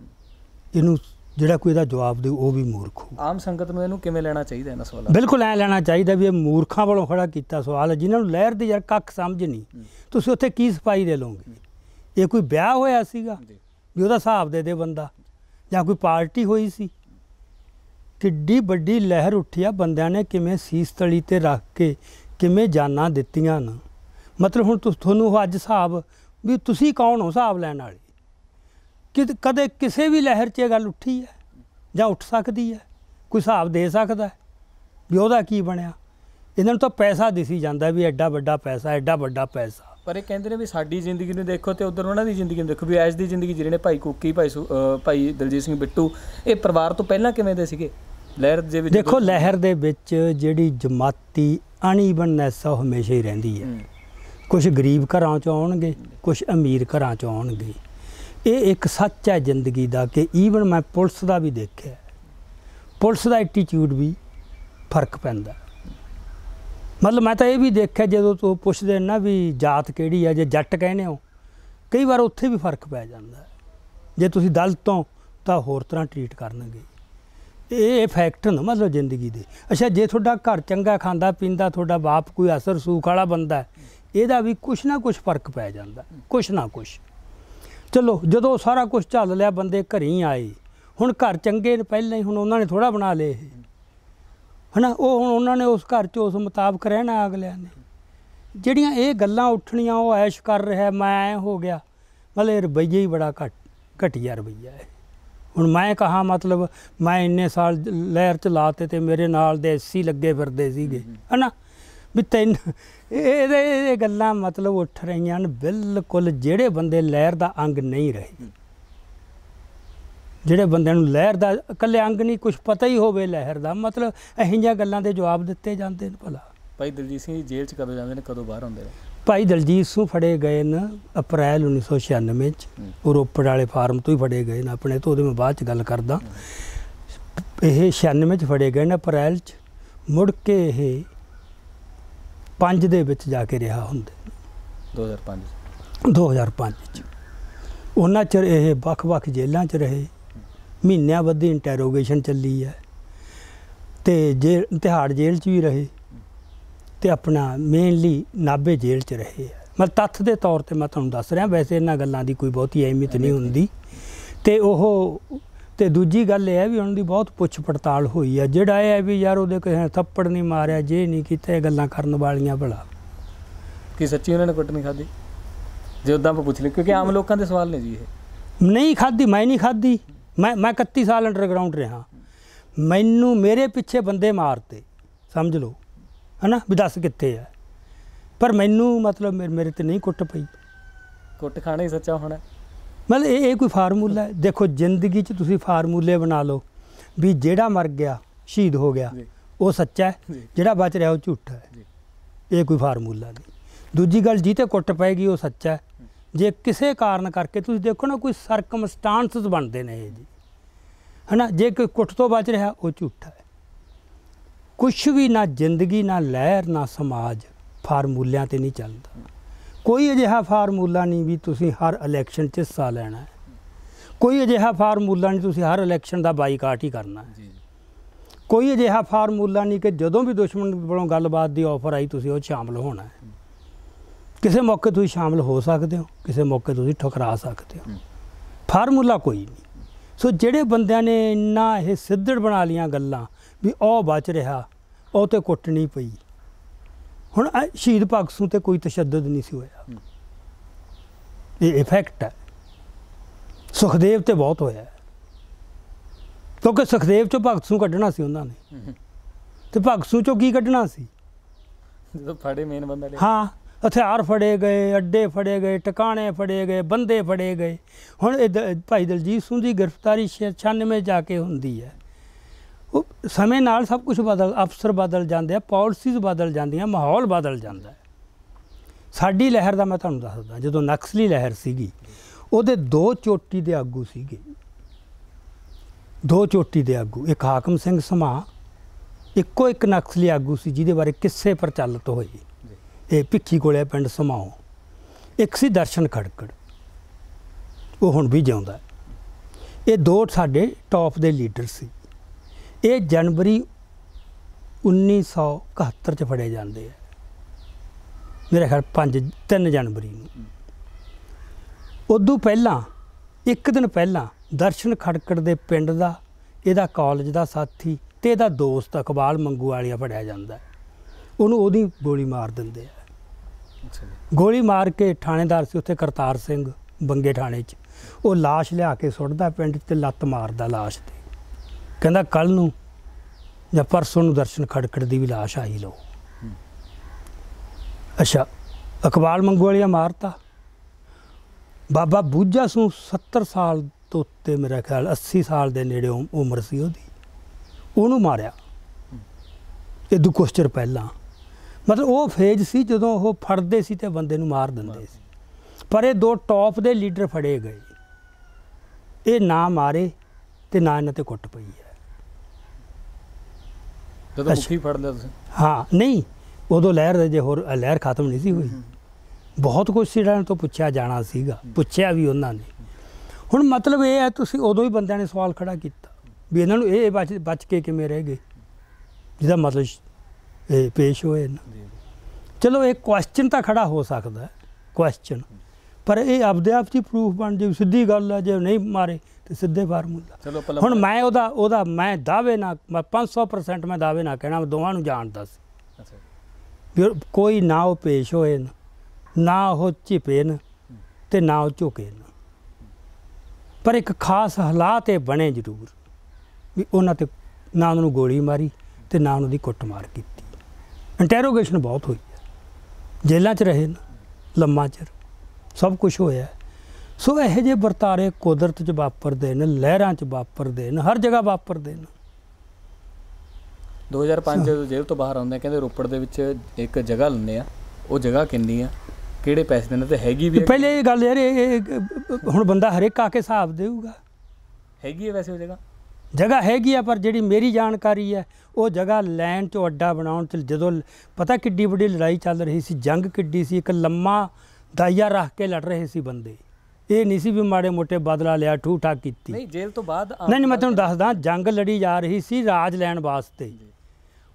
[SPEAKER 2] ਇਹਨੂੰ ਜਿਹੜਾ ਕੋਈ ਇਹਦਾ ਜਵਾਬ ਦੇ ਉਹ ਵੀ ਮੂਰਖ
[SPEAKER 1] ਹੋ ਆਮ ਸੰਗਤ ਨੂੰ ਇਹਨੂੰ ਕਿਵੇਂ ਲੈਣਾ ਚਾਹੀਦਾ ਇਹਨਾਂ ਸਵਾਲਾਂ
[SPEAKER 2] ਬਿਲਕੁਲ ਐ ਲੈਣਾ ਚਾਹੀਦਾ ਵੀ ਇਹ ਮੂਰਖਾਂ ਵੱਲੋਂ ਖੜਾ ਕੀਤਾ ਸਵਾਲ ਹੈ ਜਿਨ੍ਹਾਂ ਨੂੰ ਲਹਿਰ ਦੀ ਯਾਰ ਕੱਖ ਸਮਝ ਨਹੀਂ ਤੁਸੀਂ ਉੱਥੇ ਕੀ ਸਫਾਈ ਦੇ ਲਓਗੇ ਇਹ ਕੋਈ ਵਿਆਹ ਹੋਇਆ ਸੀਗਾ ਵੀ ਉਹਦਾ ਹਿਸਾਬ ਦੇ ਦੇ ਬੰਦਾ ਜਾਂ ਕੋਈ ਪਾਰਟੀ ਹੋਈ ਸੀ ਕਿੱਡੀ ਵੱਡੀ ਲਹਿਰ ਉੱਠੀ ਆ ਬੰਦਿਆਂ ਨੇ ਕਿਵੇਂ ਸੀਸ ਤਲੀ ਤੇ ਰੱਖ ਕੇ ਕਿਵੇਂ ਜਾਨਾਂ ਦਿੱਤੀਆਂ ਨਾ ਮਤਲਬ ਹੁਣ ਤੁਹਾਨੂੰ ਅੱਜ ਹਿਸਾਬ ਵੀ ਤੁਸੀਂ ਕੌਣ ਹੋ ਹਿਸਾਬ ਲੈਣ ਵਾਲੇ ਕਿ ਕਦੇ ਕਿਸੇ ਵੀ ਲਹਿਰ 'ਚ ਇਹ ਗੱਲ ਉੱਠੀ ਹੈ ਜਾਂ ਉੱਠ ਸਕਦੀ ਹੈ ਕੋਈ ਹਿਸਾਬ ਦੇ ਸਕਦਾ ਹੈ ਵੀ ਉਹਦਾ ਕੀ ਬਣਿਆ ਇਹਨਾਂ ਨੂੰ ਤਾਂ ਪੈਸਾ ਦਿਸੀ ਜਾਂਦਾ ਵੀ ਐਡਾ ਵੱਡਾ ਪੈਸਾ ਐਡਾ ਵੱਡਾ ਪੈਸਾ ਪਰ ਇਹ ਕਹਿੰਦੇ ਨੇ ਵੀ ਸਾਡੀ ਜ਼ਿੰਦਗੀ ਨੂੰ ਦੇਖੋ ਤੇ ਉਧਰ ਉਹਨਾਂ ਦੀ ਜ਼ਿੰਦਗੀ ਨੂੰ
[SPEAKER 1] ਦੇਖੋ ਵੀ ਐਸ਼ ਦੀ ਜ਼ਿੰਦਗੀ ਜਿਹੜੇ ਨੇ ਭਾਈ ਕੋਕੀ ਭਾਈ ਭਾਈ ਦਲਜੀਤ ਸਿੰਘ ਬਿੱਟੂ ਇਹ ਪਰਿਵਾਰ ਤੋਂ ਪਹਿਲਾਂ ਕਿਵੇਂ ਦੇ ਸੀਗੇ ਲਹਿਰ ਦੇ ਵਿੱਚ ਦੇਖੋ ਲਹਿਰ
[SPEAKER 2] ਦੇ ਵਿੱਚ ਜਿਹੜੀ ਜਮਾਤੀ ਅਣਈਵਨ ਨੈਸਾ ਹਮੇਸ਼ਾ ਹੀ ਰਹਿੰਦੀ ਹੈ ਕੁਝ ਗਰੀਬ ਘਰਾਂ ਚੋਂ ਆਉਣਗੇ ਕੁਝ ਅਮੀਰ ਘਰਾਂ ਚੋਂ ਆਉਣਗੇ ਇਹ ਇੱਕ ਸੱਚ ਹੈ ਜ਼ਿੰਦਗੀ ਦਾ ਕਿ ਈਵਨ ਮੈਂ ਪੁਲਿਸ ਦਾ ਵੀ ਦੇਖਿਆ ਪੁਲਿਸ ਦਾ ਐਟੀਟਿਊਡ ਵੀ ਫਰਕ ਪੈਂਦਾ ਮਤਲਬ ਮੈਂ ਤਾਂ ਇਹ ਵੀ ਦੇਖਿਆ ਜਦੋਂ ਤੂੰ ਪੁੱਛਦੇ ਨਾ ਵੀ ਜਾਤ ਕਿਹੜੀ ਆ ਜੇ ਜੱਟ ਕਹਿੰਦੇ ਹੋ ਕਈ ਵਾਰ ਉੱਥੇ ਵੀ ਫਰਕ ਪੈ ਜਾਂਦਾ ਜੇ ਤੁਸੀਂ ਦਲ ਤੋਂ ਤਾਂ ਹੋਰ ਤਰ੍ਹਾਂ ਟ੍ਰੀਟ ਕਰਨਗੇ ਇਹ ਫੈਕਟ ਨਾ ਮਤਲਬ ਜ਼ਿੰਦਗੀ ਦੇ ਅੱਛਾ ਜੇ ਤੁਹਾਡਾ ਘਰ ਚੰਗਾ ਖਾਂਦਾ ਪੀਂਦਾ ਤੁਹਾਡਾ ਬਾਪ ਕੋਈ ਅਸਰ ਸੂਖ ਵਾਲਾ ਬੰਦਾ ਇਹਦਾ ਵੀ ਕੁਛ ਨਾ ਕੁਛ ਫਰਕ ਪੈ ਜਾਂਦਾ ਕੁਛ ਨਾ ਕੁਛ ਚਲੋ ਜਦੋਂ ਸਾਰਾ ਕੁਝ ਝੱਲ ਲਿਆ ਬੰਦੇ ਘਰੀ ਆਏ ਹੁਣ ਘਰ ਚੰਗੇ ਪਹਿਲਾਂ ਹੀ ਹੁਣ ਉਹਨਾਂ ਨੇ ਥੋੜਾ ਬਣਾ ਲਏ ਹਨਾ ਉਹ ਹੁਣ ਉਹਨਾਂ ਨੇ ਉਸ ਘਰ 'ਚ ਉਸ ਮੁਤਾਬਕ ਰਹਿਣਾ ਅਗਲਿਆਂ ਨੇ ਜਿਹੜੀਆਂ ਇਹ ਗੱਲਾਂ ਉੱਠਣੀਆਂ ਉਹ ਐਸ਼ ਕਰ ਰਿਹਾ ਮੈਂ ਹੋ ਗਿਆ ਮਤਲਬ ਰੁਪਈਆ ਹੀ ਬੜਾ ਘਟ ਘਟਿਆ ਰਬਈਆ ਹੈ ਹੁਣ ਮੈਂ ਕਹਾ ਮਤਲਬ ਮੈਂ ਇੰਨੇ ਸਾਲ ਲਹਿਰ ਚ ਲਾਤੇ ਤੇ ਮੇਰੇ ਨਾਲ ਦੇ ਐਸੀ ਲੱਗੇ ਫਿਰਦੇ ਸੀਗੇ ਹਨਾ ਵੀ ਤੈਨ ਇਹਦੇ ਗੱਲਾਂ ਮਤਲਬ ਉੱਠ ਰਹੀਆਂ ਨੇ ਬਿਲਕੁਲ ਜਿਹੜੇ ਬੰਦੇ ਲਹਿਰ ਦਾ ਅੰਗ ਨਹੀਂ ਰਹੇ ਜਿਹੜੇ ਬੰਦਿਆਂ ਨੂੰ ਲਹਿਰ ਦਾ ਇਕੱਲੇ ਅੰਗ ਨਹੀਂ ਕੁਝ ਪਤਾ ਹੀ ਹੋਵੇ ਲਹਿਰ ਦਾ ਮਤਲਬ ਅਹੀਆਂ ਗੱਲਾਂ ਦੇ ਜਵਾਬ ਦਿੱਤੇ ਜਾਂਦੇ ਨੇ ਭਲਾ ਭਾਈ ਦਲਜੀਤ ਸਿੰਘ
[SPEAKER 1] ਜੇਲ੍ਹ 'ਚ ਕਦੋਂ ਜਾਂਦੇ ਨੇ ਕਦੋਂ ਬਾਹਰ ਆਉਂਦੇ
[SPEAKER 2] ਨੇ ਭਾਈ ਦਲਜੀਤ ਸਿੰਘ ਫੜੇ ਗਏ ਨੇ ਅਪ੍ਰੈਲ 1996 ਚ ਉਹ ਰੋਪੜ ਵਾਲੇ ਫਾਰਮ ਤੋਂ ਹੀ ਫੜੇ ਗਏ ਨੇ ਆਪਣੇ ਤੋਂ ਉਹਦੇ ਮੈਂ ਬਾਅਦ ਚ ਗੱਲ ਕਰਦਾ ਇਹ 96 ਚ ਫੜੇ ਗਏ ਨੇ ਅਪ੍ਰੈਲ ਚ ਮੁੜ ਕੇ ਇਹ 5 ਦੇ ਵਿੱਚ ਜਾ ਕੇ ਰਿਹਾ ਹੁੰਦੇ
[SPEAKER 1] 2005
[SPEAKER 2] 2005 ਚ ਉਹਨਾਂ ਚਿਰ ਇਹ ਵੱਖ-ਵੱਖ ਜੇਲ੍ਹਾਂ ਚ ਰਹੇ ਮਹੀਨਿਆਂ ਬੱਧੀ ਇੰਟਰੋਗੇਸ਼ਨ ਚੱਲੀ ਹੈ ਤੇ ਜੇ ਤਿਹਾੜ ਜੇਲ੍ਹ 'ਚ ਵੀ ਰਹੇ ਤੇ ਆਪਣਾ ਮੇਨਲੀ ਨਾਬੇ ਜੇਲ੍ਹ 'ਚ ਰਹੇ ਹੈ ਮੈਂ ਤੱਥ ਦੇ ਤੌਰ ਤੇ ਮੈਂ ਤੁਹਾਨੂੰ ਦੱਸ ਰਿਹਾ ਵੈਸੇ ਇਹਨਾਂ ਗੱਲਾਂ ਦੀ ਕੋਈ ਬਹੁਤੀ ਅਹਿਮੀਅਤ ਨਹੀਂ ਹੁੰਦੀ ਤੇ ਉਹ ਤੇ ਦੂਜੀ ਗੱਲ ਇਹ ਹੈ ਵੀ ਉਹਨਾਂ ਦੀ ਬਹੁਤ ਪੁੱਛ ਪੜਤਾਲ ਹੋਈ ਹੈ ਜਿਹੜਾ ਇਹ ਹੈ ਵੀ ਯਾਰ ਉਹਦੇ ਕੋਈ ਥੱਪੜ ਨਹੀਂ ਮਾਰਿਆ ਜੇ ਨਹੀਂ ਕੀਤਾ ਇਹ ਗੱਲਾਂ ਕਰਨ ਵਾਲੀਆਂ ਭਲਾ ਕਿ ਸੱਚੀ ਉਹਨਾਂ ਨੇ ਕੁੱਟ ਨਹੀਂ ਖਾਦੀ ਜੇ ਉਦਾਂ ਪੁੱਛ ਲਈ ਕਿਉਂਕਿ ਆਮ ਲੋਕਾਂ ਦੇ ਸਵਾਲ ਨੇ ਜੀ ਇਹ ਨਹੀਂ ਖਾਦੀ ਮੈਂ ਨਹੀਂ ਖਾਦੀ ਮੈਂ ਮੈਂ 31 ਸਾਲ ਅੰਡਰਗਰਾਉਂਡ ਰਿਹਾ ਮੈਨੂੰ ਮੇਰੇ ਪਿੱਛੇ ਬੰਦੇ ਮਾਰਤੇ ਸਮਝ ਲਓ ਹਨਾ ਵੀ ਦੱਸ ਕਿੱਥੇ ਆ ਪਰ ਮੈਨੂੰ ਮਤਲਬ ਮੇਰੇ ਤੇ ਨਹੀਂ ਕੁੱਟ ਪਈ
[SPEAKER 1] ਕੁੱਟ ਖਾਣਾ ਹੀ ਸੱਚਾ ਹੋਣਾ
[SPEAKER 2] ਮਤਲਬ ਇਹ ਇਹ ਕੋਈ ਫਾਰਮੂਲਾ ਹੈ ਦੇਖੋ ਜ਼ਿੰਦਗੀ 'ਚ ਤੁਸੀਂ ਫਾਰਮੂਲੇ ਬਣਾ ਲਓ ਵੀ ਜਿਹੜਾ ਮਰ ਗਿਆ ਸ਼ਹੀਦ ਹੋ ਗਿਆ ਉਹ ਸੱਚਾ ਹੈ ਜਿਹੜਾ ਬਚ ਰਿਹਾ ਉਹ ਝੂਠਾ ਹੈ ਇਹ ਕੋਈ ਫਾਰਮੂਲਾ ਨਹੀਂ ਦੂਜੀ ਗੱਲ ਜੀ ਤੇ ਕੁੱਟ ਪਏਗੀ ਉਹ ਸੱਚਾ ਹੈ ਜੇ ਕਿਸੇ ਕਾਰਨ ਕਰਕੇ ਤੁਸੀਂ ਦੇਖੋ ਨਾ ਕੋਈ ਸਰਕਮਸਟਾਂਸਸ ਬਣਦੇ ਨੇ ਇਹ ਜੀ ਹਨਾ ਜੇ ਕੋਈ ਕੁੱਟ ਤੋਂ ਬਚ ਰਿਹਾ ਉਹ ਝੂਠਾ ਹੈ ਕੁਝ ਵੀ ਨਾ ਜ਼ਿੰਦਗੀ ਨਾ ਲਹਿਰ ਨਾ ਸਮਾਜ ਫਾਰਮੂਲਿਆਂ ਤੇ ਨਹੀਂ ਚੱਲਦਾ ਕੋਈ ਅਜਿਹਾ ਫਾਰਮੂਲਾ ਨਹੀਂ ਵੀ ਤੁਸੀਂ ਹਰ ਇਲੈਕਸ਼ਨ 'ਚ ਹਿੱਸਾ ਲੈਣਾ ਹੈ ਕੋਈ ਅਜਿਹਾ ਫਾਰਮੂਲਾ ਨਹੀਂ ਤੁਸੀਂ ਹਰ ਇਲੈਕਸ਼ਨ ਦਾ ਬਾਈਕਾਟ ਹੀ ਕਰਨਾ ਹੈ ਕੋਈ ਅਜਿਹਾ ਫਾਰਮੂਲਾ ਨਹੀਂ ਕਿ ਜਦੋਂ ਵੀ ਦੁਸ਼ਮਣ ਵੱਲੋਂ ਗੱਲਬਾਤ ਦੀ ਆਫਰ ਆਈ ਤੁਸੀਂ ਉਹ ਸ਼ਾਮਲ ਹੋਣਾ ਹੈ ਕਿਸੇ ਮੌਕੇ ਤੁਸੀਂ ਸ਼ਾਮਲ ਹੋ ਸਕਦੇ ਹੋ ਕਿਸੇ ਮੌਕੇ ਤੁਸੀਂ ਠੁਕਰਾ ਸਕਦੇ ਹੋ ਫਾਰਮੂਲਾ ਕੋਈ ਨਹੀਂ ਸੋ ਜਿਹੜੇ ਬੰਦਿਆਂ ਨੇ ਇੰਨਾ ਇਹ ਸਿੱਧੜ ਬਣਾ ਲੀਆਂ ਗੱਲਾਂ ਵੀ ਉਹ ਬਚ ਰਿਹਾ ਉਹ ਤੇ ਕੁੱਟਣੀ ਪਈ ਹੁਣ ਸ਼ਹੀਦ ਭਗਤ ਸਿੰਘ ਤੇ ਕੋਈ ਤਸ਼ੱਦਦ ਨਹੀਂ ਸੀ ਹੋਇਆ ਇਹ ਇਫੈਕਟ ਹੈ ਸੁਖਦੇਵ ਤੇ ਬਹੁਤ ਹੋਇਆ ਕਿਉਂਕਿ ਸੁਖਦੇਵ ਚੋਂ ਭਗਤ ਸਿੰਘ ਕੱਢਣਾ ਸੀ ਉਹਨਾਂ ਨੇ ਤੇ ਭਗਤ ਸਿੰਘ ਚੋਂ ਕੀ ਕੱਢਣਾ ਸੀ
[SPEAKER 1] ਜਦੋਂ ਫੜੇ ਮੇਨ ਬੰਦਾ ਲਿਆ ਹਾਂ
[SPEAKER 2] ਹਥਿਆਰ ਫੜੇ ਗਏ ਅੱਡੇ ਫੜੇ ਗਏ ਟਿਕਾਣੇ ਫੜੇ ਗਏ ਬੰਦੇ ਫੜੇ ਗਏ ਹੁਣ ਭਾਈ ਦਲਜੀਤ ਸਿੰਘ ਦੀ ਗ੍ਰਿਫਤਾਰੀ 96 ਜਾ ਕੇ ਹੁੰਦੀ ਹੈ ਉਹ ਸਮੇਂ ਨਾਲ ਸਭ ਕੁਝ ਬਦਲ ਅਫਸਰ ਬਦਲ ਜਾਂਦੇ ਆ ਪਾਲਿਸੀਜ਼ ਬਦਲ ਜਾਂਦੀਆਂ ਮਾਹੌਲ ਬਦਲ ਜਾਂਦਾ ਸਾਡੀ ਲਹਿਰ ਦਾ ਮੈਂ ਤੁਹਾਨੂੰ ਦੱਸਦਾ ਜਦੋਂ ਨਕਸਲੀ ਲਹਿਰ ਸੀਗੀ ਉਹਦੇ ਦੋ ਚੋਟੀ ਦੇ ਆਗੂ ਸੀਗੇ ਦੋ ਚੋਟੀ ਦੇ ਆਗੂ ਇੱਕ ਹਾਕਮ ਸਿੰਘ ਸਮਾ ਇੱਕੋ ਇੱਕ ਨਕਸਲੀ ਆਗੂ ਸੀ ਜਿਹਦੇ ਬਾਰੇ ਕਿੱਸੇ ਪ੍ਰਚਲਿਤ ਹੋਏ ਇਹ ਭਿੱਖੀ ਕੋਲੇ ਪਿੰਡ ਸਮਾਉ ਇੱਕ ਸੀ ਦਰਸ਼ਨ ਖੜਕੜ ਉਹ ਹੁਣ ਵੀ ਜਿਉਂਦਾ ਇਹ ਦੋ ਸਾਡੇ ਟੌਪ ਦੇ ਲੀਡਰ ਸੀ ਇਹ ਜਨਵਰੀ 1971 ਚ ਫੜੇ ਜਾਂਦੇ ਆ ਮੇਰੇ ਖਿਆਲ 5 3 ਜਨਵਰੀ ਨੂੰ ਉਦੋਂ ਪਹਿਲਾਂ ਇੱਕ ਦਿਨ ਪਹਿਲਾਂ ਦਰਸ਼ਨ ਖੜਕੜ ਦੇ ਪਿੰਡ ਦਾ ਇਹਦਾ ਕਾਲਜ ਦਾ ਸਾਥੀ ਤੇ ਇਹਦਾ ਦੋਸਤ ਅਕਬਾਲ ਮੰਗੂ ਵਾਲਿਆ ਫੜਿਆ ਜਾਂਦਾ ਉਹਨੂੰ ਉਹਦੀ ਗੋਲੀ ਮਾਰ ਦਿੰਦੇ ਆ ਗੋਲੀ ਮਾਰ ਕੇ ਥਾਣੇਦਾਰ ਸੀ ਉੱਥੇ ਕਰਤਾਰ ਸਿੰਘ ਬੰਗੇ ਥਾਣੇ 'ਚ ਉਹ লাশ ਲਿਆ ਕੇ ਸੁੱਟਦਾ ਪਿੰਡ ਤੇ ਲੱਤ ਮਾਰਦਾ লাশ ਤੇ ਕਹਿੰਦਾ ਕੱਲ ਨੂੰ ਜਾਂ ਪਰਸੋਂ ਨੂੰ ਦਰਸ਼ਨ ਖੜਕੜ ਦੀ ਵੀ লাশ ਆਈ ਲੋ ਅੱਛਾ ਅਕਬਾਲ ਮੰਗੋਲੀਆ ਮਾਰਤਾ ਬਾਬਾ ਬੂਝਾ ਸੂ 70 ਸਾਲ ਤੋਂ ਉੱਤੇ ਮੇਰਾ ਖਿਆਲ 80 ਸਾਲ ਦੇ ਨੇੜੇ ਉਮਰ ਸੀ ਉਹਦੀ ਉਹਨੂੰ ਮਾਰਿਆ ਇਹ ਦੋ ਪਹਿਲਾਂ ਮਤਲਬ ਉਹ ਫੇਜ ਸੀ ਜਦੋਂ ਉਹ ਫੜਦੇ ਸੀ ਤੇ ਬੰਦੇ ਨੂੰ ਮਾਰ ਦਿੰਦੇ ਸੀ ਪਰ ਇਹ ਦੋ ਟੌਪ ਦੇ ਲੀਡਰ ਫੜੇ ਗਏ ਇਹ ਨਾ ਮਾਰੇ ਤੇ ਨਾ ਇਹਨਾਂ ਤੇ ਕੁੱਟ ਪਈ ਹੈ
[SPEAKER 1] ਜਦੋਂ ਮੁਖੀ ਫੜ ਲਿਆ ਤੁਸੀਂ
[SPEAKER 2] ਹਾਂ ਨਹੀਂ ਉਦੋਂ ਲਹਿਰ ਜੇ ਹੋਰ ਲਹਿਰ ਖਤਮ ਨਹੀਂ ਸੀ ਹੋਈ ਬਹੁਤ ਕੁਝ ਸੀ ਸੀੜਾਂ ਤੋਂ ਪੁੱਛਿਆ ਜਾਣਾ ਸੀਗਾ ਪੁੱਛਿਆ ਵੀ ਉਹਨਾਂ ਨੇ ਹੁਣ ਮਤਲਬ ਇਹ ਹੈ ਤੁਸੀਂ ਉਦੋਂ ਹੀ ਬੰਦਿਆਂ ਨੇ ਸਵਾਲ ਖੜਾ ਕੀਤਾ ਵੀ ਇਹਨਾਂ ਨੂੰ ਇਹ ਬਚ ਕੇ ਕਿਵੇਂ ਰਹਿ ਗਏ ਜਿਹਦਾ ਮਤਲਬ ਇਹ ਪੇਸ਼ ਹੋਏ ਨਾ ਚਲੋ ਇੱਕ ਕੁਐਸਚਨ ਤਾਂ ਖੜਾ ਹੋ ਸਕਦਾ ਕੁਐਸਚਨ ਪਰ ਇਹ ਆਪਦੇ ਆਪ ਦੀ ਪ੍ਰੂਫ ਬਣ ਜੇ ਸਿੱਧੀ ਗੱਲ ਹੈ ਜੇ ਨਹੀਂ ਮਾਰੇ ਤੇ ਸਿੱਧੇ ਫਾਰਮੂਲਾ ਹੁਣ ਮੈਂ ਉਹਦਾ ਉਹਦਾ ਮੈਂ ਦਾਅਵੇ ਨਾ ਮੈਂ 500% ਮੈਂ ਦਾਅਵੇ ਨਾ ਕਹਿਣਾ ਦੋਵਾਂ ਨੂੰ ਜਾਣਦਾ ਸੀ ਕੋਈ ਨਾ ਉਹ ਪੇਸ਼ ਹੋਏ ਨਾ ਨਾ ਉਹ ਝਿਪੇ ਨਾ ਤੇ ਨਾ ਉਹ ਝੁਕੇ ਨਾ ਪਰ ਇੱਕ ਖਾਸ ਹਾਲਾਤ ਇਹ ਬਣੇ ਜ਼ਰੂਰ ਵੀ ਉਹਨਾਂ ਤੇ ਨਾ ਉਹਨਾਂ ਨੂੰ ਗੋਲੀ ਮਾਰੀ ਤੇ ਨਾ ਉਹਨਾਂ ਦੀ ਕੁੱਟਮਾਰ ਕੀਤੀ ਇੰਟਰੋਗੇਸ਼ਨ ਬਹੁਤ ਹੋਈ ਹੈ ਜੇਲ੍ਹਾਂ 'ਚ ਰਹੇ ਨਾ ਲੰਮਾ ਚਿਰ ਸਭ ਕੁਝ ਹੋਇਆ ਸੋ ਇਹੋ ਜਿਹੇ ਵਰਤਾਰੇ ਕੁਦਰਤ 'ਚ ਵਾਪਰਦੇ ਨੇ ਲਹਿਰਾਂ 'ਚ ਵਾਪਰਦੇ ਨੇ ਹਰ ਜਗ੍ਹਾ ਵਾਪਰਦੇ ਨੇ
[SPEAKER 1] 2005 ਜਦੋਂ ਜੇਲ੍ਹ ਤੋਂ ਬਾਹਰ ਆਉਂਦੇ ਕਹਿੰਦੇ ਰੋਪੜ ਦੇ ਵਿੱਚ ਇੱਕ ਜਗ੍ਹਾ ਲੈਂਦੇ ਆ ਉਹ ਜਗ੍ਹਾ ਕਿੰਨੀ ਆ ਕਿਹੜੇ ਪੈਸੇ ਦੇਣਾ ਤੇ ਹੈਗੀ ਵੀ
[SPEAKER 2] ਪਹਿਲੇ ਇਹ ਗੱਲ ਯਾਰ ਇਹ ਹੁਣ ਬੰਦਾ ਹਰੇਕ ਆ ਕੇ ਹਿਸਾਬ ਦੇਊਗਾ ਹੈਗੀ ਹੈ ਵੈਸੇ ਉਹ ਜਗ੍ਹਾ ਜਗ੍ਹਾ ਹੈਗੀ ਆ ਪਰ ਜਿਹੜੀ ਮੇਰੀ ਜਾਣਕਾਰੀ ਹੈ ਉਹ ਜਗ੍ਹਾ ਲੈਣ ਤੋਂ ਅੱਡਾ ਬਣਾਉਣ ਚ ਜਦੋਂ ਪਤਾ ਕਿੱਡੀ ਵੱਡੀ ਲੜਾਈ ਚੱਲ ਰਹੀ ਸੀ ਜੰਗ ਕਿੱਡੀ ਸੀ ਇੱਕ ਲੰਮਾ ਦਾਇਆ ਰੱਖ ਕੇ ਲੜ ਰਹੇ ਸੀ ਬੰਦੇ ਇਹ ਨਹੀਂ ਸੀ ਵੀ ਮਾੜੇ ਮੋਟੇ ਬਦਲਾ ਲਿਆ ਠੂਠਾ ਕੀਤੀ ਨਹੀਂ
[SPEAKER 1] ਜੇਲ੍ਹ ਤੋਂ ਬਾਅਦ ਨਹੀਂ ਨਹੀਂ ਮੈਂ ਤੁਹਾਨੂੰ
[SPEAKER 2] ਦੱਸਦਾ ਜੰਗ ਲੜੀ ਜਾ ਰਹੀ ਸੀ ਰਾਜ ਲੈਣ ਵਾਸਤੇ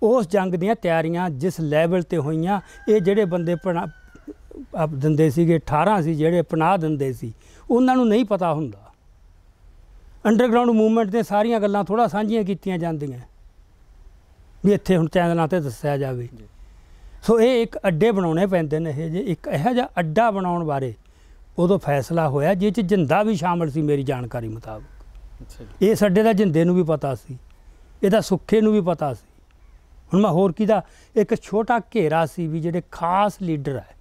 [SPEAKER 2] ਉਸ ਜੰਗ ਦੀਆਂ ਤਿਆਰੀਆਂ ਜਿਸ ਲੈਵਲ ਤੇ ਹੋਈਆਂ ਇਹ ਜਿਹੜੇ ਬੰਦੇ ਆਪ ਦਿੰਦੇ ਸੀਗੇ 18 ਸੀ ਜਿਹੜੇ ਪਨਾਹ ਦਿੰਦੇ ਸੀ ਉਹਨਾਂ ਨੂੰ ਨਹੀਂ ਪਤਾ ਹੁੰਦਾ ਅੰਡਰਗਰਾਉਂਡ ਮੂਵਮੈਂਟ ਦੇ ਸਾਰੀਆਂ ਗੱਲਾਂ ਥੋੜਾ ਸਾਂਝੀਆਂ ਕੀਤੀਆਂ ਜਾਂਦੀਆਂ ਵੀ ਇੱਥੇ ਹੁਣ ਚੈਨਲਾਂ ਤੇ ਦੱਸਿਆ ਜਾਵੇ ਸੋ ਇਹ ਇੱਕ ਅੱਡੇ ਬਣਾਉਣੇ ਪੈਂਦੇ ਨੇ ਇਹ ਜੇ ਇੱਕ ਇਹੋ ਜਿਹਾ ਅੱਡਾ ਬਣਾਉਣ ਬਾਰੇ ਉਦੋਂ ਫੈਸਲਾ ਹੋਇਆ ਜਿਸ ਚ ਜਿੰਦਾ ਵੀ ਸ਼ਾਮਲ ਸੀ ਮੇਰੀ ਜਾਣਕਾਰੀ ਮੁਤਾਬਕ ਇਹ ਸੱਡੇ ਦਾ ਜਿੰਦੇ ਨੂੰ ਵੀ ਪਤਾ ਸੀ ਇਹਦਾ ਸੁੱਖੇ ਨੂੰ ਵੀ ਪਤਾ ਸੀ ਹੁਣ ਮੈਂ ਹੋਰ ਕੀਦਾ ਇੱਕ ਛੋਟਾ ਘੇਰਾ ਸੀ ਵੀ ਜਿਹੜੇ ਖਾਸ ਲੀਡਰ ਹੈ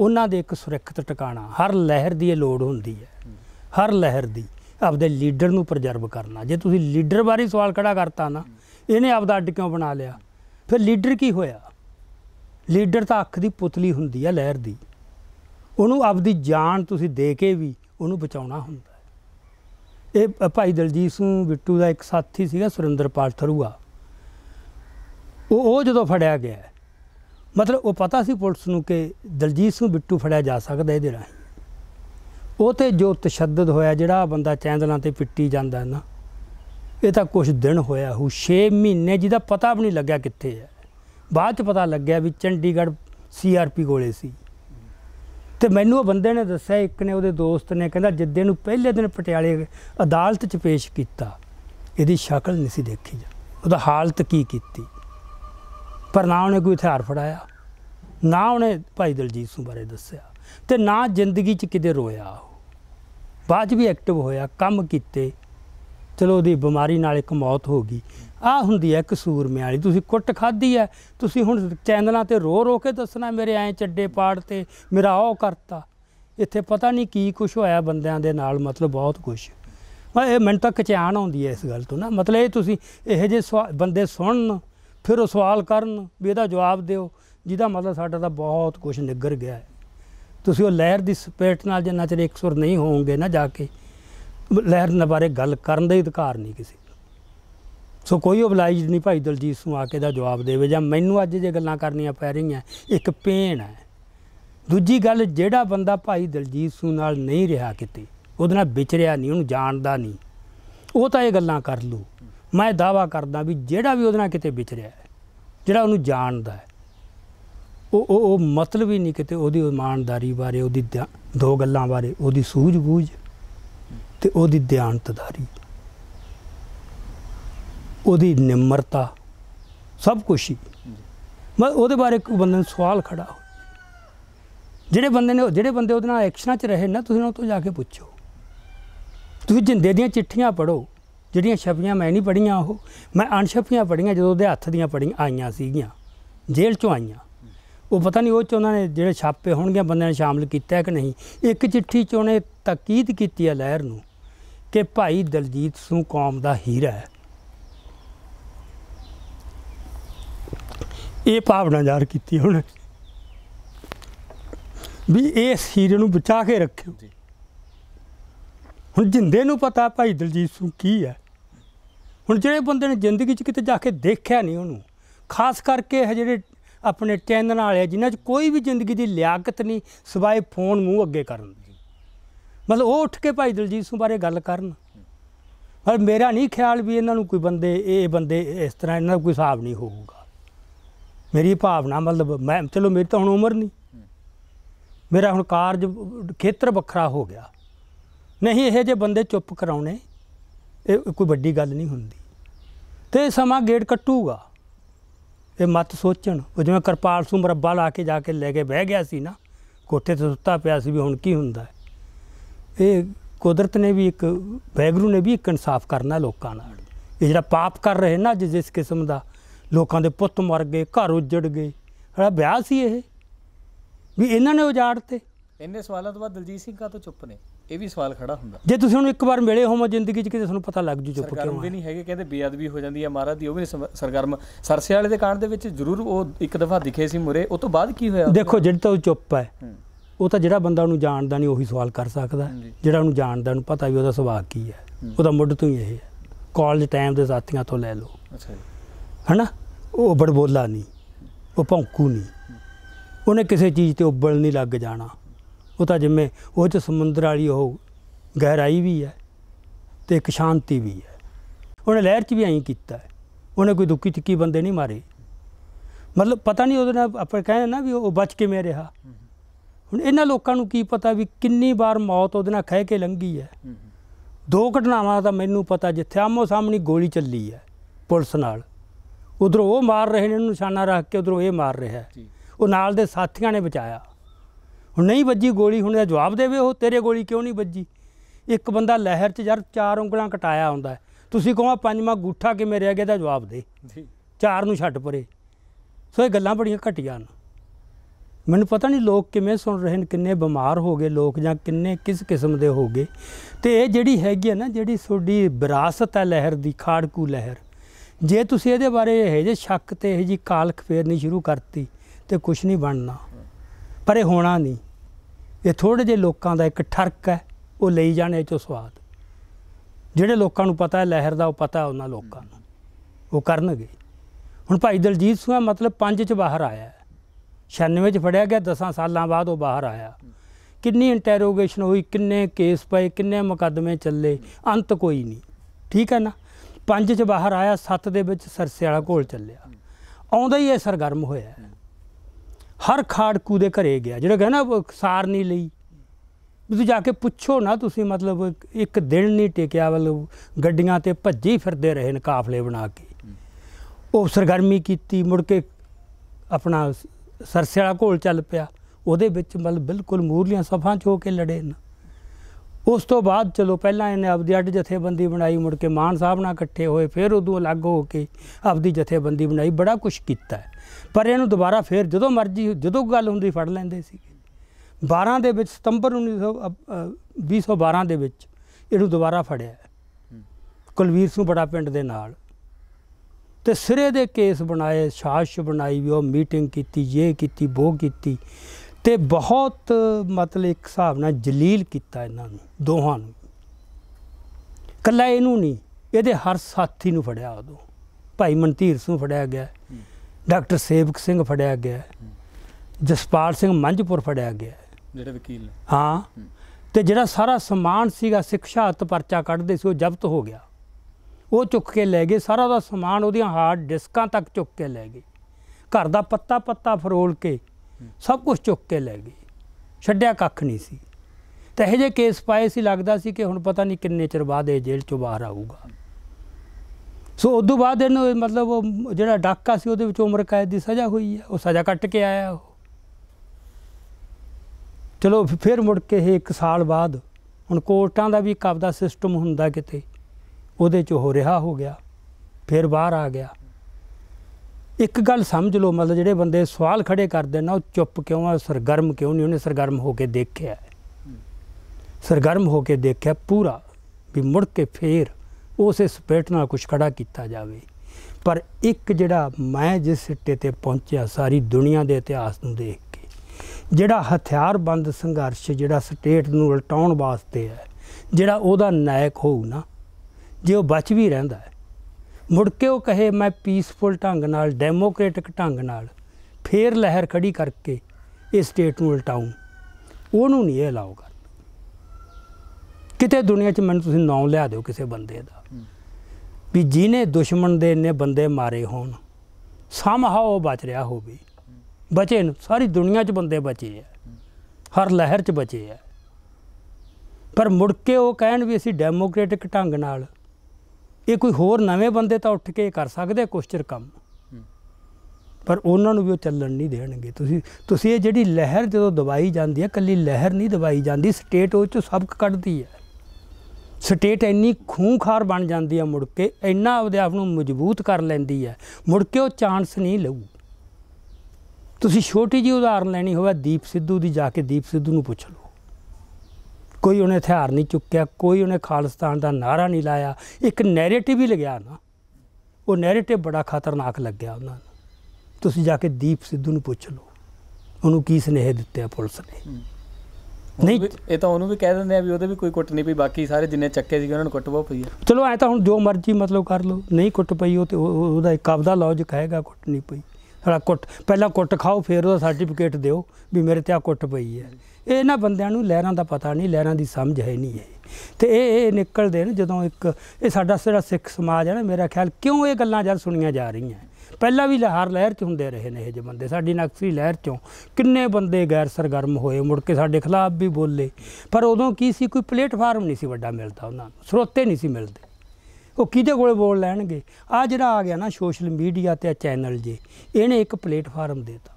[SPEAKER 2] ਉਹਨਾਂ ਦੇ ਇੱਕ ਸੁਰੱਖਿਅਤ ਟਿਕਾਣਾ ਹਰ ਲਹਿਰ ਦੀ ਇਹ ਲੋੜ ਹੁੰਦੀ ਹੈ ਹਰ ਲਹਿਰ ਦੀ ਆਪਦੇ ਲੀਡਰ ਨੂੰ ਪ੍ਰਜਰਵ ਕਰਨਾ ਜੇ ਤੁਸੀਂ ਲੀਡਰ ਬਾਰੇ ਸਵਾਲ ਖੜਾ ਕਰਤਾ ਨਾ ਇਹਨੇ ਆਪਦਾ ਅੱਡ ਕਿਉਂ ਬਣਾ ਲਿਆ ਫਿਰ ਲੀਡਰ ਕੀ ਹੋਇਆ ਲੀਡਰ ਤਾਂ ਅੱਖ ਦੀ ਪੁਤਲੀ ਹੁੰਦੀ ਆ ਲਹਿਰ ਦੀ ਉਹਨੂੰ ਆਪਦੀ ਜਾਨ ਤੁਸੀਂ ਦੇ ਕੇ ਵੀ ਉਹਨੂੰ ਬਚਾਉਣਾ ਹੁੰਦਾ ਇਹ ਭਾਈ ਦਲਜੀਤ ਸਿੰਘ ਬਿੱਟੂ ਦਾ ਇੱਕ ਸਾਥੀ ਸੀਗਾ ਸੁਰਿੰਦਰ ਪਾਲ ਥਰੂਆ ਉਹ ਉਹ ਜਦੋਂ ਫੜਿਆ ਗਿਆ ਮਤਲਬ ਉਹ ਪਤਾ ਸੀ ਪੁਲਿਸ ਨੂੰ ਕਿ ਦਲਜੀਤ ਸਿੰਘ ਬਿੱਟੂ ਫੜਿਆ ਜਾ ਸਕਦਾ ਇਹਦੇ ਰਾਹੀਂ ਉਹ ਤੇ ਜੋ ਤਸ਼ੱਦਦ ਹੋਇਆ ਜਿਹੜਾ ਬੰਦਾ ਚੈਂਦਲਾਂ ਤੇ ਪਿੱਟੀ ਜਾਂਦਾ ਨਾ ਇਹ ਤਾਂ ਕੁਝ ਦਿਨ ਹੋਇਆ ਹੂ 6 ਮਹੀਨੇ ਜਿਹਦਾ ਪਤਾ ਵੀ ਨਹੀਂ ਲੱਗਿਆ ਕਿੱਥੇ ਹੈ ਬਾਅਦ ਚ ਪਤਾ ਲੱਗਿਆ ਵੀ ਚੰਡੀਗੜ੍ਹ ਸੀਆਰਪੀ ਕੋਲੇ ਸੀ ਤੇ ਮੈਨੂੰ ਉਹ ਬੰਦੇ ਨੇ ਦੱਸਿਆ ਇੱਕ ਨੇ ਉਹਦੇ ਦੋਸਤ ਨੇ ਕਹਿੰਦਾ ਜਿੱਦੇ ਨੂੰ ਪਹਿਲੇ ਦਿਨ ਪਟਿਆਲੇ ਅਦਾਲਤ 'ਚ ਪੇਸ਼ ਕੀਤਾ ਇਹਦੀ ਸ਼ਕਲ ਨਹੀਂ ਸੀ ਦੇਖੀ ਜਾ ਉਹਦਾ ਹਾਲਤ ਕੀ ਕੀਤੀ ਪਰ ਨਾ ਉਹਨੇ ਕੋਈ ਹਥਿਆਰ ਫੜਾਇਆ ਨਾ ਉਹਨੇ ਭਾਈ ਦਲਜੀਤ ਸਿੰਘ ਬਾਰੇ ਦੱਸਿਆ ਤੇ ਨਾ ਜ਼ਿੰਦਗੀ 'ਚ ਕਿਤੇ ਰੋਇਆ ਬਾਅਦ ਵੀ ਐਕਟਿਵ ਹੋਇਆ ਕੰਮ ਕੀਤੇ ਚਲੋ ਉਹਦੀ ਬਿਮਾਰੀ ਨਾਲ ਇੱਕ ਮੌਤ ਹੋ ਗਈ ਆ ਹੁੰਦੀ ਹੈ ਕਸੂਰ ਵਾਲੀ ਤੁਸੀਂ ਕੁੱਟ ਖਾਧੀ ਹੈ ਤੁਸੀਂ ਹੁਣ ਚੈਨਲਾਂ ਤੇ ਰੋ ਰੋ ਕੇ ਦੱਸਣਾ ਮੇਰੇ ਐ ਚੱਡੇ ਪਾੜ ਤੇ ਮੇਰਾ ਉਹ ਕਰਤਾ ਇੱਥੇ ਪਤਾ ਨਹੀਂ ਕੀ ਕੁਝ ਹੋਇਆ ਬੰਦਿਆਂ ਦੇ ਨਾਲ ਮਤਲਬ ਬਹੁਤ ਕੁਝ ਇਹ ਮੈਨੂੰ ਤਾਂ ਕਚਿਆਣ ਆਉਂਦੀ ਹੈ ਇਸ ਗੱਲ ਤੋਂ ਨਾ ਮਤਲਬ ਇਹ ਤੁਸੀਂ ਇਹੋ ਜੇ ਬੰਦੇ ਸੁਣਨ ਫਿਰ ਉਹ ਸਵਾਲ ਕਰਨ ਵੀ ਇਹਦਾ ਜਵਾਬ ਦਿਓ ਜਿਹਦਾ ਮਤਲਬ ਸਾਡਾ ਤਾਂ ਬਹੁਤ ਕੁਝ ਨਿੱਗਰ ਗਿਆ ਹੈ ਤੁਸੀਂ ਉਹ ਲਹਿਰ ਦੀ ਸਪੇਟ ਨਾਲ ਜਿੰਨਾ ਚਿਰ ਇੱਕ ਸੁਰ ਨਹੀਂ ਹੋਵੋਗੇ ਨਾ ਜਾ ਕੇ ਲਹਿਰ ਨਾਲ ਬਾਰੇ ਗੱਲ ਕਰਨ ਦਾ ਅਧਿਕਾਰ ਨਹੀਂ ਕਿਸੇ ਸੋ ਕੋਈ ਓਬਲਾਈਜ ਨਹੀਂ ਭਾਈ ਦਲਜੀਤ ਸਿੰਘ ਆ ਕੇ ਦਾ ਜਵਾਬ ਦੇਵੇ ਜਾਂ ਮੈਨੂੰ ਅੱਜ ਜੇ ਗੱਲਾਂ ਕਰਨੀਆਂ ਪੈ ਰਹੀਆਂ ਇੱਕ ਪੇਨ ਹੈ ਦੂਜੀ ਗੱਲ ਜਿਹੜਾ ਬੰਦਾ ਭਾਈ ਦਲਜੀਤ ਸਿੰਘ ਨਾਲ ਨਹੀਂ ਰਿਹਾ ਕਿਤੇ ਉਹਦੇ ਨਾਲ ਵਿਚਰਿਆ ਨਹੀਂ ਉਹਨੂੰ ਜਾਣਦਾ ਨਹੀਂ ਉਹ ਤਾਂ ਇਹ ਗੱਲਾਂ ਕਰ ਲੂ ਮੈਂ ਦਾਵਾ ਕਰਦਾ ਵੀ ਜਿਹੜਾ ਵੀ ਉਹਦੇ ਨਾਲ ਕਿਤੇ ਵਿਚਰਿਆ ਜਿਹੜਾ ਉਹਨੂੰ ਜਾਣਦਾ ਹੈ ਉਹ ਉਹ ਮਤਲਬ ਹੀ ਨਹੀਂ ਕਿਤੇ ਉਹਦੀ ਇਮਾਨਦਾਰੀ ਬਾਰੇ ਉਹਦੀ ਦੋ ਗੱਲਾਂ ਬਾਰੇ ਉਹਦੀ ਸੂਝ-ਬੂਝ ਤੇ ਉਹਦੀ ਧਿਆਨਤਦਾਰੀ ਉਹਦੀ ਨਿਮਰਤਾ ਸਭ ਕੁਝ ਹੀ ਮੈਂ ਉਹਦੇ ਬਾਰੇ ਇੱਕ ਬੰਦੇ ਨੂੰ ਸਵਾਲ ਖੜਾ ਜਿਹੜੇ ਬੰਦੇ ਨੇ ਜਿਹੜੇ ਬੰਦੇ ਉਹਦੇ ਨਾਲ ਐਕਸ਼ਨਾਂ 'ਚ ਰਹੇ ਨਾ ਤੁਸੀਂ ਉਹਨਾਂ ਤੋਂ ਜਾ ਕੇ ਪੁੱਛੋ ਤੁਸੀਂ ਜਿੰਦੇ ਦੀਆਂ ਚਿੱਠੀਆਂ ਪੜੋ ਜਿਹੜੀਆਂ ਛਪੀਆਂ ਮੈਂ ਨਹੀਂ ਪੜੀਆਂ ਉਹ ਮੈਂ ਅਣਛਪੀਆਂ ਪੜੀਆਂ ਜਦੋਂ ਉਹਦੇ ਹੱਥ ਦੀਆਂ ਪੜੀਆਂ ਆਈਆਂ ਸੀਗੀਆਂ ਜੇਲ੍ਹ 'ਚੋਂ ਆਈਆਂ ਉਹ ਪਤਾ ਨਹੀਂ ਉਹ ਚ ਉਹਨਾਂ ਨੇ ਜਿਹੜੇ ਛਾਪੇ ਹੋਣਗੇ ਬੰਦਿਆਂ ਨੇ ਸ਼ਾਮਲ ਕੀਤਾ ਕਿ ਨਹੀਂ ਇੱਕ ਚਿੱਠੀ ਚ ਉਹਨੇ ਤਾਕੀਦ ਕੀਤੀ ਹੈ ਲਹਿਰ ਨੂੰ ਕਿ ਭਾਈ ਦਲਜੀਤ ਸਿੰਘ ਕੌਮ ਦਾ ਹੀਰਾ ਹੈ ਇਹ ਭਾਵਨਾ ਜ਼ਾਰ ਕੀਤੀ ਹੁਣ ਵੀ ਇਸ ਹੀਰੇ ਨੂੰ ਬਚਾ ਕੇ ਰੱਖਿਓ ਹੁਣ ਜਿੰਦੇ ਨੂੰ ਪਤਾ ਭਾਈ ਦਲਜੀਤ ਸਿੰਘ ਕੀ ਹੈ ਹੁਣ ਜਿਹੜੇ ਬੰਦੇ ਨੇ ਜ਼ਿੰਦਗੀ 'ਚ ਕਿਤੇ ਜਾ ਕੇ ਦੇਖਿਆ ਨਹੀਂ ਉਹਨੂੰ ਖਾਸ ਕਰਕੇ ਇਹ ਜਿਹੜੇ ਆਪਣੇ ਚੈਨਲ ਵਾਲੇ ਜਿਨ੍ਹਾਂ 'ਚ ਕੋਈ ਵੀ ਜ਼ਿੰਦਗੀ ਦੀ ਲਿਆਕਤ ਨਹੀਂ ਸਿਵਾਏ ਫੋਨ ਮੂੰਹ ਅੱਗੇ ਕਰਨ ਦੀ ਮਤਲਬ ਉਹ ਉੱਠ ਕੇ ਭਾਈ ਦਲਜੀਤ ਸਿੰਘ ਬਾਰੇ ਗੱਲ ਕਰਨ ਪਰ ਮੇਰਾ ਨਹੀਂ ਖਿਆਲ ਵੀ ਇਹਨਾਂ ਨੂੰ ਕੋਈ ਬੰਦੇ ਇਹ ਬੰਦੇ ਇਸ ਤਰ੍ਹਾਂ ਇਹਨਾਂ ਦਾ ਕੋਈ ਹਿਸਾਬ ਨਹੀਂ ਹੋਊਗਾ ਮੇਰੀ ਭਾਵਨਾ ਮਤਲਬ ਮੈਂ ਚਲੋ ਮੇਰੀ ਤਾਂ ਹੁਣ ਉਮਰ ਨਹੀਂ ਮੇਰਾ ਹੁਣ ਕਾਰਜ ਖੇਤਰ ਵੱਖਰਾ ਹੋ ਗਿਆ ਨਹੀਂ ਇਹ ਜੇ ਬੰਦੇ ਚੁੱਪ ਕਰਾਉਣੇ ਇਹ ਕੋਈ ਵੱਡੀ ਗੱਲ ਨਹੀਂ ਹੁੰਦੀ ਤੇ ਸਮਾਂ ਗੇੜ ਕੱਟੂਗਾ ਇਹ ਮਤ ਸੋਚਣ ਉਹ ਜਿਵੇਂ ਕਿਰਪਾਲ ਸੂ ਮਰੱਬਾ ਲਾ ਕੇ ਜਾ ਕੇ ਲੈ ਕੇ ਬਹਿ ਗਿਆ ਸੀ ਨਾ ਕੋਠੇ ਤੇ ਸੁੱਤਾ ਪਿਆ ਸੀ ਵੀ ਹੁਣ ਕੀ ਹੁੰਦਾ ਇਹ ਕੁਦਰਤ ਨੇ ਵੀ ਇੱਕ ਵੈਗਰੂ ਨੇ ਵੀ ਇੱਕ ਇਨਸਾਫ ਕਰਨਾ ਲੋਕਾਂ ਨਾਲ ਇਹ ਜਿਹੜਾ ਪਾਪ ਕਰ ਰਹੇ ਨਾ ਜਿਸ ਕਿਸਮ ਦਾ ਲੋਕਾਂ ਦੇ ਪੁੱਤ ਮਰ ਗਏ ਘਰ ਉਜੜ ਗਏ ਹੜਾ ਵਿਆਹ ਸੀ ਇਹ ਵੀ ਇਹਨਾਂ ਨੇ ਉਜਾੜਤੇ
[SPEAKER 1] ਇੰਨੇ ਸਵਾਲਾਂ ਤੋਂ ਬਾਅਦ ਦਲਜੀਤ ਸਿੰਘ ਕਾ ਤੋਂ ਚੁੱਪ ਨੇ
[SPEAKER 2] ਇਹ ਵੀ ਸਵਾਲ ਖੜਾ ਹੁੰਦਾ ਜੇ ਤੁਸੀਂ ਉਹਨੂੰ ਇੱਕ ਵਾਰ ਮਿਲੇ ਹੋਵੋ ਜ਼ਿੰਦਗੀ 'ਚ ਕਿਤੇ ਤੁਹਾਨੂੰ ਪਤਾ ਲੱਗ ਜੂ ਚੁੱਪ ਕਿਉਂ ਨਹੀਂ ਹੈਗੇ ਕਹਿੰਦੇ ਬੇਅਦਬੀ ਹੋ ਜਾਂਦੀ ਹੈ ਮਹਾਰਾਜ ਦੀ
[SPEAKER 1] ਉਹ ਵੀ ਸਰਗਰਮ ਸਰਸੇ ਵਾਲੇ ਦੇ ਕਾਂਡ ਦੇ ਵਿੱਚ ਜ਼ਰੂਰ ਉਹ ਇੱਕ ਦਫਾ ਦਿਖੇ ਸੀ ਮੁਰੇ ਉਹ ਤੋਂ ਬਾਅਦ ਕੀ ਹੋਇਆ ਦੇਖੋ
[SPEAKER 2] ਜਿਹੜਾ ਤਾਂ ਉਹ ਚੁੱਪ ਹੈ ਉਹ ਤਾਂ ਜਿਹੜਾ ਬੰਦਾ ਉਹਨੂੰ ਜਾਣਦਾ ਨਹੀਂ ਉਹੀ ਸਵਾਲ ਕਰ ਸਕਦਾ ਜਿਹੜਾ ਉਹਨੂੰ ਜਾਣਦਾ ਉਹਨੂੰ ਪਤਾ ਵੀ ਉਹਦਾ ਸੁਭਾਅ ਕੀ ਹੈ ਉਹਦਾ ਮੁੱਢ ਤੋਂ ਹੀ ਇਹ ਹੈ ਕਾਲਜ ਟਾਈਮ ਦੇ ਸਾਥੀਆਂ ਤੋਂ ਲੈ ਲਓ ਅੱਛਾ ਜੀ ਹਨਾ ਉਹ ਬੋਲਾ ਨਹੀਂ ਉਹ ਭੌਂਕੂ ਨਹੀਂ ਉਹਨੇ ਕਿਸੇ ਚੀਜ਼ ਤੇ ਉੱਬਲ ਨਹੀਂ ਲੱਗ ਜਾਣਾ ਉਹ ਤਾਂ ਜਿਵੇਂ ਉਹ 'ਚ ਸਮੁੰਦਰ ਵਾਲੀ ਉਹ ਗਹਿਰਾਈ ਵੀ ਹੈ ਤੇ ਇੱਕ ਸ਼ਾਂਤੀ ਵੀ ਹੈ ਉਹਨੇ ਲਹਿਰ 'ਚ ਵੀ ਐਂ ਕੀਤਾ ਉਹਨੇ ਕੋਈ ਦੁੱਕੀ ਚੱਕੀ ਬੰਦੇ ਨਹੀਂ ਮਾਰੇ ਮਤਲਬ ਪਤਾ ਨਹੀਂ ਉਹਦੇ ਨਾਲ ਆਪਾਂ ਕਹਿੰਦੇ ਨਾ ਵੀ ਉਹ ਬਚ ਕੇ ਕਿਵੇਂ ਰਿਹਾ ਹੁਣ ਇਹਨਾਂ ਲੋਕਾਂ ਨੂੰ ਕੀ ਪਤਾ ਵੀ ਕਿੰਨੀ ਵਾਰ ਮੌਤ ਉਹਦੇ ਨਾਲ ਖਹਿ ਕੇ ਲੰਗੀ ਹੈ ਦੋ ਘਟਨਾਵਾਂ ਦਾ ਮੈਨੂੰ ਪਤਾ ਜਿੱਥੇ ਆਮੋ ਸਾਹਮਣੀ ਗੋਲੀ ਚੱਲੀ ਹੈ ਪੁਲਿਸ ਨਾਲ ਉਧਰ ਉਹ ਮਾਰ ਰਹੇ ਨੇ ਨਿਸ਼ਾਨਾ ਰੱਖ ਕੇ ਉਧਰ ਇਹ ਮਾਰ ਰਿਹਾ ਉਹ ਨਾਲ ਦੇ ਸਾਥੀਆਂ ਨੇ ਬਚਾਇਆ ਹੁਣ ਨਹੀਂ ਵੱਜੀ ਗੋਲੀ ਹੁਣ ਇਹਦਾ ਜਵਾਬ ਦੇਵੇ ਉਹ ਤੇਰੇ ਗੋਲੀ ਕਿਉਂ ਨਹੀਂ ਵੱਜੀ ਇੱਕ ਬੰਦਾ ਲਹਿਰ 'ਚ ਯਾਰ ਚਾਰ ਉਂਗਲਾਂ ਕਟਾਇਆ ਹੁੰਦਾ ਤੁਸੀਂ ਕਹੋ ਪੰਜਵਾਂ ਗੁੱਠਾ ਕਿਵੇਂ ਰਹਿ ਗਿਆ ਦਾ ਜਵਾਬ ਦੇ ਚਾਰ ਨੂੰ ਛੱਡ ਪਰੇ ਸੋ ਇਹ ਗੱਲਾਂ ਬੜੀਆਂ ਘਟੀਆਂ ਨੇ ਮੈਨੂੰ ਪਤਾ ਨਹੀਂ ਲੋਕ ਕਿਵੇਂ ਸੁਣ ਰਹੇ ਨੇ ਕਿੰਨੇ ਬਿਮਾਰ ਹੋ ਗਏ ਲੋਕ ਜਾਂ ਕਿੰਨੇ ਕਿਸ ਕਿਸਮ ਦੇ ਹੋ ਗਏ ਤੇ ਇਹ ਜਿਹੜੀ ਹੈਗੀ ਹੈ ਨਾ ਜਿਹੜੀ ਤੁਹਾਡੀ ਵਿਰਾਸਤ ਹੈ ਲਹਿਰ ਦੀ ਖਾੜਕੂ ਲਹਿਰ ਜੇ ਤੁਸੀਂ ਇਹਦੇ ਬਾਰੇ ਇਹ ਜੇ ਸ਼ੱਕ ਤੇ ਇਹ ਜੀ ਕਾਲਖ ਫੇਰਨੀ ਸ਼ੁਰੂ ਕਰਤੀ ਤੇ ਕੁਝ ਨਹੀਂ ਬਣਨਾ ਪਰ ਇਹ ਹੋਣਾ ਨਹੀਂ ਇਹ ਥੋੜੇ ਜਿਹੇ ਲੋਕਾਂ ਦਾ ਇੱਕ ਠਰਕ ਹੈ ਉਹ ਲਈ ਜਾਣੇ ਚੋ ਸਵਾਦ ਜਿਹੜੇ ਲੋਕਾਂ ਨੂੰ ਪਤਾ ਹੈ ਲਹਿਰ ਦਾ ਉਹ ਪਤਾ ਉਹਨਾਂ ਲੋਕਾਂ ਨੂੰ ਉਹ ਕਰਨਗੇ ਹੁਣ ਭਾਈ ਦਲਜੀਤ ਸਿੰਘ ਮਤਲਬ 5 ਚ ਬਾਹਰ ਆਇਆ 96 ਚ ਫੜਿਆ ਗਿਆ 10 ਸਾਲਾਂ ਬਾਅਦ ਉਹ ਬਾਹਰ ਆਇਆ ਕਿੰਨੀ ਇੰਟਰੋਗੇਸ਼ਨ ਹੋਈ ਕਿੰਨੇ ਕੇਸ ਪਏ ਕਿੰਨੇ ਮੁਕੱਦਮੇ ਚੱਲੇ ਅੰਤ ਕੋਈ ਨਹੀਂ ਠੀਕ ਹੈ ਨਾ 5 ਚ ਬਾਹਰ ਆਇਆ 7 ਦੇ ਵਿੱਚ ਸਰਸੇ ਵਾਲਾ ਘੋਲ ਚੱਲਿਆ ਆਉਂਦਾ ਹੀ ਇਹ ਸਰਗਰਮ ਹੋਇਆ ਹਰ ਖਾੜਕੂ ਦੇ ਘਰੇ ਗਿਆ ਜਿਹੜਾ ਕਹਿੰਦਾ ਸਾਰ ਨਹੀਂ ਲਈ ਤੁਸੀਂ ਜਾ ਕੇ ਪੁੱਛੋ ਨਾ ਤੁਸੀਂ ਮਤਲਬ ਇੱਕ ਦਿਨ ਨਹੀਂ ਟਿਕਿਆ ਮਤਲਬ ਗੱਡੀਆਂ ਤੇ ਭੱਜੀ ਫਿਰਦੇ ਰਹੇ ਨੇ ਕਾਫਲੇ ਬਣਾ ਕੇ ਉਹ ਸਰਗਰਮੀ ਕੀਤੀ ਮੁੜ ਕੇ ਆਪਣਾ ਸਰਸੇ ਵਾਲਾ ਘੋਲ ਚੱਲ ਪਿਆ ਉਹਦੇ ਵਿੱਚ ਮਤਲਬ ਬਿਲਕੁਲ ਮੂਰਲੀਆਂ ਸਫਾਂ ਚ ਹੋ ਕੇ ਲੜੇ ਨੇ ਉਸ ਤੋਂ ਬਾਅਦ ਚਲੋ ਪਹਿਲਾਂ ਇਹਨੇ ਆਪਦੀ ਅੱਡ ਜਥੇਬੰਦੀ ਬਣਾਈ ਮੁੜ ਕੇ ਮਾਨ ਸਾਹਿਬ ਨਾਲ ਇਕੱਠੇ ਹੋਏ ਫਿਰ ਉਦੋਂ ਅਲੱਗ ਹੋ ਕੇ ਆਪਦੀ ਜਥੇਬੰਦੀ ਬਣਾਈ ਬੜਾ ਕੁਝ ਕੀਤਾ ਪਰ ਇਹਨੂੰ ਦੁਬਾਰਾ ਫੇਰ ਜਦੋਂ ਮਰਜ਼ੀ ਜਦੋਂ ਗੱਲ ਹੁੰਦੀ ਫੜ ਲੈਂਦੇ ਸੀ 12 ਦੇ ਵਿੱਚ ਸਤੰਬਰ 1900 2012 ਦੇ ਵਿੱਚ ਇਹਨੂੰ ਦੁਬਾਰਾ ਫੜਿਆ ਕੁਲਵੀਰ ਸਿੰਘ ਬੜਾ ਪਿੰਡ ਦੇ ਨਾਲ ਤੇ ਸਿਰੇ ਦੇ ਕੇਸ ਬਣਾਏ ਸਾਜ਼ਿਸ਼ ਬਣਾਈ ਵੀ ਉਹ ਮੀਟਿੰਗ ਕੀਤੀ ਇਹ ਕੀਤੀ ਉਹ ਕੀਤੀ ਤੇ ਬਹੁਤ ਮਤਲਬ ਇੱਕ ਹਿਸਾਬ ਨਾਲ ਜਲੀਲ ਕੀਤਾ ਇਹਨਾਂ ਨੂੰ ਦੋਹਾਂ ਨੂੰ ਕੱਲਾ ਇਹਨੂੰ ਨਹੀਂ ਇਹਦੇ ਹਰ ਸਾਥੀ ਨੂੰ ਫੜਿਆ ਉਦੋਂ ਭਾਈ ਮਨਤੀਰ ਸਿੰਘ ਫੜਿਆ ਗਿਆ ਡਾਕਟਰ ਸੇਵਕ ਸਿੰਘ ਫੜਿਆ ਗਿਆ ਜਸਪਾਲ ਸਿੰਘ ਮੰਝਪੁਰ ਫੜਿਆ ਗਿਆ ਜਿਹੜੇ ਵਕੀਲ ਹਾਂ ਤੇ ਜਿਹੜਾ ਸਾਰਾ ਸਮਾਨ ਸੀਗਾ ਸਿੱਖਿਆ ਹੱਤ ਪਰਚਾ ਕੱਢਦੇ ਸੀ ਉਹ ਜ਼ਬਤ ਹੋ ਗਿਆ ਉਹ ਚੁੱਕ ਕੇ ਲੈ ਗਏ ਸਾਰਾ ਉਹਦਾ ਸਮਾਨ ਉਹਦੀਆਂ ਹਾਰਡ ਡਿਸਕਾਂ ਤੱਕ ਚੁੱਕ ਕੇ ਲੈ ਗਏ ਘਰ ਦਾ ਪੱਤਾ ਪੱਤਾ ਫਰੋਲ ਕੇ ਸਭ ਕੁਝ ਚੁੱਕ ਕੇ ਲੈ ਗਏ ਛੱਡਿਆ ਕੱਖ ਨਹੀਂ ਸੀ ਤੇ ਇਹ ਜੇ ਕੇਸ ਪਾਏ ਸੀ ਲੱਗਦਾ ਸੀ ਕਿ ਹੁਣ ਪਤਾ ਨਹੀਂ ਕਿੰਨੇ ਚਿਰ ਬਾਅਦ ਇਹ ਜੇਲ੍ਹ ਚੋਂ ਬਾਹਰ ਆਊਗਾ ਸੋ ਉਸ ਤੋਂ ਬਾਅਦ ਇਹਨੂੰ ਮਤਲਬ ਉਹ ਜਿਹੜਾ ਡਾਕਾ ਸੀ ਉਹਦੇ ਵਿੱਚ ਉਮਰ ਕੈਦ ਦੀ ਸਜ਼ਾ ਹੋਈ ਹੈ ਉਹ ਸਜ਼ਾ ਕੱਟ ਕੇ ਆਇਆ ਉਹ ਚਲੋ ਫਿਰ ਮੁੜ ਕੇ ਇਹ 1 ਸਾਲ ਬਾਅਦ ਹੁਣ ਕੋਰਟਾਂ ਦਾ ਵੀ ਕਬਜ਼ਾ ਸਿਸਟਮ ਹੁੰਦਾ ਕਿਤੇ ਉਹਦੇ 'ਚ ਹੋ ਰਿਹਾ ਹੋ ਗਿਆ ਫਿਰ ਬਾਹਰ ਆ ਗਿਆ ਇੱਕ ਗੱਲ ਸਮਝ ਲਓ ਮਤਲਬ ਜਿਹੜੇ ਬੰਦੇ ਸਵਾਲ ਖੜੇ ਕਰਦੇ ਨਾ ਉਹ ਚੁੱਪ ਕਿਉਂ ਆ ਸਰਗਰਮ ਕਿਉਂ ਨਹੀਂ ਉਹਨੇ ਸਰਗਰਮ ਹੋ ਕੇ ਦੇਖਿਆ ਸਰਗਰਮ ਹੋ ਕੇ ਦੇਖਿਆ ਪੂਰਾ ਵੀ ਮੁੜ ਕੇ ਫੇਰ ਉਸੇ ਸਪਿਰਟ ਨਾਲ ਕੁਝ ਖੜਾ ਕੀਤਾ ਜਾਵੇ ਪਰ ਇੱਕ ਜਿਹੜਾ ਮੈਂ ਜਿਸ ਸਿੱਟੇ ਤੇ ਪਹੁੰਚਿਆ ਸਾਰੀ ਦੁਨੀਆ ਦੇ ਇਤਿਹਾਸ ਨੂੰ ਦੇਖ ਕੇ ਜਿਹੜਾ ਹਥਿਆਰਬੰਦ ਸੰਘਰਸ਼ ਜਿਹੜਾ ਸਟੇਟ ਨੂੰ ਉਲਟਾਉਣ ਵਾਸਤੇ ਹੈ ਜਿਹੜਾ ਉਹਦਾ ਨਾਇਕ ਹੋਊ ਨਾ ਜੇ ਉਹ ਬਚ ਵੀ ਰਹਿੰਦਾ ਹੈ ਮੁੜ ਕੇ ਉਹ ਕਹੇ ਮੈਂ ਪੀਸਫੁਲ ਢੰਗ ਨਾਲ ਡੈਮੋਕ੍ਰੈਟਿਕ ਢੰਗ ਨਾਲ ਫੇਰ ਲਹਿਰ ਖੜੀ ਕਰਕੇ ਇਸ ਸਟੇਟ ਨੂੰ ਉਲਟਾਉਂ ਉਹਨੂੰ ਨਹੀਂ ਇਹ ਲਾਉਗਾ ਕਿਤੇ ਦੁਨੀਆ 'ਚ ਮੈਨੂੰ ਤੁਸੀਂ ਨਾਮ ਲਿਆ ਦਿਓ ਕਿਸੇ ਬੰਦੇ ਦਾ ਵੀ ਜਿਹਨੇ ਦੁਸ਼ਮਣ ਦੇ ਇੰਨੇ ਬੰਦੇ ਮਾਰੇ ਹੋਣ ਸਮਹਾ ਉਹ ਬਚ ਰਿਹਾ ਹੋਵੇ ਬਚੇ ਨੂੰ ਸਾਰੀ ਦੁਨੀਆ 'ਚ ਬੰਦੇ ਬਚੇ ਆ ਹਰ ਲਹਿਰ 'ਚ ਬਚੇ ਆ ਪਰ ਮੁੜ ਕੇ ਉਹ ਕਹਿਣ ਵੀ ਅਸੀਂ ਡੈਮੋਕ੍ਰੈਟਿਕ ਢੰਗ ਨਾਲ ਇਹ ਕੋਈ ਹੋਰ ਨਵੇਂ ਬੰਦੇ ਤਾਂ ਉੱਠ ਕੇ ਕਰ ਸਕਦੇ ਕੁਛ ਚਿਰ ਕੰਮ ਪਰ ਉਹਨਾਂ ਨੂੰ ਵੀ ਉਹ ਚੱਲਣ ਨਹੀਂ ਦੇਣਗੇ ਤੁਸੀਂ ਤੁਸੀਂ ਇਹ ਜਿਹੜੀ ਲਹਿਰ ਜਦੋਂ ਦਵਾਈ ਜਾਂਦੀ ਹੈ ਕੱਲੀ ਲਹਿਰ ਨਹੀਂ ਦਵਾਈ ਜਾਂਦੀ ਸਟੇਟ ਉਹ ਚ ਸਬਕ ਕੱਢਦੀ ਹੈ ਸਟੇਟ ਇੰਨੀ ਖੂੰਖਾਰ ਬਣ ਜਾਂਦੀ ਆ ਮੁੜ ਕੇ ਇੰਨਾ ਆਪਦੇ ਆਪ ਨੂੰ ਮਜ਼ਬੂਤ ਕਰ ਲੈਂਦੀ ਆ ਮੁੜ ਕੇ ਉਹ ਚਾਂਸ ਨਹੀਂ ਲਊ ਤੁਸੀਂ ਛੋਟੀ ਜੀ ਉਦਾਹਰਨ ਲੈਣੀ ਹੋਵੇ ਦੀਪ ਸਿੱਧੂ ਦੀ ਜਾ ਕੇ ਦੀਪ ਸਿੱਧੂ ਨੂੰ ਪੁੱਛ ਲਓ ਕੋਈ ਉਹਨੇ ਹਥਿਆਰ ਨਹੀਂ ਚੁੱਕਿਆ ਕੋਈ ਉਹਨੇ ਖਾਲਿਸਤਾਨ ਦਾ ਨਾਰਾ ਨਹੀਂ ਲਾਇਆ ਇੱਕ ਨੈਰੇਟਿਵ ਹੀ ਲਗਿਆ ਨਾ ਉਹ ਨੈਰੇਟਿਵ ਬੜਾ ਖਤਰਨਾਕ ਲੱਗਿਆ ਉਹਨਾਂ ਨੂੰ ਤੁਸੀਂ ਜਾ ਕੇ ਦੀਪ ਸਿੱਧੂ ਨੂੰ ਪੁੱਛ ਲਓ ਉਹਨੂੰ ਕੀ ਸਨੇਹ ਦਿੱਤੇ ਆ ਪੁਲਿਸ
[SPEAKER 1] ਨੇ ਨਹੀਂ ਇਹ ਤਾਂ ਉਹਨੂੰ ਵੀ ਕਹਿ ਦਿੰਦੇ ਆ ਵੀ ਉਹਦੇ ਵੀ ਕੋਈ ਕੁੱਟ ਨਹੀਂ ਪਈ ਬਾਕੀ ਸਾਰੇ ਜਿੰਨੇ ਚੱਕੇ ਸੀ ਉਹਨਾਂ ਨੂੰ ਕੁੱਟ ਬੋ ਪਈ ਆ
[SPEAKER 2] ਚਲੋ ਐ ਤਾਂ ਹੁਣ ਜੋ ਮਰਜ਼ੀ ਮਤਲਬ ਕਰ ਲਓ ਨਹੀਂ ਕੁੱਟ ਪਈ ਉਹ ਤੇ ਉਹਦਾ ਇੱਕ ਆਪਦਾ ਲੌਜਿਕ ਹੈਗਾ ਕੁੱਟ ਨਹੀਂ ਪਈ ਸਾਡਾ ਕੁੱਟ ਪਹਿਲਾਂ ਕੁੱਟ ਖਾਓ ਫਿਰ ਉਹਦਾ ਸਰਟੀਫਿਕੇਟ ਦਿਓ ਵੀ ਮੇਰੇ ਤੇ ਆ ਕੁੱਟ ਪਈ ਹੈ ਇਹ ਇਹਨਾਂ ਬੰਦਿਆਂ ਨੂੰ ਲਹਿਰਾਂ ਦਾ ਪਤਾ ਨਹੀਂ ਲਹਿਰਾਂ ਦੀ ਸਮਝ ਹੈ ਨਹੀਂ ਹੈ ਤੇ ਇਹ ਇਹ ਨਿਕਲਦੇ ਨੇ ਜਦੋਂ ਇੱਕ ਇਹ ਸਾਡਾ ਜਿਹੜਾ ਸਿੱਖ ਸਮਾਜ ਹੈ ਨਾ ਮੇਰਾ ਖਿਆਲ ਕਿਉਂ ਇਹ ਗੱਲਾਂ ਜਦ ਸੁਣੀਆਂ ਜਾ ਰਹੀਆਂ ਪਹਿਲਾਂ ਵੀ ਲਹਿਰ ਲਹਿਰ 'ਚ ਹੁੰਦੇ ਰਹੇ ਨੇ ਇਹ ਜਿਹੇ ਬੰਦੇ ਸਾਡੀ ਨਕਸੀ ਲਹਿਰ 'ਚੋਂ ਕਿੰਨੇ ਬੰਦੇ ਗੈਰ ਸਰਗਰਮ ਹੋਏ ਮੁੜ ਕੇ ਸਾਡੇ ਖਿਲਾਫ ਵੀ ਬੋਲੇ ਪਰ ਉਦੋਂ ਕੀ ਸੀ ਕੋਈ ਪਲੇਟਫਾਰਮ ਨਹੀਂ ਸੀ ਵੱਡਾ ਮਿਲਦਾ ਉਹਨਾਂ ਨੂੰ ਸਰੋਤੇ ਨਹੀਂ ਸੀ ਮਿਲਦੇ ਉਹ ਕਿਹਦੇ ਕੋਲੇ ਬੋਲ ਲੈਣਗੇ ਆ ਜਿਹੜਾ ਆ ਗਿਆ ਨਾ ਸੋਸ਼ਲ ਮੀਡੀਆ ਤੇ ਚੈਨਲ ਜੇ ਇਹਨੇ ਇੱਕ ਪਲੇਟਫਾਰਮ ਦਿੱਤਾ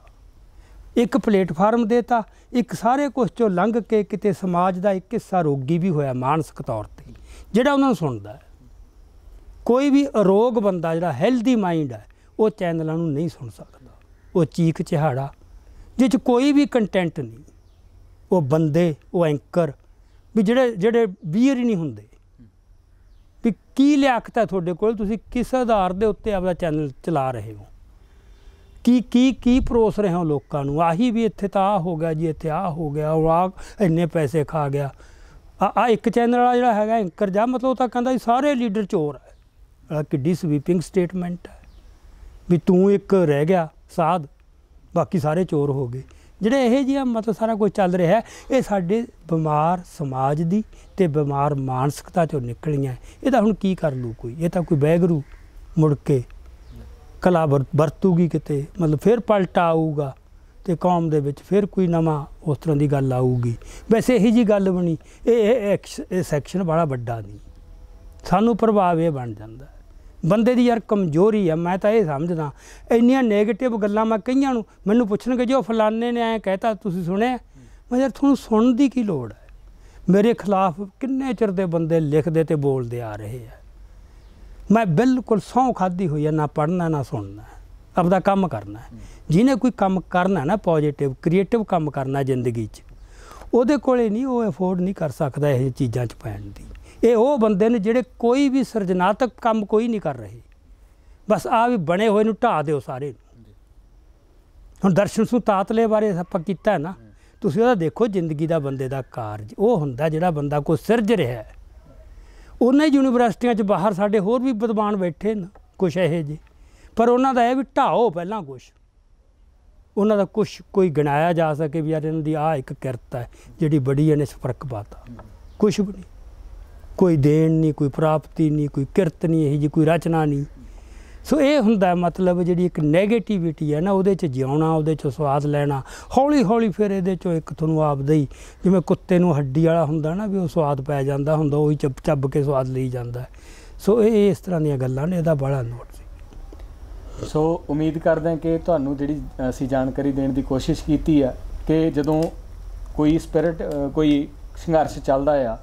[SPEAKER 2] ਇੱਕ ਪਲੇਟਫਾਰਮ ਦੇਤਾ ਇੱਕ ਸਾਰੇ ਕੁਝ ਚੋਂ ਲੰਘ ਕੇ ਕਿਤੇ ਸਮਾਜ ਦਾ ਇੱਕ ਹਿੱਸਾ ਰੋਗੀ ਵੀ ਹੋਇਆ ਮਾਨਸਿਕ ਤੌਰ ਤੇ ਜਿਹੜਾ ਉਹਨਾਂ ਨੂੰ ਸੁਣਦਾ ਕੋਈ ਵੀ ਅਰੋਗ ਬੰਦਾ ਜਿਹੜਾ ਹੈਲਦੀ ਮਾਈਂਡ ਹੈ ਉਹ ਚੈਨਲਾਂ ਨੂੰ ਨਹੀਂ ਸੁਣ ਸਕਦਾ ਉਹ ਚੀਕ ਚਿਹਾੜਾ ਜਿੱਚ ਕੋਈ ਵੀ ਕੰਟੈਂਟ ਨਹੀਂ ਉਹ ਬੰਦੇ ਉਹ ਐਂਕਰ ਵੀ ਜਿਹੜੇ ਜਿਹੜੇ ਵੀਰ ਹੀ ਨਹੀਂ ਹੁੰਦੇ ਵੀ ਕੀ ਲਿਆਖਤਾ ਤੁਹਾਡੇ ਕੋਲ ਤੁਸੀਂ ਕਿਸ ਆਧਾਰ ਦੇ ਉੱਤੇ ਆਪਣਾ ਚੈਨਲ ਚਲਾ ਰਹੇ ਹੋ ਕੀ ਕੀ ਕੀ ਪਰੋਸ ਰਹੇ ਹੋ ਲੋਕਾਂ ਨੂੰ ਆਹੀ ਵੀ ਇੱਥੇ ਤਾਂ ਆ ਹੋ ਗਿਆ ਜੀ ਇੱਥੇ ਆ ਹੋ ਗਿਆ ਉਹ ਆ ਇੰਨੇ ਪੈਸੇ ਖਾ ਗਿਆ ਆ ਆ ਇੱਕ ਚੈਨਲ ਵਾਲਾ ਜਿਹੜਾ ਹੈਗਾ ਐਂਕਰ ਜਾਂ ਮਤਲਬ ਉਹ ਤਾਂ ਕਹਿੰਦਾ ਸਾਰੇ ਲੀਡਰ ਚੋਰ ਹੈ ਕਿੱਡੀ ਸਵੀਪਿੰਗ ਸਟੇਟਮੈਂਟ ਹੈ ਵੀ ਤੂੰ ਇੱਕ ਰਹਿ ਗਿਆ ਸਾਧ ਬਾਕੀ ਸਾਰੇ ਚੋਰ ਹੋ ਗਏ ਜਿਹੜੇ ਇਹ ਜਿਹਾ ਮਤਲਬ ਸਾਰਾ ਕੁਝ ਚੱਲ ਰਿਹਾ ਹੈ ਇਹ ਸਾਡੇ ਬਿਮਾਰ ਸਮਾਜ ਦੀ ਤੇ ਬਿਮਾਰ ਮਾਨਸਿਕਤਾ ਚੋਂ ਨਿਕਲੀਆਂ ਇਹਦਾ ਹੁਣ ਕੀ ਕਰ ਲੂ ਕੋਈ ਇਹ ਤਾਂ ਕੋਈ ਬੈਗਰੂ ਮੁੜ ਕੇ ਕਲਾ ਵਰਤੂਗੀ ਕਿਤੇ ਮਤਲਬ ਫਿਰ ਪਲਟਾ ਆਊਗਾ ਤੇ ਕੌਮ ਦੇ ਵਿੱਚ ਫਿਰ ਕੋਈ ਨਵਾਂ ਉਸ ਤਰ੍ਹਾਂ ਦੀ ਗੱਲ ਆਊਗੀ ਵੈਸੇ ਇਹੀ ਜੀ ਗੱਲ ਬਣੀ ਇਹ ਇਹ ਸੈਕਸ਼ਨ ਬੜਾ ਵੱਡਾ ਨਹੀਂ ਸਾਨੂੰ ਪ੍ਰਭਾਵ ਇਹ ਬਣ ਜਾਂਦਾ ਬੰਦੇ ਦੀ ਯਾਰ ਕਮਜ਼ੋਰੀ ਆ ਮੈਂ ਤਾਂ ਇਹ ਸਮਝਦਾ ਇੰਨੀਆਂ 네ਗੇਟਿਵ ਗੱਲਾਂ ਮੈਂ ਕਈਆਂ ਨੂੰ ਮੈਨੂੰ ਪੁੱਛਣਗੇ ਜੋ ਫਲਾਣੇ ਨੇ ਐ ਕਹਤਾ ਤੁਸੀਂ ਸੁਣਿਆ ਮੈਂ ਯਾਰ ਤੁਹਾਨੂੰ ਸੁਣਨ ਦੀ ਕੀ ਲੋੜ ਹੈ ਮੇਰੇ ਖਿਲਾਫ ਕਿੰਨੇ ਚਿਰ ਦੇ ਬੰਦੇ ਲਿਖਦੇ ਤੇ ਬੋਲਦੇ ਆ ਰਹੇ ਆ ਮੈਂ ਬਿਲਕੁਲ ਸੌ ਖਾਦੀ ਹੋਈ ਆ ਨਾ ਪੜਨਾ ਨਾ ਸੁਣਨਾ ਆਪਦਾ ਕੰਮ ਕਰਨਾ ਜਿਹਨੇ ਕੋਈ ਕੰਮ ਕਰਨਾ ਨਾ ਪੋਜ਼ਿਟਿਵ ਕ੍ਰੀਏਟਿਵ ਕੰਮ ਕਰਨਾ ਜ਼ਿੰਦਗੀ 'ਚ ਉਹਦੇ ਕੋਲੇ ਨਹੀਂ ਉਹ ਅਫੋਰਡ ਨਹੀਂ ਕਰ ਸਕਦਾ ਇਹ ਚੀਜ਼ਾਂ 'ਚ ਪੈਣ ਦੀ ਇਹ ਉਹ ਬੰਦੇ ਨੇ ਜਿਹੜੇ ਕੋਈ ਵੀ ਸਿਰਜਣਾਤਕ ਕੰਮ ਕੋਈ ਨਹੀਂ ਕਰ ਰਹੇ ਬਸ ਆ ਵੀ ਬਣੇ ਹੋਏ ਨੂੰ ਢਾ ਦਿਓ ਸਾਰੇ ਹੁਣ ਦਰਸ਼ਨ ਸੂ ਤਾਤਲੇ ਬਾਰੇ ਆਪਾਂ ਕੀਤਾ ਨਾ ਤੁਸੀਂ ਉਹਦਾ ਦੇਖੋ ਜ਼ਿੰਦਗੀ ਦਾ ਬੰਦੇ ਦਾ ਕਾਰਜ ਉਹ ਹੁੰਦਾ ਜਿਹੜਾ ਬੰਦਾ ਕੋ ਸਿਰਜ ਰਿਹਾ ਉਹਨਾਂ ਹੀ ਯੂਨੀਵਰਸਿਟੀਆਂ 'ਚ ਬਾਹਰ ਸਾਡੇ ਹੋਰ ਵੀ ਵਿਦਵਾਨ ਬੈਠੇ ਨੇ ਕੁਛ ਇਹੋ ਜਿਹੇ ਪਰ ਉਹਨਾਂ ਦਾ ਇਹ ਵੀ ਢਾਓ ਪਹਿਲਾਂ ਕੁਛ ਉਹਨਾਂ ਦਾ ਕੁਛ ਕੋਈ ਗਿਣਾਇਆ ਜਾ ਸਕੇ ਵੀ ਯਾਰ ਇਹਨਾਂ ਦੀ ਆ ਇੱਕ ਕਿਰਤ ਹੈ ਜਿਹੜੀ ਬੜੀ ਇਹਨੇ ਸਫਰਕ ਪਾਤਾ ਕੁਛ ਵੀ ਨਹੀਂ ਕੋਈ ਦੇਣ ਨਹੀਂ ਕੋਈ ਪ੍ਰਾਪਤੀ ਨਹੀਂ ਕੋਈ ਕਿਰਤ ਨਹੀਂ ਇਹ ਜੀ ਕੋਈ ਰਚਨਾ ਨਹੀਂ ਸੋ ਇਹ ਹੁੰਦਾ ਮਤਲਬ ਜਿਹੜੀ ਇੱਕ 네ਗੇਟਿਵਿਟੀ ਹੈ ਨਾ ਉਹਦੇ 'ਚ ਜਿਉਣਾ ਉਹਦੇ 'ਚ ਸਵਾਦ ਲੈਣਾ ਹੌਲੀ ਹੌਲੀ ਫਿਰ ਇਹਦੇ 'ਚੋਂ ਇੱਕ ਤੁਹਾਨੂੰ ਆਪਦਾ ਹੀ ਜਿਵੇਂ ਕੁੱਤੇ ਨੂੰ ਹੱਡੀ ਵਾਲਾ ਹੁੰਦਾ ਨਾ ਵੀ ਉਹ ਸਵਾਦ ਪੈ ਜਾਂਦਾ ਹੁੰਦਾ ਉਹ ਹੀ ਚੱਬ ਚੱਬ ਕੇ ਸਵਾਦ ਲਈ ਜਾਂਦਾ ਸੋ ਇਹ ਇਸ ਤਰ੍ਹਾਂ ਦੀਆਂ ਗੱਲਾਂ ਨੇ ਇਹਦਾ ਬੜਾ ਨੋਟ
[SPEAKER 1] ਸੀ ਸੋ ਉਮੀਦ ਕਰਦੇ ਹਾਂ ਕਿ ਤੁਹਾਨੂੰ ਜਿਹੜੀ ਅਸੀਂ ਜਾਣਕਾਰੀ ਦੇਣ ਦੀ ਕੋਸ਼ਿਸ਼ ਕੀਤੀ ਆ ਕਿ ਜਦੋਂ ਕੋਈ ਸਪਿਰਿਟ ਕੋਈ ਸੰਘਰਸ਼ ਚੱਲਦਾ ਆ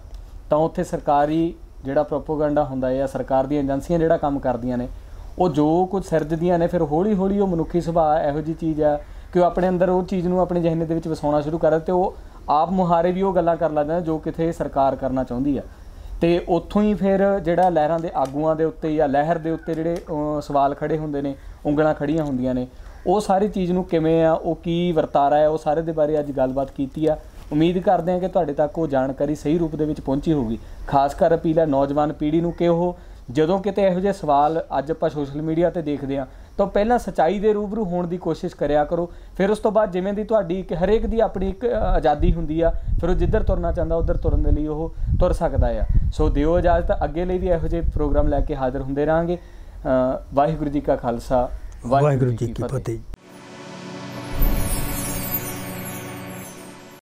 [SPEAKER 1] ਤਾਂ ਉੱਥੇ ਸਰਕਾਰੀ ਜਿਹੜਾ ਪ੍ਰੋਪਗੈਂਡਾ ਹੁੰਦਾ ਹੈ ਸਰਕਾਰ ਦੀਆਂ ਏਜੰਸੀਆਂ ਜਿਹੜਾ ਕੰਮ ਕਰਦੀਆਂ ਨੇ ਉਹ ਜੋ ਕੁਝ ਸਿਰਜਦੀਆਂ ਨੇ ਫਿਰ ਹੌਲੀ ਹੌਲੀ ਉਹ ਮਨੁੱਖੀ ਸੁਭਾਅ ਇਹੋ ਜੀ ਚੀਜ਼ ਆ ਕਿ ਉਹ ਆਪਣੇ ਅੰਦਰ ਉਹ ਚੀਜ਼ ਨੂੰ ਆਪਣੇ ਜਹਨੇ ਦੇ ਵਿੱਚ ਵਸਾਉਣਾ ਸ਼ੁਰੂ ਕਰ ਤੇ ਉਹ ਆਪ ਮੁਹਾਰੇ ਵੀ ਉਹ ਗੱਲਾਂ ਕਰਨ ਲੱਗ ਜਾਂਦੇ ਜੋ ਕਿਥੇ ਸਰਕਾਰ ਕਰਨਾ ਚਾਹੁੰਦੀ ਆ ਤੇ ਉੱਥੋਂ ਹੀ ਫਿਰ ਜਿਹੜਾ ਲਹਿਰਾਂ ਦੇ ਆਗੂਆਂ ਦੇ ਉੱਤੇ ਜਾਂ ਲਹਿਰ ਦੇ ਉੱਤੇ ਜਿਹੜੇ ਸਵਾਲ ਖੜੇ ਹੁੰਦੇ ਨੇ ਉਂਗਲਾਂ ਖੜੀਆਂ ਹੁੰਦੀਆਂ ਨੇ ਉਹ ਸਾਰੀ ਚੀਜ਼ ਨੂੰ ਕਿਵੇਂ ਆ ਉਹ ਕੀ ਵਰਤਾਰਾ ਹੈ ਉਹ ਸਾਰੇ ਦੇ ਬਾਰੇ ਅੱਜ ਗੱਲਬਾਤ ਕੀਤੀ ਆ ਉਮੀਦ ਕਰਦੇ ਹਾਂ ਕਿ ਤੁਹਾਡੇ ਤੱਕ ਉਹ ਜਾਣਕਾਰੀ ਸਹੀ ਰੂਪ ਦੇ ਵਿੱਚ ਪਹੁੰਚੀ ਹੋਊਗੀ ਖਾਸ ਕਰ ਅਪੀਲ ਹੈ ਨੌਜਵਾਨ ਪੀੜ੍ਹੀ ਨੂੰ ਕਿ ਉਹ ਜਦੋਂ ਕਿਤੇ ਇਹੋ ਜਿਹੇ ਸਵਾਲ ਅੱਜ ਆਪਾਂ ਸੋਸ਼ਲ ਮੀਡੀਆ ਤੇ ਦੇਖਦੇ ਹਾਂ ਤਾਂ ਪਹਿਲਾਂ ਸਚਾਈ ਦੇ ਰੂਬਰੂ ਹੋਣ ਦੀ ਕੋਸ਼ਿਸ਼ ਕਰਿਆ ਕਰੋ ਫਿਰ ਉਸ ਤੋਂ ਬਾਅਦ ਜਿਵੇਂ ਦੀ ਤੁਹਾਡੀ ਇੱਕ ਹਰੇਕ ਦੀ ਆਪਣੀ ਇੱਕ ਆਜ਼ਾਦੀ ਹੁੰਦੀ ਆ ਫਿਰ ਉਹ ਜਿੱਧਰ ਤੁਰਨਾ ਚਾਹੁੰਦਾ ਉਧਰ ਤੁਰਨ ਦੇ ਲਈ ਉਹ ਤੁਰ ਸਕਦਾ ਆ ਸੋ ਦਿਓ ਇਜਾਜ਼ਤ ਅੱਗੇ ਲਈ ਵੀ ਇਹੋ ਜਿਹੇ ਪ੍ਰੋਗਰਾਮ ਲੈ ਕੇ ਹਾਜ਼ਰ ਹੁੰਦੇ ਰਾਂਗੇ ਵਾਹਿਗੁਰੂ ਜੀ ਕਾ ਖਾਲਸਾ ਵਾਹਿਗੁਰੂ ਜੀ ਕੀ ਫਤਿਹ